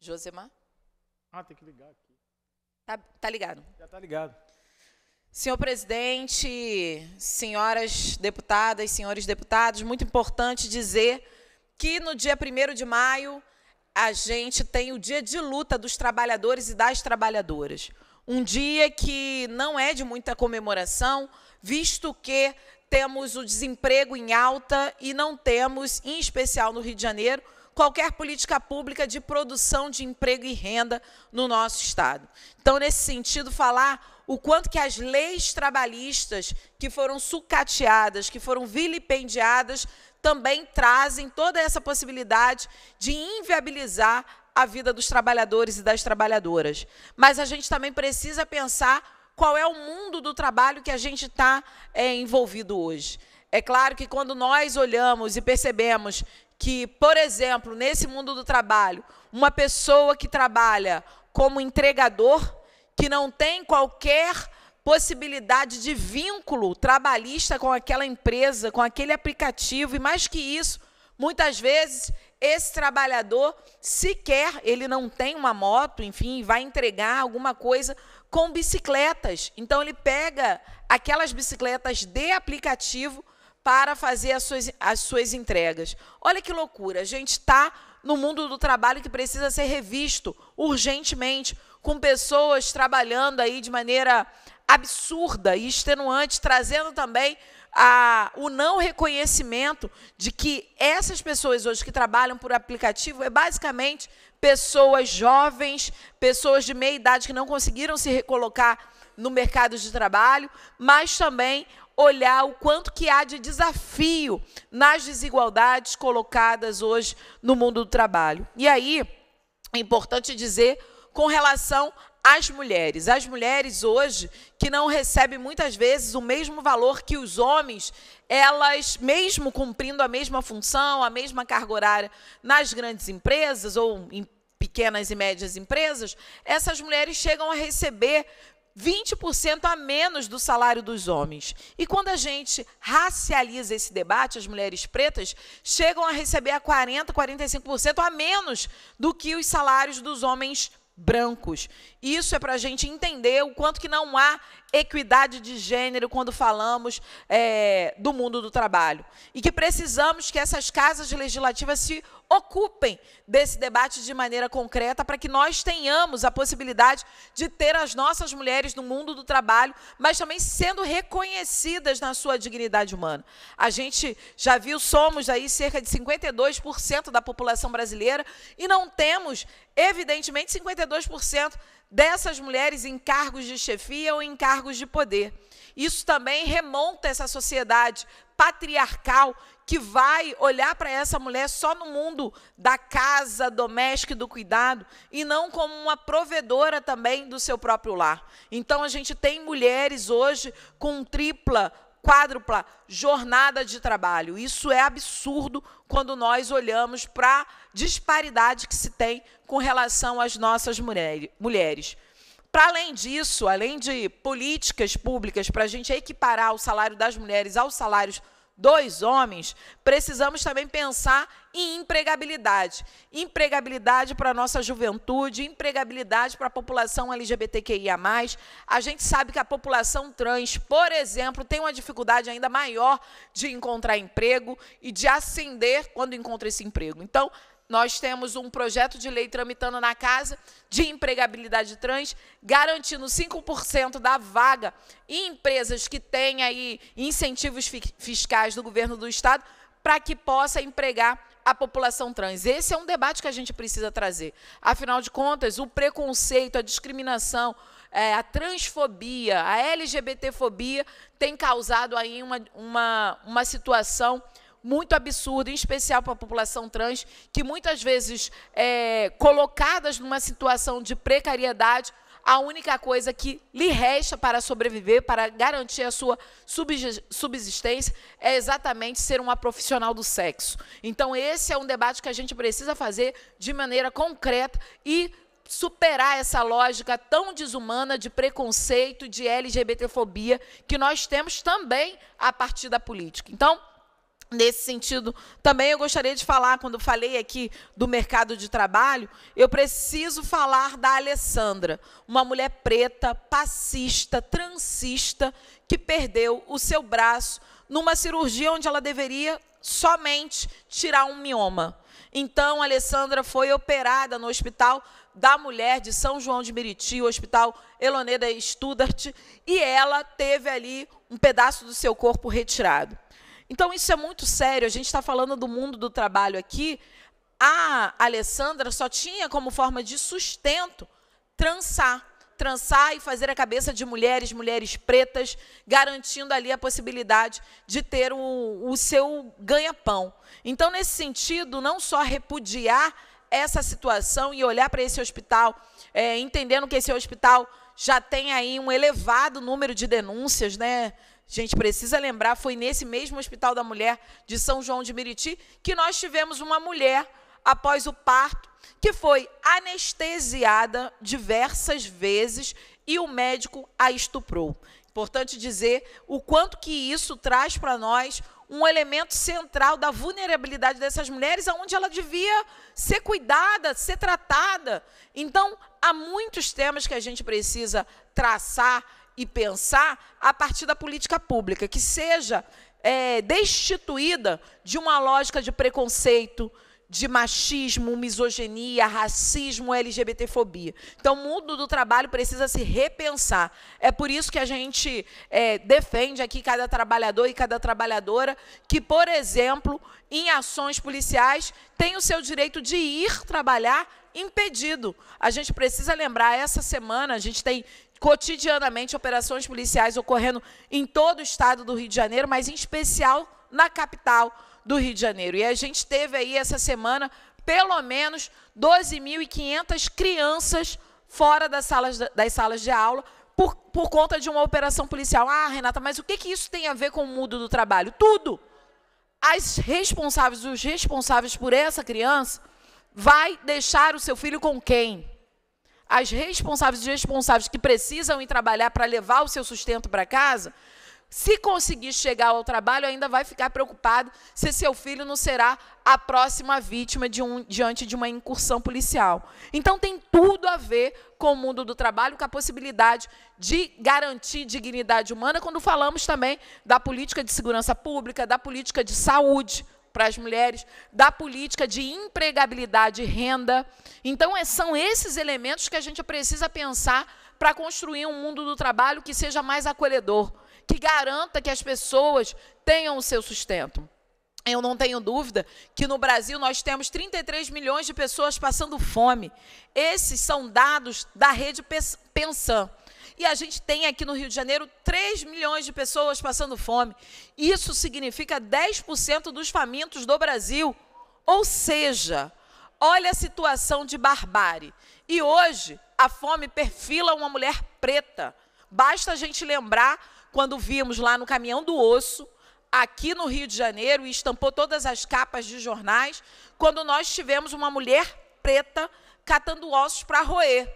Josemar? Ah, tem que ligar aqui. Tá, tá ligado? Já tá ligado. Senhor presidente, senhoras deputadas, senhores deputados, muito importante dizer que no dia 1 de maio a gente tem o dia de luta dos trabalhadores e das trabalhadoras. Um dia que não é de muita comemoração, visto que temos o desemprego em alta e não temos, em especial no Rio de Janeiro, qualquer política pública de produção de emprego e renda no nosso Estado. Então, nesse sentido, falar o quanto que as leis trabalhistas que foram sucateadas, que foram vilipendiadas, também trazem toda essa possibilidade de inviabilizar a vida dos trabalhadores e das trabalhadoras. Mas a gente também precisa pensar qual é o mundo do trabalho que a gente está é, eh, envolvido hoje. É claro que quando nós olhamos e percebemos que, por exemplo, nesse mundo do trabalho, uma pessoa que trabalha como entregador, que não tem qualquer possibilidade de vínculo trabalhista com aquela empresa, com aquele aplicativo, e mais que isso, muitas vezes esse trabalhador sequer ele não tem uma moto, enfim, vai entregar alguma coisa com bicicletas. Então ele pega aquelas bicicletas de aplicativo para fazer as suas, as suas entregas. Olha que loucura, a gente está no mundo do trabalho que precisa ser revisto urgentemente, com pessoas trabalhando aí de maneira absurda e extenuante, trazendo também a, o não reconhecimento de que essas pessoas hoje que trabalham por aplicativo é basicamente pessoas jovens, pessoas de meia idade que não conseguiram se recolocar no mercado de trabalho, mas também olhar o quanto que há de desafio nas desigualdades colocadas hoje no mundo do trabalho. E aí, é importante dizer com relação às mulheres. As mulheres hoje, que não recebem muitas vezes o mesmo valor que os homens, elas, mesmo cumprindo a mesma função, a mesma carga horária nas grandes empresas ou em pequenas e médias empresas, essas mulheres chegam a receber 20% a menos do salário dos homens. E quando a gente racializa esse debate, as mulheres pretas chegam a receber a 40%, 45% a menos do que os salários dos homens brancos. Isso é para a gente entender o quanto que não há equidade de gênero quando falamos é, do mundo do trabalho. E que precisamos que essas casas legislativas se ocupem desse debate de maneira concreta para que nós tenhamos a possibilidade de ter as nossas mulheres no mundo do trabalho, mas também sendo reconhecidas na sua dignidade humana. A gente já viu, somos aí cerca de 52% da população brasileira e não temos, evidentemente, 52% dessas mulheres em cargos de chefia ou em cargos de poder. Isso também remonta a essa sociedade patriarcal que vai olhar para essa mulher só no mundo da casa doméstica e do cuidado e não como uma provedora também do seu próprio lar. Então a gente tem mulheres hoje com tripla, quádrupla jornada de trabalho. Isso é absurdo quando nós olhamos para a disparidade que se tem com relação às nossas mulheres. Para além disso, além de políticas públicas para a gente equiparar o salário das mulheres aos salários dos homens, precisamos também pensar em empregabilidade. Empregabilidade para a nossa juventude, empregabilidade para a população LGBTQIA. A gente sabe que a população trans, por exemplo, tem uma dificuldade ainda maior de encontrar emprego e de ascender quando encontra esse emprego. Então, nós temos um projeto de lei tramitando na casa de empregabilidade trans, garantindo 5% da vaga em empresas que têm aí incentivos fiscais do governo do estado para que possa empregar a população trans. Esse é um debate que a gente precisa trazer. Afinal de contas, o preconceito, a discriminação, é, a transfobia, a LGBTfobia tem causado aí uma, uma, uma situação muito absurdo, em especial para a população trans, que muitas vezes é, colocadas numa situação de precariedade, a única coisa que lhe resta para sobreviver, para garantir a sua subsistência, é exatamente ser uma profissional do sexo. Então, esse é um debate que a gente precisa fazer de maneira concreta e superar essa lógica tão desumana de preconceito, de LGBTfobia, que nós temos também a partir da política. Então, Nesse sentido, também eu gostaria de falar, quando falei aqui do mercado de trabalho, eu preciso falar da Alessandra, uma mulher preta, passista, transista, que perdeu o seu braço numa cirurgia onde ela deveria somente tirar um mioma. Então, a Alessandra foi operada no Hospital da Mulher de São João de Meriti, o Hospital Eloneda Studart, e ela teve ali um pedaço do seu corpo retirado. Então, isso é muito sério. A gente está falando do mundo do trabalho aqui. A Alessandra só tinha como forma de sustento trançar. Trançar e fazer a cabeça de mulheres, mulheres pretas, garantindo ali a possibilidade de ter o, o seu ganha-pão. Então, nesse sentido, não só repudiar essa situação e olhar para esse hospital, é, entendendo que esse hospital já tem aí um elevado número de denúncias, né? A gente precisa lembrar, foi nesse mesmo Hospital da Mulher de São João de Meriti que nós tivemos uma mulher após o parto que foi anestesiada diversas vezes e o médico a estuprou. Importante dizer o quanto que isso traz para nós um elemento central da vulnerabilidade dessas mulheres, aonde ela devia ser cuidada, ser tratada. Então, há muitos temas que a gente precisa traçar e pensar a partir da política pública, que seja é, destituída de uma lógica de preconceito, de machismo, misoginia, racismo, LGBTfobia. Então, o mundo do trabalho precisa se repensar. É por isso que a gente é, defende aqui cada trabalhador e cada trabalhadora que, por exemplo, em ações policiais, tem o seu direito de ir trabalhar impedido. A gente precisa lembrar, essa semana a gente tem cotidianamente operações policiais ocorrendo em todo o estado do Rio de Janeiro, mas em especial na capital do Rio de Janeiro. E a gente teve aí essa semana pelo menos 12.500 crianças fora das salas, das salas de aula por, por conta de uma operação policial. Ah, Renata, mas o que, que isso tem a ver com o mundo do trabalho? Tudo! As responsáveis, os responsáveis por essa criança, vai deixar o seu filho com quem? as responsáveis, e responsáveis que precisam ir trabalhar para levar o seu sustento para casa, se conseguir chegar ao trabalho, ainda vai ficar preocupado se seu filho não será a próxima vítima de um, diante de uma incursão policial. Então, tem tudo a ver com o mundo do trabalho, com a possibilidade de garantir dignidade humana, quando falamos também da política de segurança pública, da política de saúde para as mulheres, da política de empregabilidade e renda. Então, é, são esses elementos que a gente precisa pensar para construir um mundo do trabalho que seja mais acolhedor, que garanta que as pessoas tenham o seu sustento. Eu não tenho dúvida que no Brasil nós temos 33 milhões de pessoas passando fome. Esses são dados da rede Pensan. E a gente tem aqui no Rio de Janeiro 3 milhões de pessoas passando fome. Isso significa 10% dos famintos do Brasil. Ou seja, olha a situação de barbárie. E hoje, a fome perfila uma mulher preta. Basta a gente lembrar quando vimos lá no Caminhão do Osso, aqui no Rio de Janeiro, e estampou todas as capas de jornais, quando nós tivemos uma mulher preta catando ossos para roer.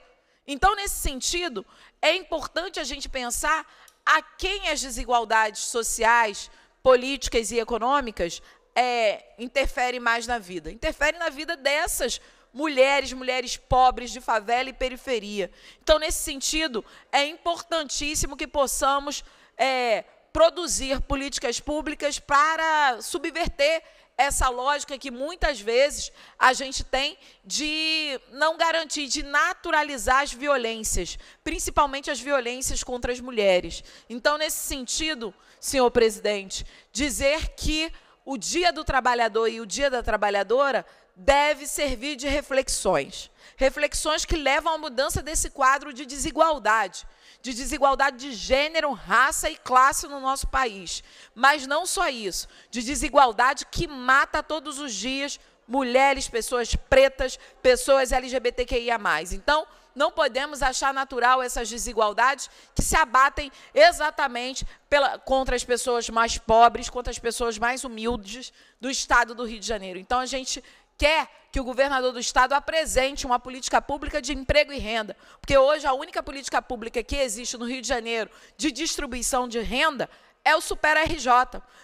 Então, nesse sentido, é importante a gente pensar a quem as desigualdades sociais, políticas e econômicas é, interferem mais na vida. Interferem na vida dessas mulheres, mulheres pobres de favela e periferia. Então, nesse sentido, é importantíssimo que possamos é, produzir políticas públicas para subverter essa lógica que muitas vezes a gente tem de não garantir, de naturalizar as violências, principalmente as violências contra as mulheres. Então, nesse sentido, senhor presidente, dizer que o Dia do Trabalhador e o Dia da Trabalhadora deve servir de reflexões. Reflexões que levam à mudança desse quadro de desigualdade, de desigualdade de gênero, raça e classe no nosso país. Mas não só isso, de desigualdade que mata todos os dias mulheres, pessoas pretas, pessoas LGBTQIA. Então, não podemos achar natural essas desigualdades que se abatem exatamente pela, contra as pessoas mais pobres, contra as pessoas mais humildes do estado do Rio de Janeiro. Então, a gente quer que o governador do estado apresente uma política pública de emprego e renda, porque hoje a única política pública que existe no Rio de Janeiro de distribuição de renda é o Super RJ,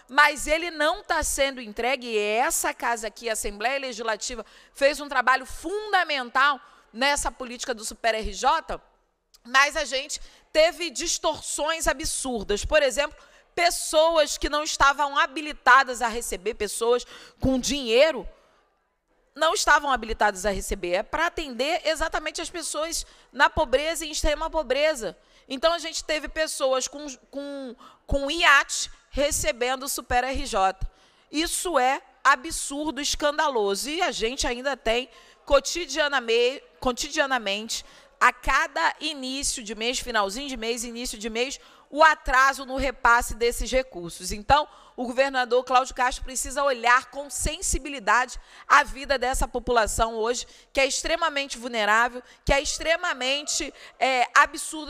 mas ele não está sendo entregue, e essa casa aqui, a Assembleia Legislativa, fez um trabalho fundamental nessa política do Super RJ, mas a gente teve distorções absurdas. Por exemplo, pessoas que não estavam habilitadas a receber, pessoas com dinheiro, não estavam habilitados a receber. É para atender exatamente as pessoas na pobreza e em extrema pobreza. Então a gente teve pessoas com, com, com IAT recebendo Super RJ. Isso é absurdo, escandaloso. E a gente ainda tem cotidianamente, cotidianamente a cada início de mês, finalzinho de mês, início de mês, o atraso no repasse desses recursos. Então, o governador Cláudio Castro precisa olhar com sensibilidade a vida dessa população hoje, que é extremamente vulnerável, que é extremamente é,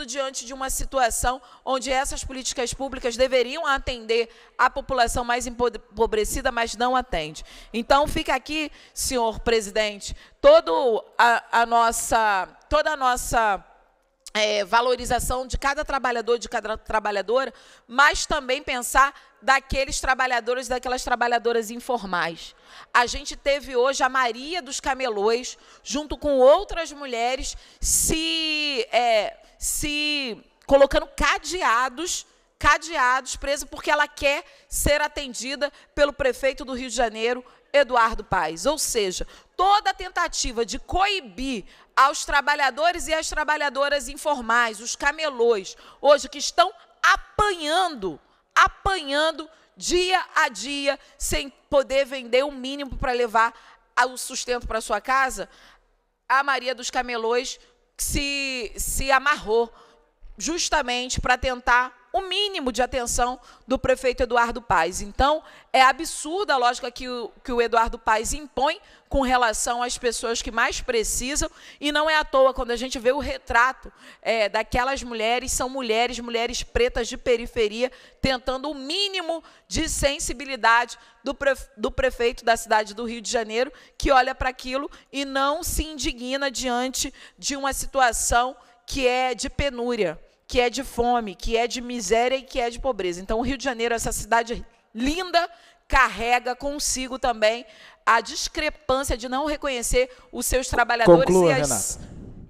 diante de uma situação onde essas políticas públicas deveriam atender a população mais empobrecida, mas não atende. Então, fica aqui, senhor presidente, todo a, a nossa, toda a nossa é, valorização de cada trabalhador, de cada trabalhadora, mas também pensar daqueles trabalhadores, daquelas trabalhadoras informais. A gente teve hoje a Maria dos Camelões, junto com outras mulheres, se, é, se colocando cadeados cadeados, presa porque ela quer ser atendida pelo prefeito do Rio de Janeiro, Eduardo Paes. Ou seja, toda tentativa de coibir aos trabalhadores e às trabalhadoras informais, os camelôs, hoje que estão apanhando, apanhando dia a dia sem poder vender o um mínimo para levar o sustento para sua casa, a Maria dos Camelôs se, se amarrou justamente para tentar o mínimo de atenção do prefeito Eduardo Paes. Então, é absurda a lógica que o, que o Eduardo Paes impõe com relação às pessoas que mais precisam, e não é à toa quando a gente vê o retrato é, daquelas mulheres, são mulheres, mulheres pretas de periferia, tentando o mínimo de sensibilidade do, pre, do prefeito da cidade do Rio de Janeiro, que olha para aquilo e não se indigna diante de uma situação que é de penúria que é de fome, que é de miséria e que é de pobreza. Então, o Rio de Janeiro, essa cidade linda, carrega consigo também a discrepância de não reconhecer os seus trabalhadores Conclua, e, as,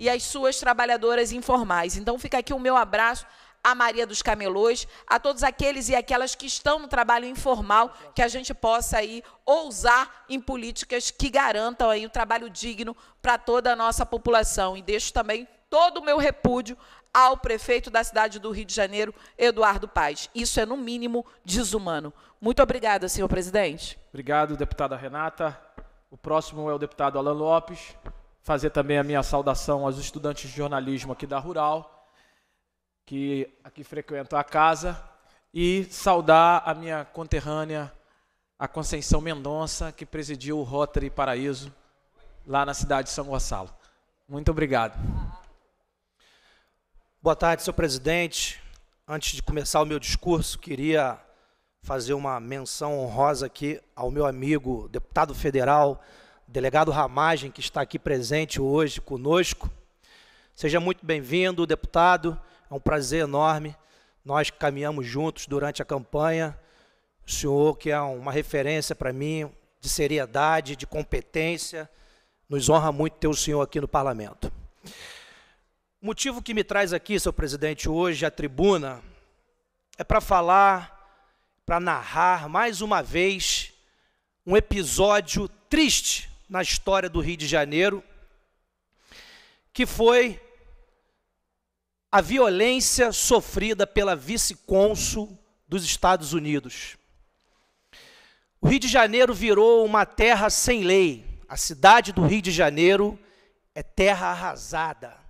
e, as, suas trabalhadoras informais. Então, fica aqui o meu abraço à Maria dos Camelôs, a todos aqueles e aquelas que estão no trabalho informal, que a gente possa aí ousar em políticas que garantam aí o um trabalho digno para toda a nossa população. E deixo também todo o meu repúdio ao prefeito da cidade do Rio de Janeiro, Eduardo Paes. Isso é, no mínimo, desumano. Muito obrigada, senhor presidente. Obrigado, deputada Renata. O próximo é o deputado Alan Lopes. Fazer também a minha saudação aos estudantes de jornalismo aqui da Rural, que aqui frequentam a casa, e saudar a minha conterrânea, a Conceição Mendonça, que presidiu o Rotary Paraíso lá na cidade de São Gonçalo. Muito obrigado. Boa tarde, senhor presidente. Antes de começar o meu discurso, queria fazer uma menção honrosa aqui ao meu amigo deputado federal, delegado Ramagem, que está aqui presente hoje conosco. Seja muito bem-vindo, deputado. É um prazer enorme. Nós caminhamos juntos durante a campanha. O senhor, que é uma referência para mim de seriedade, de competência, nos honra muito ter o senhor aqui no parlamento. O motivo que me traz aqui, seu presidente, hoje à tribuna é para falar, para narrar mais uma vez um episódio triste na história do Rio de Janeiro, que foi a violência sofrida pela vice-cônsul dos Estados Unidos. O Rio de Janeiro virou uma terra sem lei. A cidade do Rio de Janeiro é terra arrasada.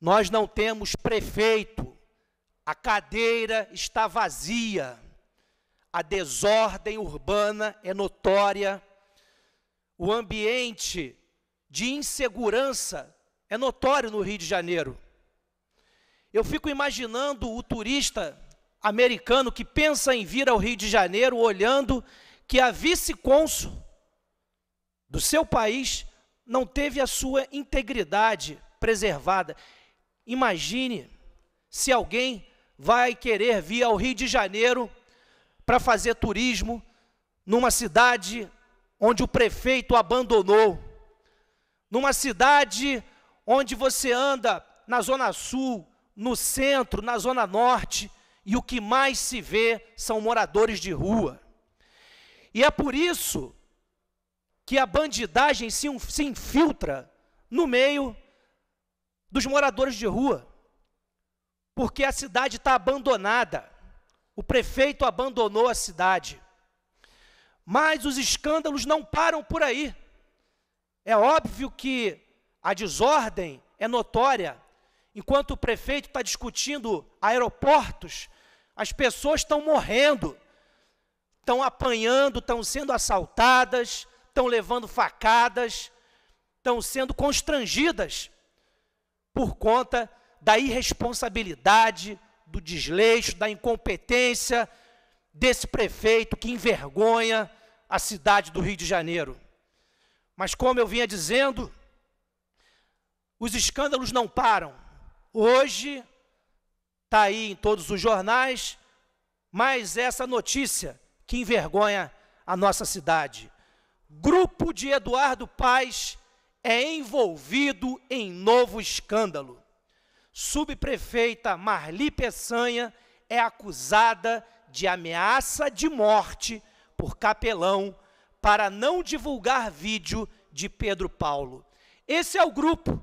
Nós não temos prefeito, a cadeira está vazia, a desordem urbana é notória, o ambiente de insegurança é notório no Rio de Janeiro. Eu fico imaginando o turista americano que pensa em vir ao Rio de Janeiro olhando que a vice consul do seu país não teve a sua integridade preservada. Imagine se alguém vai querer vir ao Rio de Janeiro para fazer turismo numa cidade onde o prefeito abandonou, numa cidade onde você anda na zona sul, no centro, na zona norte, e o que mais se vê são moradores de rua. E é por isso que a bandidagem se, se infiltra no meio dos moradores de rua, porque a cidade está abandonada. O prefeito abandonou a cidade. Mas os escândalos não param por aí. É óbvio que a desordem é notória. Enquanto o prefeito está discutindo aeroportos, as pessoas estão morrendo, estão apanhando, estão sendo assaltadas, estão levando facadas, estão sendo constrangidas por conta da irresponsabilidade, do desleixo, da incompetência desse prefeito que envergonha a cidade do Rio de Janeiro. Mas como eu vinha dizendo, os escândalos não param. Hoje está aí em todos os jornais mais essa notícia que envergonha a nossa cidade. Grupo de Eduardo Paz é envolvido em novo escândalo. Subprefeita Marli Peçanha é acusada de ameaça de morte por capelão para não divulgar vídeo de Pedro Paulo. Esse é o grupo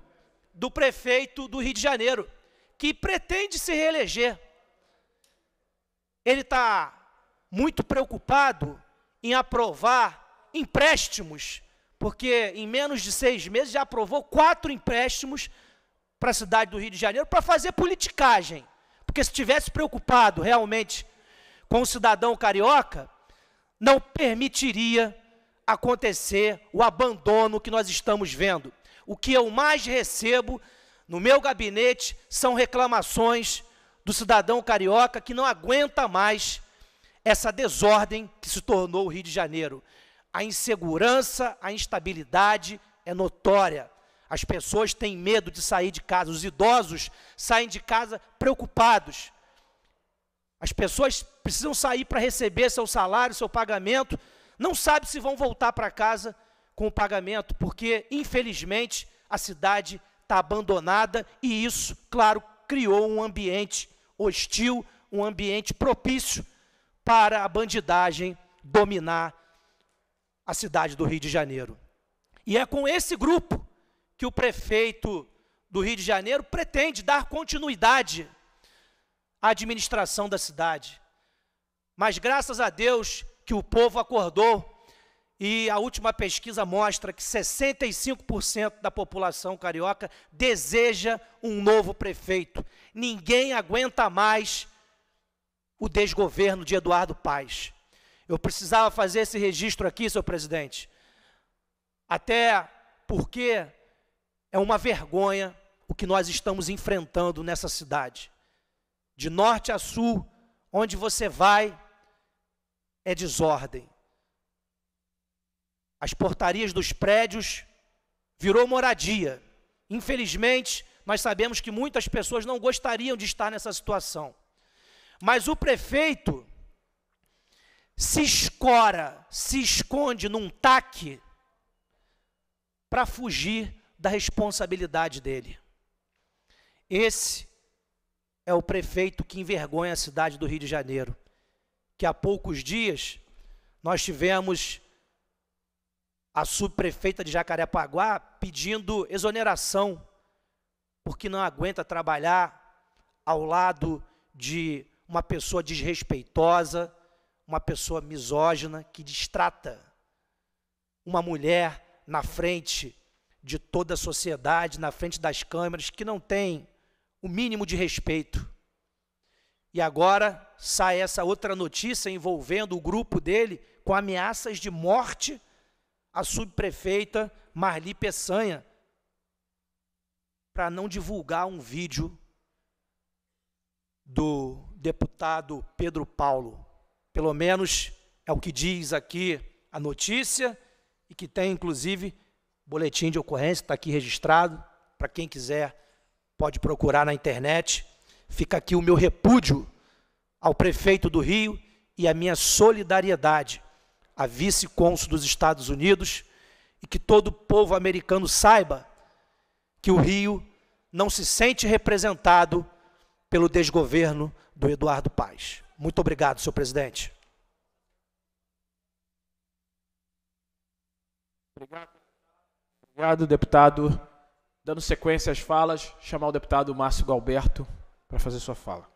do prefeito do Rio de Janeiro, que pretende se reeleger. Ele está muito preocupado em aprovar empréstimos porque em menos de seis meses já aprovou quatro empréstimos para a cidade do Rio de Janeiro para fazer politicagem. Porque se tivesse preocupado realmente com o cidadão carioca, não permitiria acontecer o abandono que nós estamos vendo. O que eu mais recebo no meu gabinete são reclamações do cidadão carioca que não aguenta mais essa desordem que se tornou o Rio de Janeiro a insegurança, a instabilidade é notória. As pessoas têm medo de sair de casa, os idosos saem de casa preocupados. As pessoas precisam sair para receber seu salário, seu pagamento, não sabe se vão voltar para casa com o pagamento, porque infelizmente a cidade está abandonada e isso, claro, criou um ambiente hostil, um ambiente propício para a bandidagem dominar a cidade do Rio de Janeiro. E é com esse grupo que o prefeito do Rio de Janeiro pretende dar continuidade à administração da cidade. Mas graças a Deus que o povo acordou e a última pesquisa mostra que 65% da população carioca deseja um novo prefeito. Ninguém aguenta mais o desgoverno de Eduardo Paes. Eu precisava fazer esse registro aqui, senhor presidente. Até porque é uma vergonha o que nós estamos enfrentando nessa cidade. De norte a sul, onde você vai, é desordem. As portarias dos prédios virou moradia. Infelizmente, nós sabemos que muitas pessoas não gostariam de estar nessa situação. Mas o prefeito se escora, se esconde num taque para fugir da responsabilidade dele. Esse é o prefeito que envergonha a cidade do Rio de Janeiro, que há poucos dias nós tivemos a subprefeita de Jacarepaguá pedindo exoneração, porque não aguenta trabalhar ao lado de uma pessoa desrespeitosa, uma pessoa misógina que distrata uma mulher na frente de toda a sociedade, na frente das câmeras, que não tem o mínimo de respeito. E agora sai essa outra notícia envolvendo o grupo dele com ameaças de morte à subprefeita Marli Peçanha para não divulgar um vídeo do deputado Pedro Paulo pelo menos é o que diz aqui a notícia e que tem inclusive boletim de ocorrência, está aqui registrado. Para quem quiser, pode procurar na internet. Fica aqui o meu repúdio ao prefeito do Rio e a minha solidariedade à vice-cônsul dos Estados Unidos e que todo o povo americano saiba que o Rio não se sente representado pelo desgoverno do Eduardo Paz. Muito obrigado, senhor presidente. Obrigado. Obrigado, deputado. Dando sequência às falas, chamar o deputado Márcio Galberto para fazer sua fala.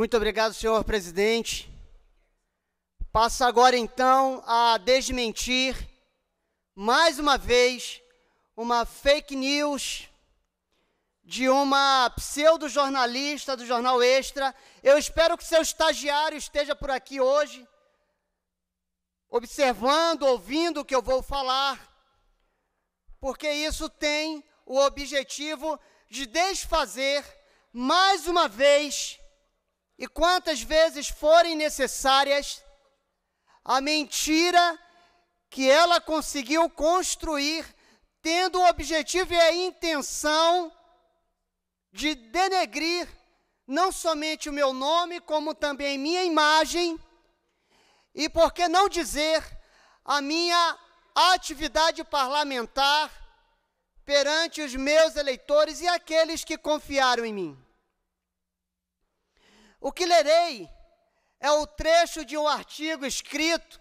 Muito obrigado, senhor presidente. Passo agora então a desmentir mais uma vez uma fake news de uma pseudo-jornalista do jornal Extra. Eu espero que seu estagiário esteja por aqui hoje, observando, ouvindo o que eu vou falar, porque isso tem o objetivo de desfazer mais uma vez e quantas vezes forem necessárias, a mentira que ela conseguiu construir, tendo o objetivo e a intenção de denegrir não somente o meu nome, como também minha imagem, e por que não dizer a minha atividade parlamentar perante os meus eleitores e aqueles que confiaram em mim. O que lerei é o trecho de um artigo escrito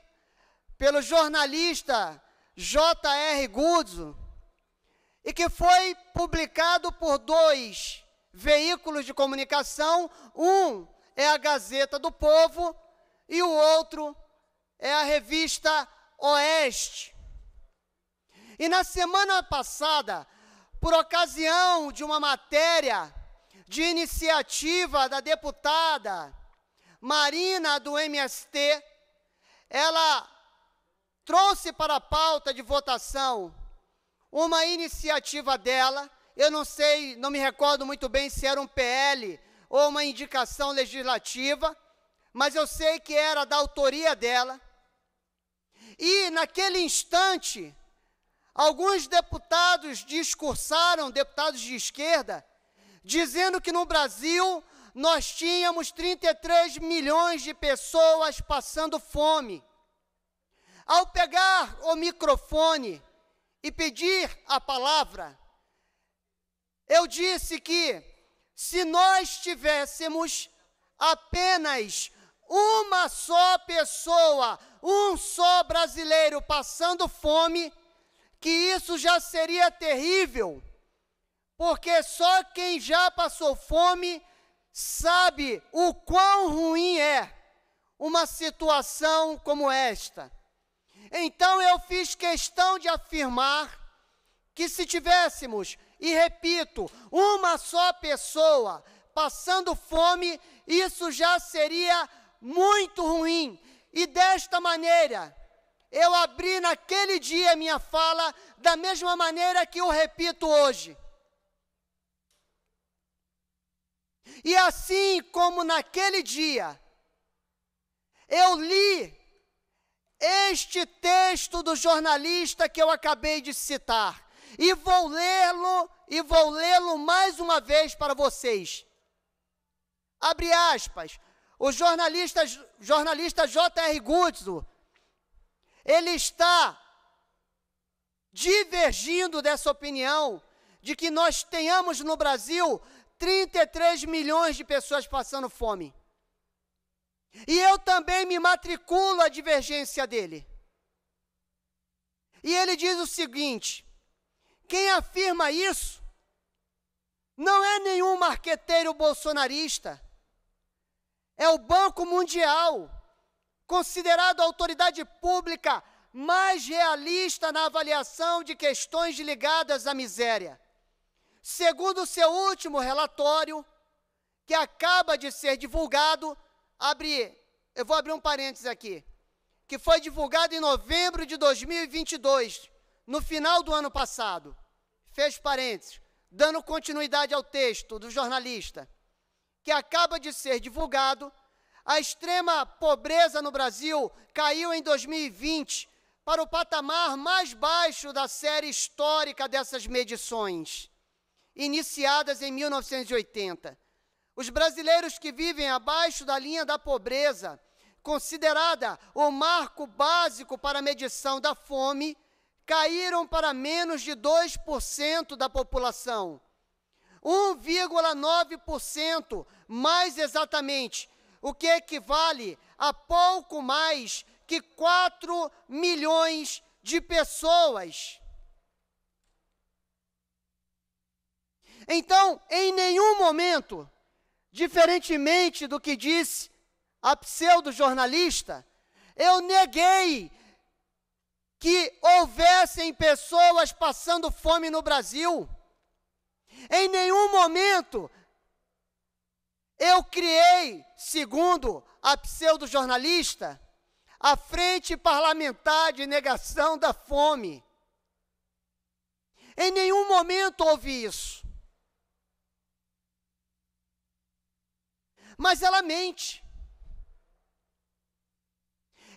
pelo jornalista J.R. Guzzo e que foi publicado por dois veículos de comunicação, um é a Gazeta do Povo e o outro é a revista Oeste. E na semana passada, por ocasião de uma matéria de iniciativa da deputada Marina do MST, ela trouxe para a pauta de votação uma iniciativa dela, eu não sei, não me recordo muito bem se era um PL ou uma indicação legislativa, mas eu sei que era da autoria dela. E naquele instante, alguns deputados discursaram, deputados de esquerda, dizendo que no Brasil nós tínhamos 33 milhões de pessoas passando fome. Ao pegar o microfone e pedir a palavra, eu disse que se nós tivéssemos apenas uma só pessoa, um só brasileiro passando fome, que isso já seria terrível porque só quem já passou fome sabe o quão ruim é uma situação como esta. Então eu fiz questão de afirmar que se tivéssemos, e repito, uma só pessoa passando fome, isso já seria muito ruim. E desta maneira, eu abri naquele dia minha fala da mesma maneira que eu repito hoje. E assim como naquele dia, eu li este texto do jornalista que eu acabei de citar, e vou lê-lo, e vou lê-lo mais uma vez para vocês. Abre aspas, o jornalista, jornalista J.R. Guzzo, ele está divergindo dessa opinião de que nós tenhamos no Brasil 33 milhões de pessoas passando fome. E eu também me matriculo à divergência dele. E ele diz o seguinte: quem afirma isso não é nenhum marqueteiro bolsonarista, é o Banco Mundial, considerado a autoridade pública mais realista na avaliação de questões ligadas à miséria. Segundo o seu último relatório, que acaba de ser divulgado, abri, eu vou abrir um parênteses aqui, que foi divulgado em novembro de 2022, no final do ano passado. Fez parênteses, dando continuidade ao texto do jornalista, que acaba de ser divulgado, a extrema pobreza no Brasil caiu em 2020 para o patamar mais baixo da série histórica dessas medições iniciadas em 1980. Os brasileiros que vivem abaixo da linha da pobreza, considerada o marco básico para a medição da fome, caíram para menos de 2% da população. 1,9%, mais exatamente, o que equivale a pouco mais que 4 milhões de pessoas. Então, em nenhum momento, diferentemente do que disse a pseudo-jornalista, eu neguei que houvessem pessoas passando fome no Brasil. Em nenhum momento eu criei, segundo a pseudo-jornalista, a Frente Parlamentar de Negação da Fome. Em nenhum momento houve isso. mas ela mente.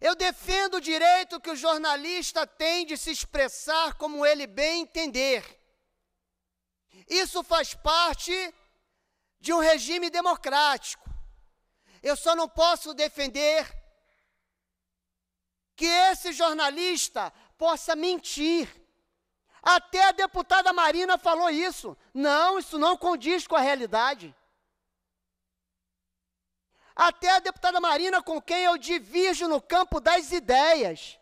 Eu defendo o direito que o jornalista tem de se expressar como ele bem entender. Isso faz parte de um regime democrático. Eu só não posso defender que esse jornalista possa mentir. Até a deputada Marina falou isso. Não, isso não condiz com a realidade até a deputada Marina, com quem eu divirjo no campo das ideias.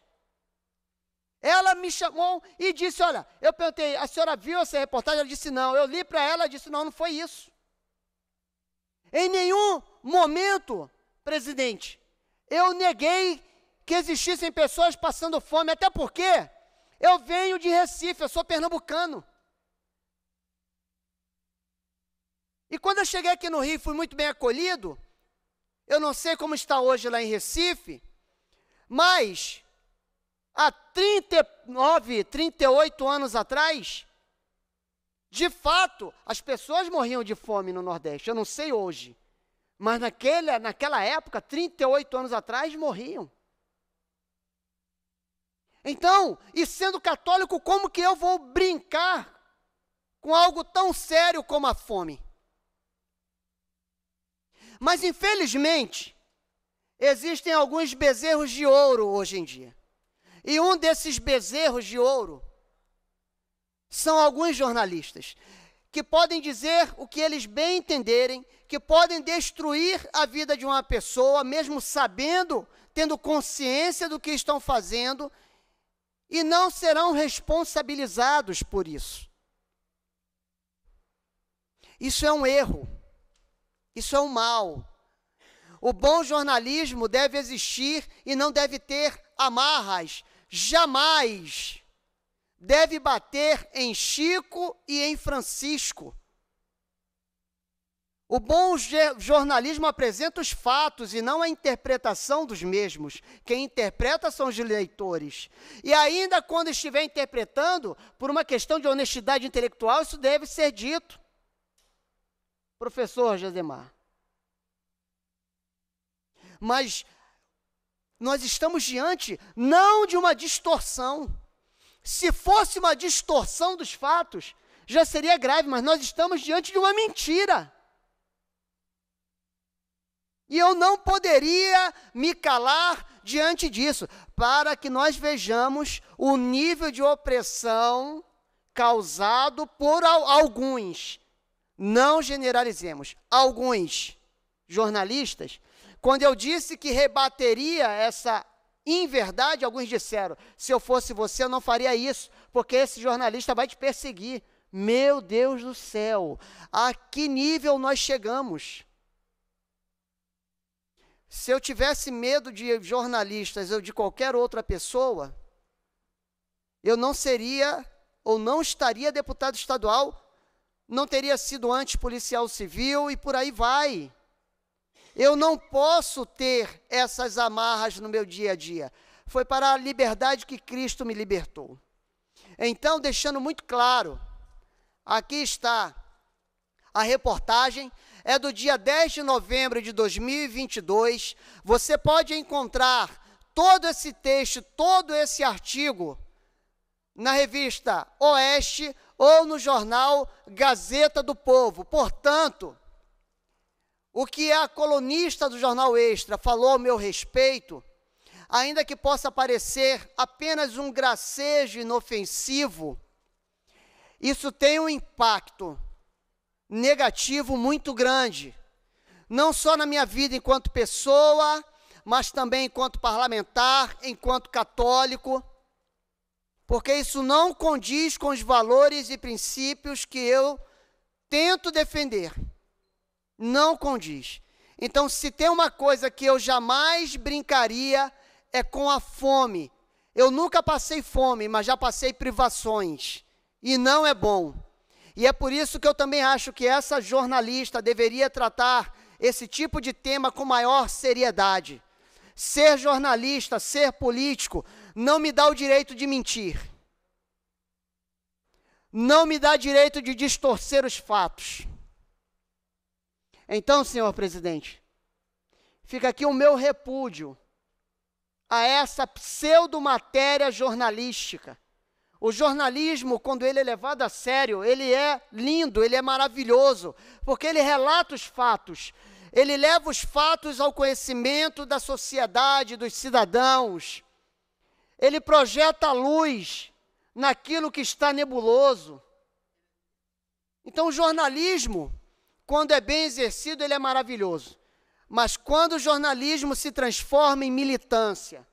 Ela me chamou e disse: Olha, eu perguntei, a senhora viu essa reportagem? Ela disse: Não. Eu li para ela, e disse: Não, não foi isso. Em nenhum momento, presidente, eu neguei que existissem pessoas passando fome, até porque eu venho de Recife, eu sou pernambucano. E quando eu cheguei aqui no Rio, fui muito bem acolhido. Eu não sei como está hoje lá em Recife, mas há 39, 38 anos atrás, de fato, as pessoas morriam de fome no Nordeste. Eu não sei hoje. Mas naquela naquela época, 38 anos atrás, morriam. Então, e sendo católico, como que eu vou brincar com algo tão sério como a fome? Mas, infelizmente, existem alguns bezerros de ouro hoje em dia. E um desses bezerros de ouro são alguns jornalistas que podem dizer o que eles bem entenderem, que podem destruir a vida de uma pessoa, mesmo sabendo, tendo consciência do que estão fazendo, e não serão responsabilizados por isso. Isso é um erro. Isso é um mal. O bom jornalismo deve existir e não deve ter amarras. Jamais deve bater em Chico e em Francisco. O bom jornalismo apresenta os fatos e não a interpretação dos mesmos. Quem interpreta são os leitores. E ainda quando estiver interpretando, por uma questão de honestidade intelectual, isso deve ser dito professor Josemar. Mas nós estamos diante não de uma distorção. Se fosse uma distorção dos fatos, já seria grave, mas nós estamos diante de uma mentira. E eu não poderia me calar diante disso, para que nós vejamos o nível de opressão causado por alguns não generalizemos. Alguns jornalistas, quando eu disse que rebateria essa inverdade, alguns disseram: se eu fosse você, eu não faria isso, porque esse jornalista vai te perseguir. Meu Deus do céu, a que nível nós chegamos? Se eu tivesse medo de jornalistas ou de qualquer outra pessoa, eu não seria ou não estaria deputado estadual não teria sido antes policial civil e por aí vai. Eu não posso ter essas amarras no meu dia a dia. Foi para a liberdade que Cristo me libertou. Então, deixando muito claro, aqui está a reportagem, é do dia 10 de novembro de 2022. Você pode encontrar todo esse texto, todo esse artigo na revista Oeste ou no jornal Gazeta do Povo. Portanto, o que a colunista do jornal Extra falou a meu respeito, ainda que possa parecer apenas um gracejo inofensivo, isso tem um impacto negativo muito grande, não só na minha vida enquanto pessoa, mas também enquanto parlamentar, enquanto católico, porque isso não condiz com os valores e princípios que eu tento defender. Não condiz. Então, se tem uma coisa que eu jamais brincaria é com a fome. Eu nunca passei fome, mas já passei privações. E não é bom. E é por isso que eu também acho que essa jornalista deveria tratar esse tipo de tema com maior seriedade. Ser jornalista, ser político, não me dá o direito de mentir. Não me dá direito de distorcer os fatos. Então, senhor presidente, fica aqui o meu repúdio a essa pseudo-matéria jornalística. O jornalismo, quando ele é levado a sério, ele é lindo, ele é maravilhoso, porque ele relata os fatos, ele leva os fatos ao conhecimento da sociedade, dos cidadãos. Ele projeta a luz naquilo que está nebuloso. Então, o jornalismo, quando é bem exercido, ele é maravilhoso. Mas quando o jornalismo se transforma em militância,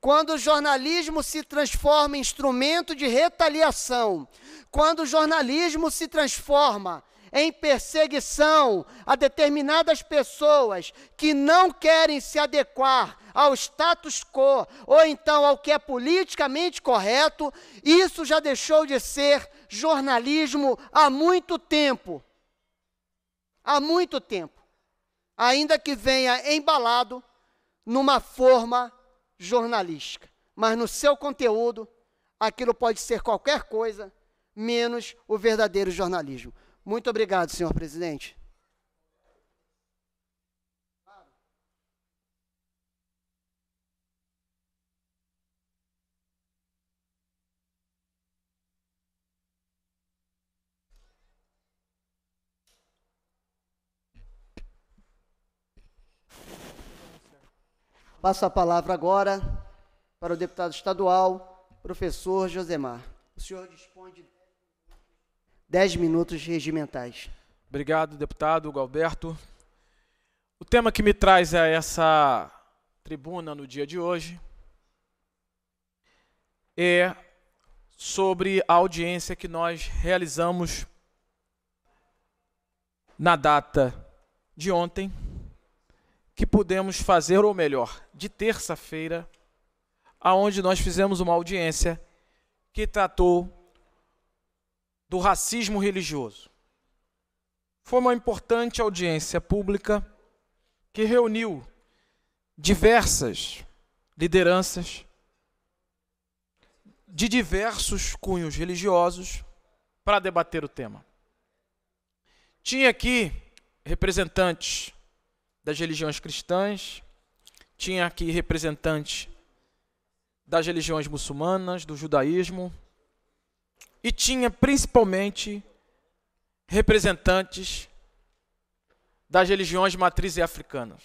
quando o jornalismo se transforma em instrumento de retaliação, quando o jornalismo se transforma em perseguição a determinadas pessoas que não querem se adequar ao status quo ou então ao que é politicamente correto, isso já deixou de ser jornalismo há muito tempo. Há muito tempo. Ainda que venha embalado numa forma jornalística. Mas no seu conteúdo, aquilo pode ser qualquer coisa menos o verdadeiro jornalismo. Muito obrigado, senhor presidente. Passo a palavra agora para o deputado estadual, professor Josemar. O senhor dispõe de 10 minutos regimentais. Obrigado, deputado Galberto. O tema que me traz a é essa tribuna no dia de hoje é sobre a audiência que nós realizamos na data de ontem, que pudemos fazer, ou melhor, de terça-feira, aonde nós fizemos uma audiência que tratou do racismo religioso. Foi uma importante audiência pública que reuniu diversas lideranças de diversos cunhos religiosos para debater o tema. Tinha aqui representantes das religiões cristãs, tinha aqui representantes das religiões muçulmanas, do judaísmo, e tinha principalmente representantes das religiões de e africanas.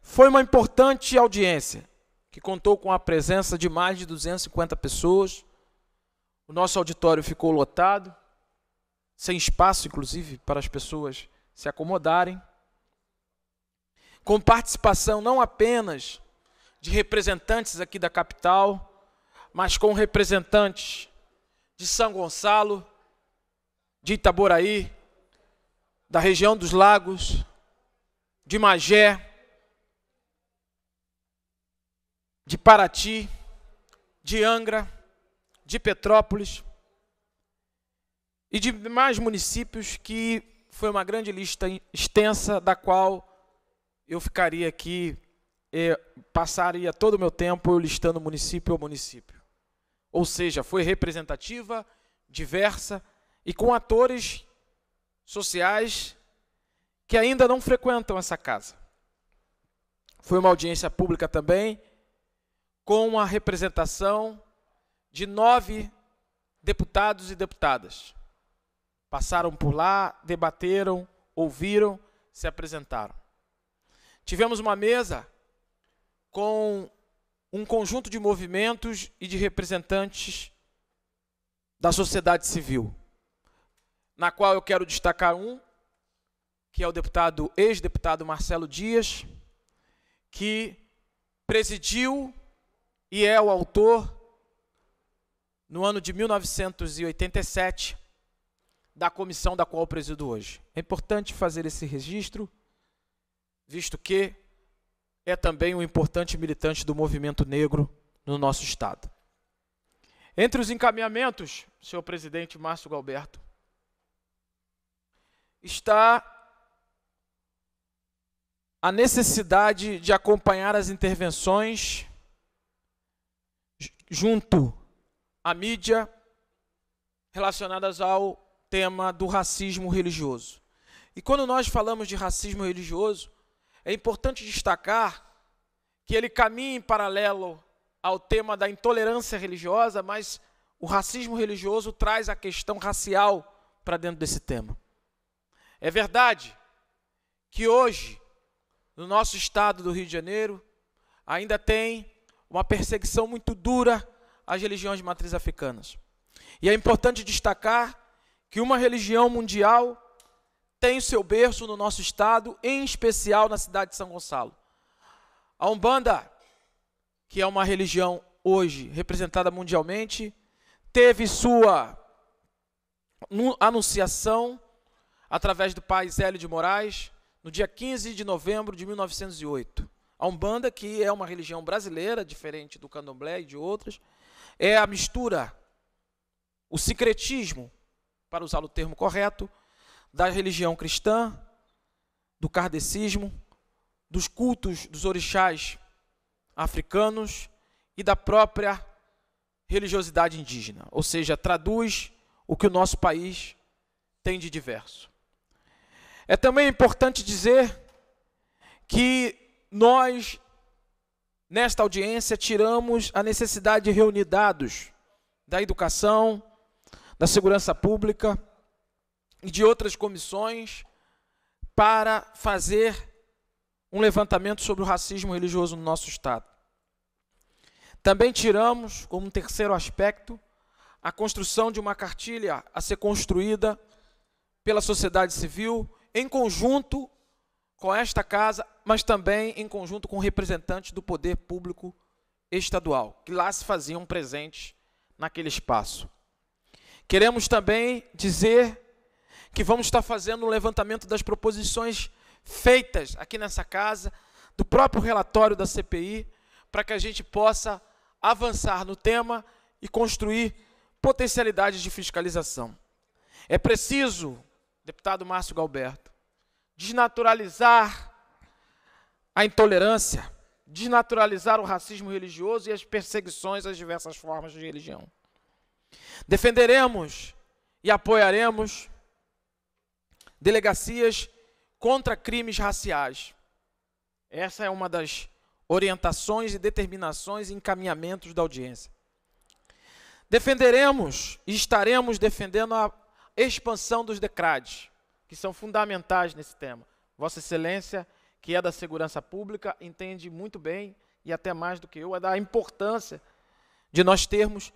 Foi uma importante audiência que contou com a presença de mais de 250 pessoas. O nosso auditório ficou lotado, sem espaço, inclusive, para as pessoas se acomodarem. Com participação não apenas de representantes aqui da capital, mas com representantes de São Gonçalo, de Itaboraí, da região dos lagos, de Magé, de Paraty, de Angra, de Petrópolis e de mais municípios que foi uma grande lista extensa da qual eu ficaria aqui, eh, passaria todo o meu tempo listando município a município. Ou seja, foi representativa, diversa e com atores sociais que ainda não frequentam essa casa. Foi uma audiência pública também, com a representação de nove deputados e deputadas. Passaram por lá, debateram, ouviram, se apresentaram. Tivemos uma mesa com um conjunto de movimentos e de representantes da sociedade civil, na qual eu quero destacar um, que é o deputado ex-deputado Marcelo Dias, que presidiu e é o autor no ano de 1987 da comissão da qual presido hoje. É importante fazer esse registro, visto que é também um importante militante do movimento negro no nosso Estado. Entre os encaminhamentos, senhor presidente Márcio Galberto, está a necessidade de acompanhar as intervenções junto à mídia relacionadas ao tema do racismo religioso. E quando nós falamos de racismo religioso, é importante destacar que ele caminha em paralelo ao tema da intolerância religiosa, mas o racismo religioso traz a questão racial para dentro desse tema. É verdade que hoje, no nosso estado do Rio de Janeiro, ainda tem uma perseguição muito dura às religiões de matriz africanas. E é importante destacar que uma religião mundial tem o seu berço no nosso estado, em especial na cidade de São Gonçalo. A Umbanda, que é uma religião hoje representada mundialmente, teve sua anunciação através do pai Zélio de Moraes no dia 15 de novembro de 1908. A Umbanda, que é uma religião brasileira, diferente do candomblé e de outras, é a mistura, o secretismo, para usar o termo correto, da religião cristã, do kardecismo, dos cultos dos orixás africanos e da própria religiosidade indígena, ou seja, traduz o que o nosso país tem de diverso. É também importante dizer que nós, nesta audiência, tiramos a necessidade de reunir dados da educação, da segurança pública, e de outras comissões para fazer um levantamento sobre o racismo religioso no nosso Estado. Também tiramos, como um terceiro aspecto, a construção de uma cartilha a ser construída pela sociedade civil, em conjunto com esta casa, mas também em conjunto com representantes do poder público estadual, que lá se faziam presentes naquele espaço. Queremos também dizer que vamos estar fazendo o levantamento das proposições feitas aqui nessa casa, do próprio relatório da CPI, para que a gente possa avançar no tema e construir potencialidades de fiscalização. É preciso, deputado Márcio Galberto, desnaturalizar a intolerância, desnaturalizar o racismo religioso e as perseguições às diversas formas de religião. Defenderemos e apoiaremos delegacias contra crimes raciais. Essa é uma das orientações e determinações e encaminhamentos da audiência. Defenderemos e estaremos defendendo a expansão dos Decrades, que são fundamentais nesse tema. Vossa Excelência, que é da segurança pública, entende muito bem e até mais do que eu, é da importância de nós termos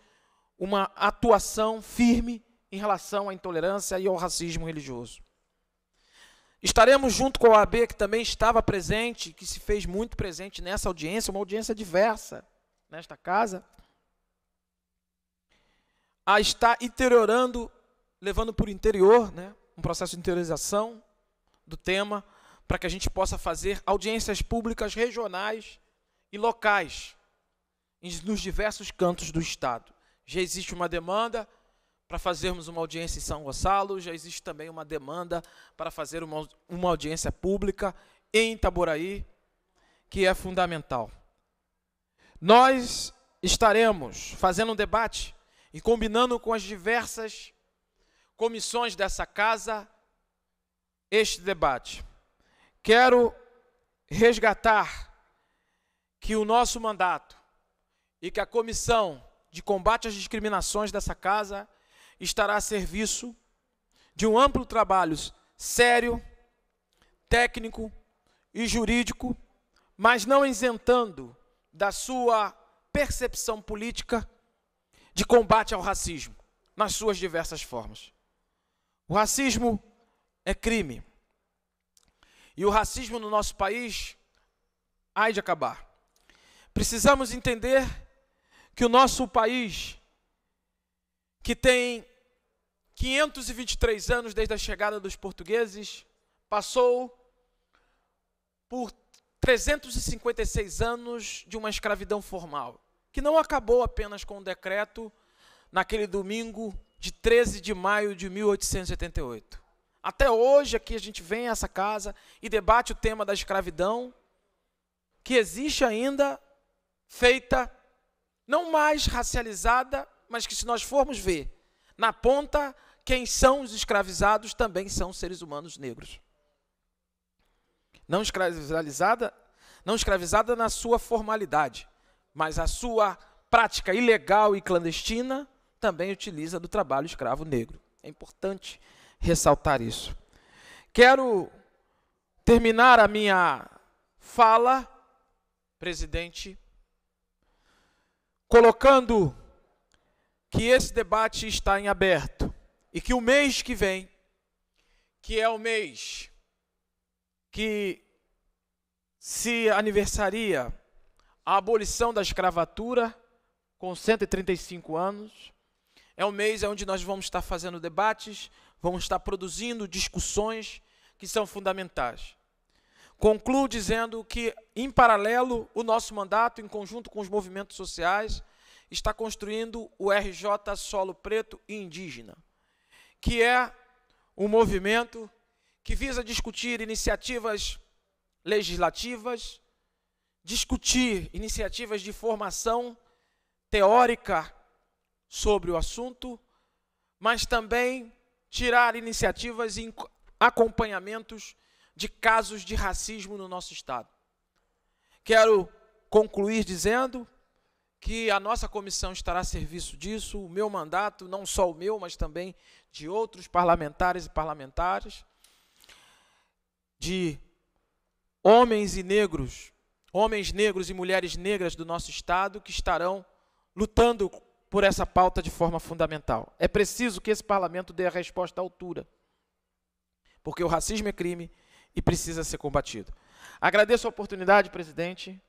uma atuação firme em relação à intolerância e ao racismo religioso. Estaremos junto com a OAB, que também estava presente, que se fez muito presente nessa audiência, uma audiência diversa nesta casa, a estar interiorando, levando para o interior, né, um processo de interiorização do tema, para que a gente possa fazer audiências públicas regionais e locais, nos diversos cantos do Estado. Já existe uma demanda, para fazermos uma audiência em São Gonçalo, já existe também uma demanda para fazer uma, uma audiência pública em Itaboraí, que é fundamental. Nós estaremos fazendo um debate e combinando com as diversas comissões dessa casa este debate. Quero resgatar que o nosso mandato e que a comissão de combate às discriminações dessa casa estará a serviço de um amplo trabalho sério, técnico e jurídico, mas não isentando da sua percepção política de combate ao racismo, nas suas diversas formas. O racismo é crime. E o racismo no nosso país há de acabar. Precisamos entender que o nosso país, que tem 523 anos desde a chegada dos portugueses, passou por 356 anos de uma escravidão formal, que não acabou apenas com o decreto naquele domingo de 13 de maio de 1888. Até hoje aqui a gente vem a essa casa e debate o tema da escravidão, que existe ainda, feita não mais racializada, mas que se nós formos ver na ponta quem são os escravizados também são seres humanos negros. Não escravizada, não escravizada na sua formalidade, mas a sua prática ilegal e clandestina também utiliza do trabalho escravo negro. É importante ressaltar isso. Quero terminar a minha fala, presidente, colocando que esse debate está em aberto e que o mês que vem, que é o mês que se aniversaria a abolição da escravatura com 135 anos, é o mês onde nós vamos estar fazendo debates, vamos estar produzindo discussões que são fundamentais. Concluo dizendo que, em paralelo, o nosso mandato, em conjunto com os movimentos sociais, está construindo o RJ Solo Preto e Indígena que é um movimento que visa discutir iniciativas legislativas, discutir iniciativas de formação teórica sobre o assunto, mas também tirar iniciativas e acompanhamentos de casos de racismo no nosso Estado. Quero concluir dizendo que a nossa comissão estará a serviço disso, o meu mandato, não só o meu, mas também de outros parlamentares e parlamentares, de homens e negros, homens negros e mulheres negras do nosso Estado que estarão lutando por essa pauta de forma fundamental. É preciso que esse parlamento dê a resposta à altura, porque o racismo é crime e precisa ser combatido. Agradeço a oportunidade, presidente,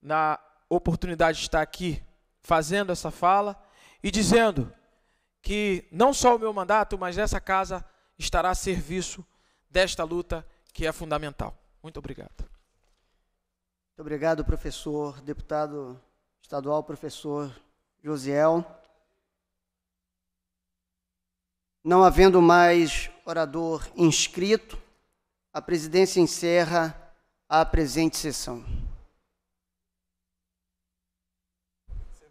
na oportunidade de estar aqui fazendo essa fala e dizendo que não só o meu mandato, mas essa casa estará a serviço desta luta que é fundamental. Muito obrigado. Muito obrigado, professor, deputado estadual, professor Josiel. Não havendo mais orador inscrito, a presidência encerra a presente sessão.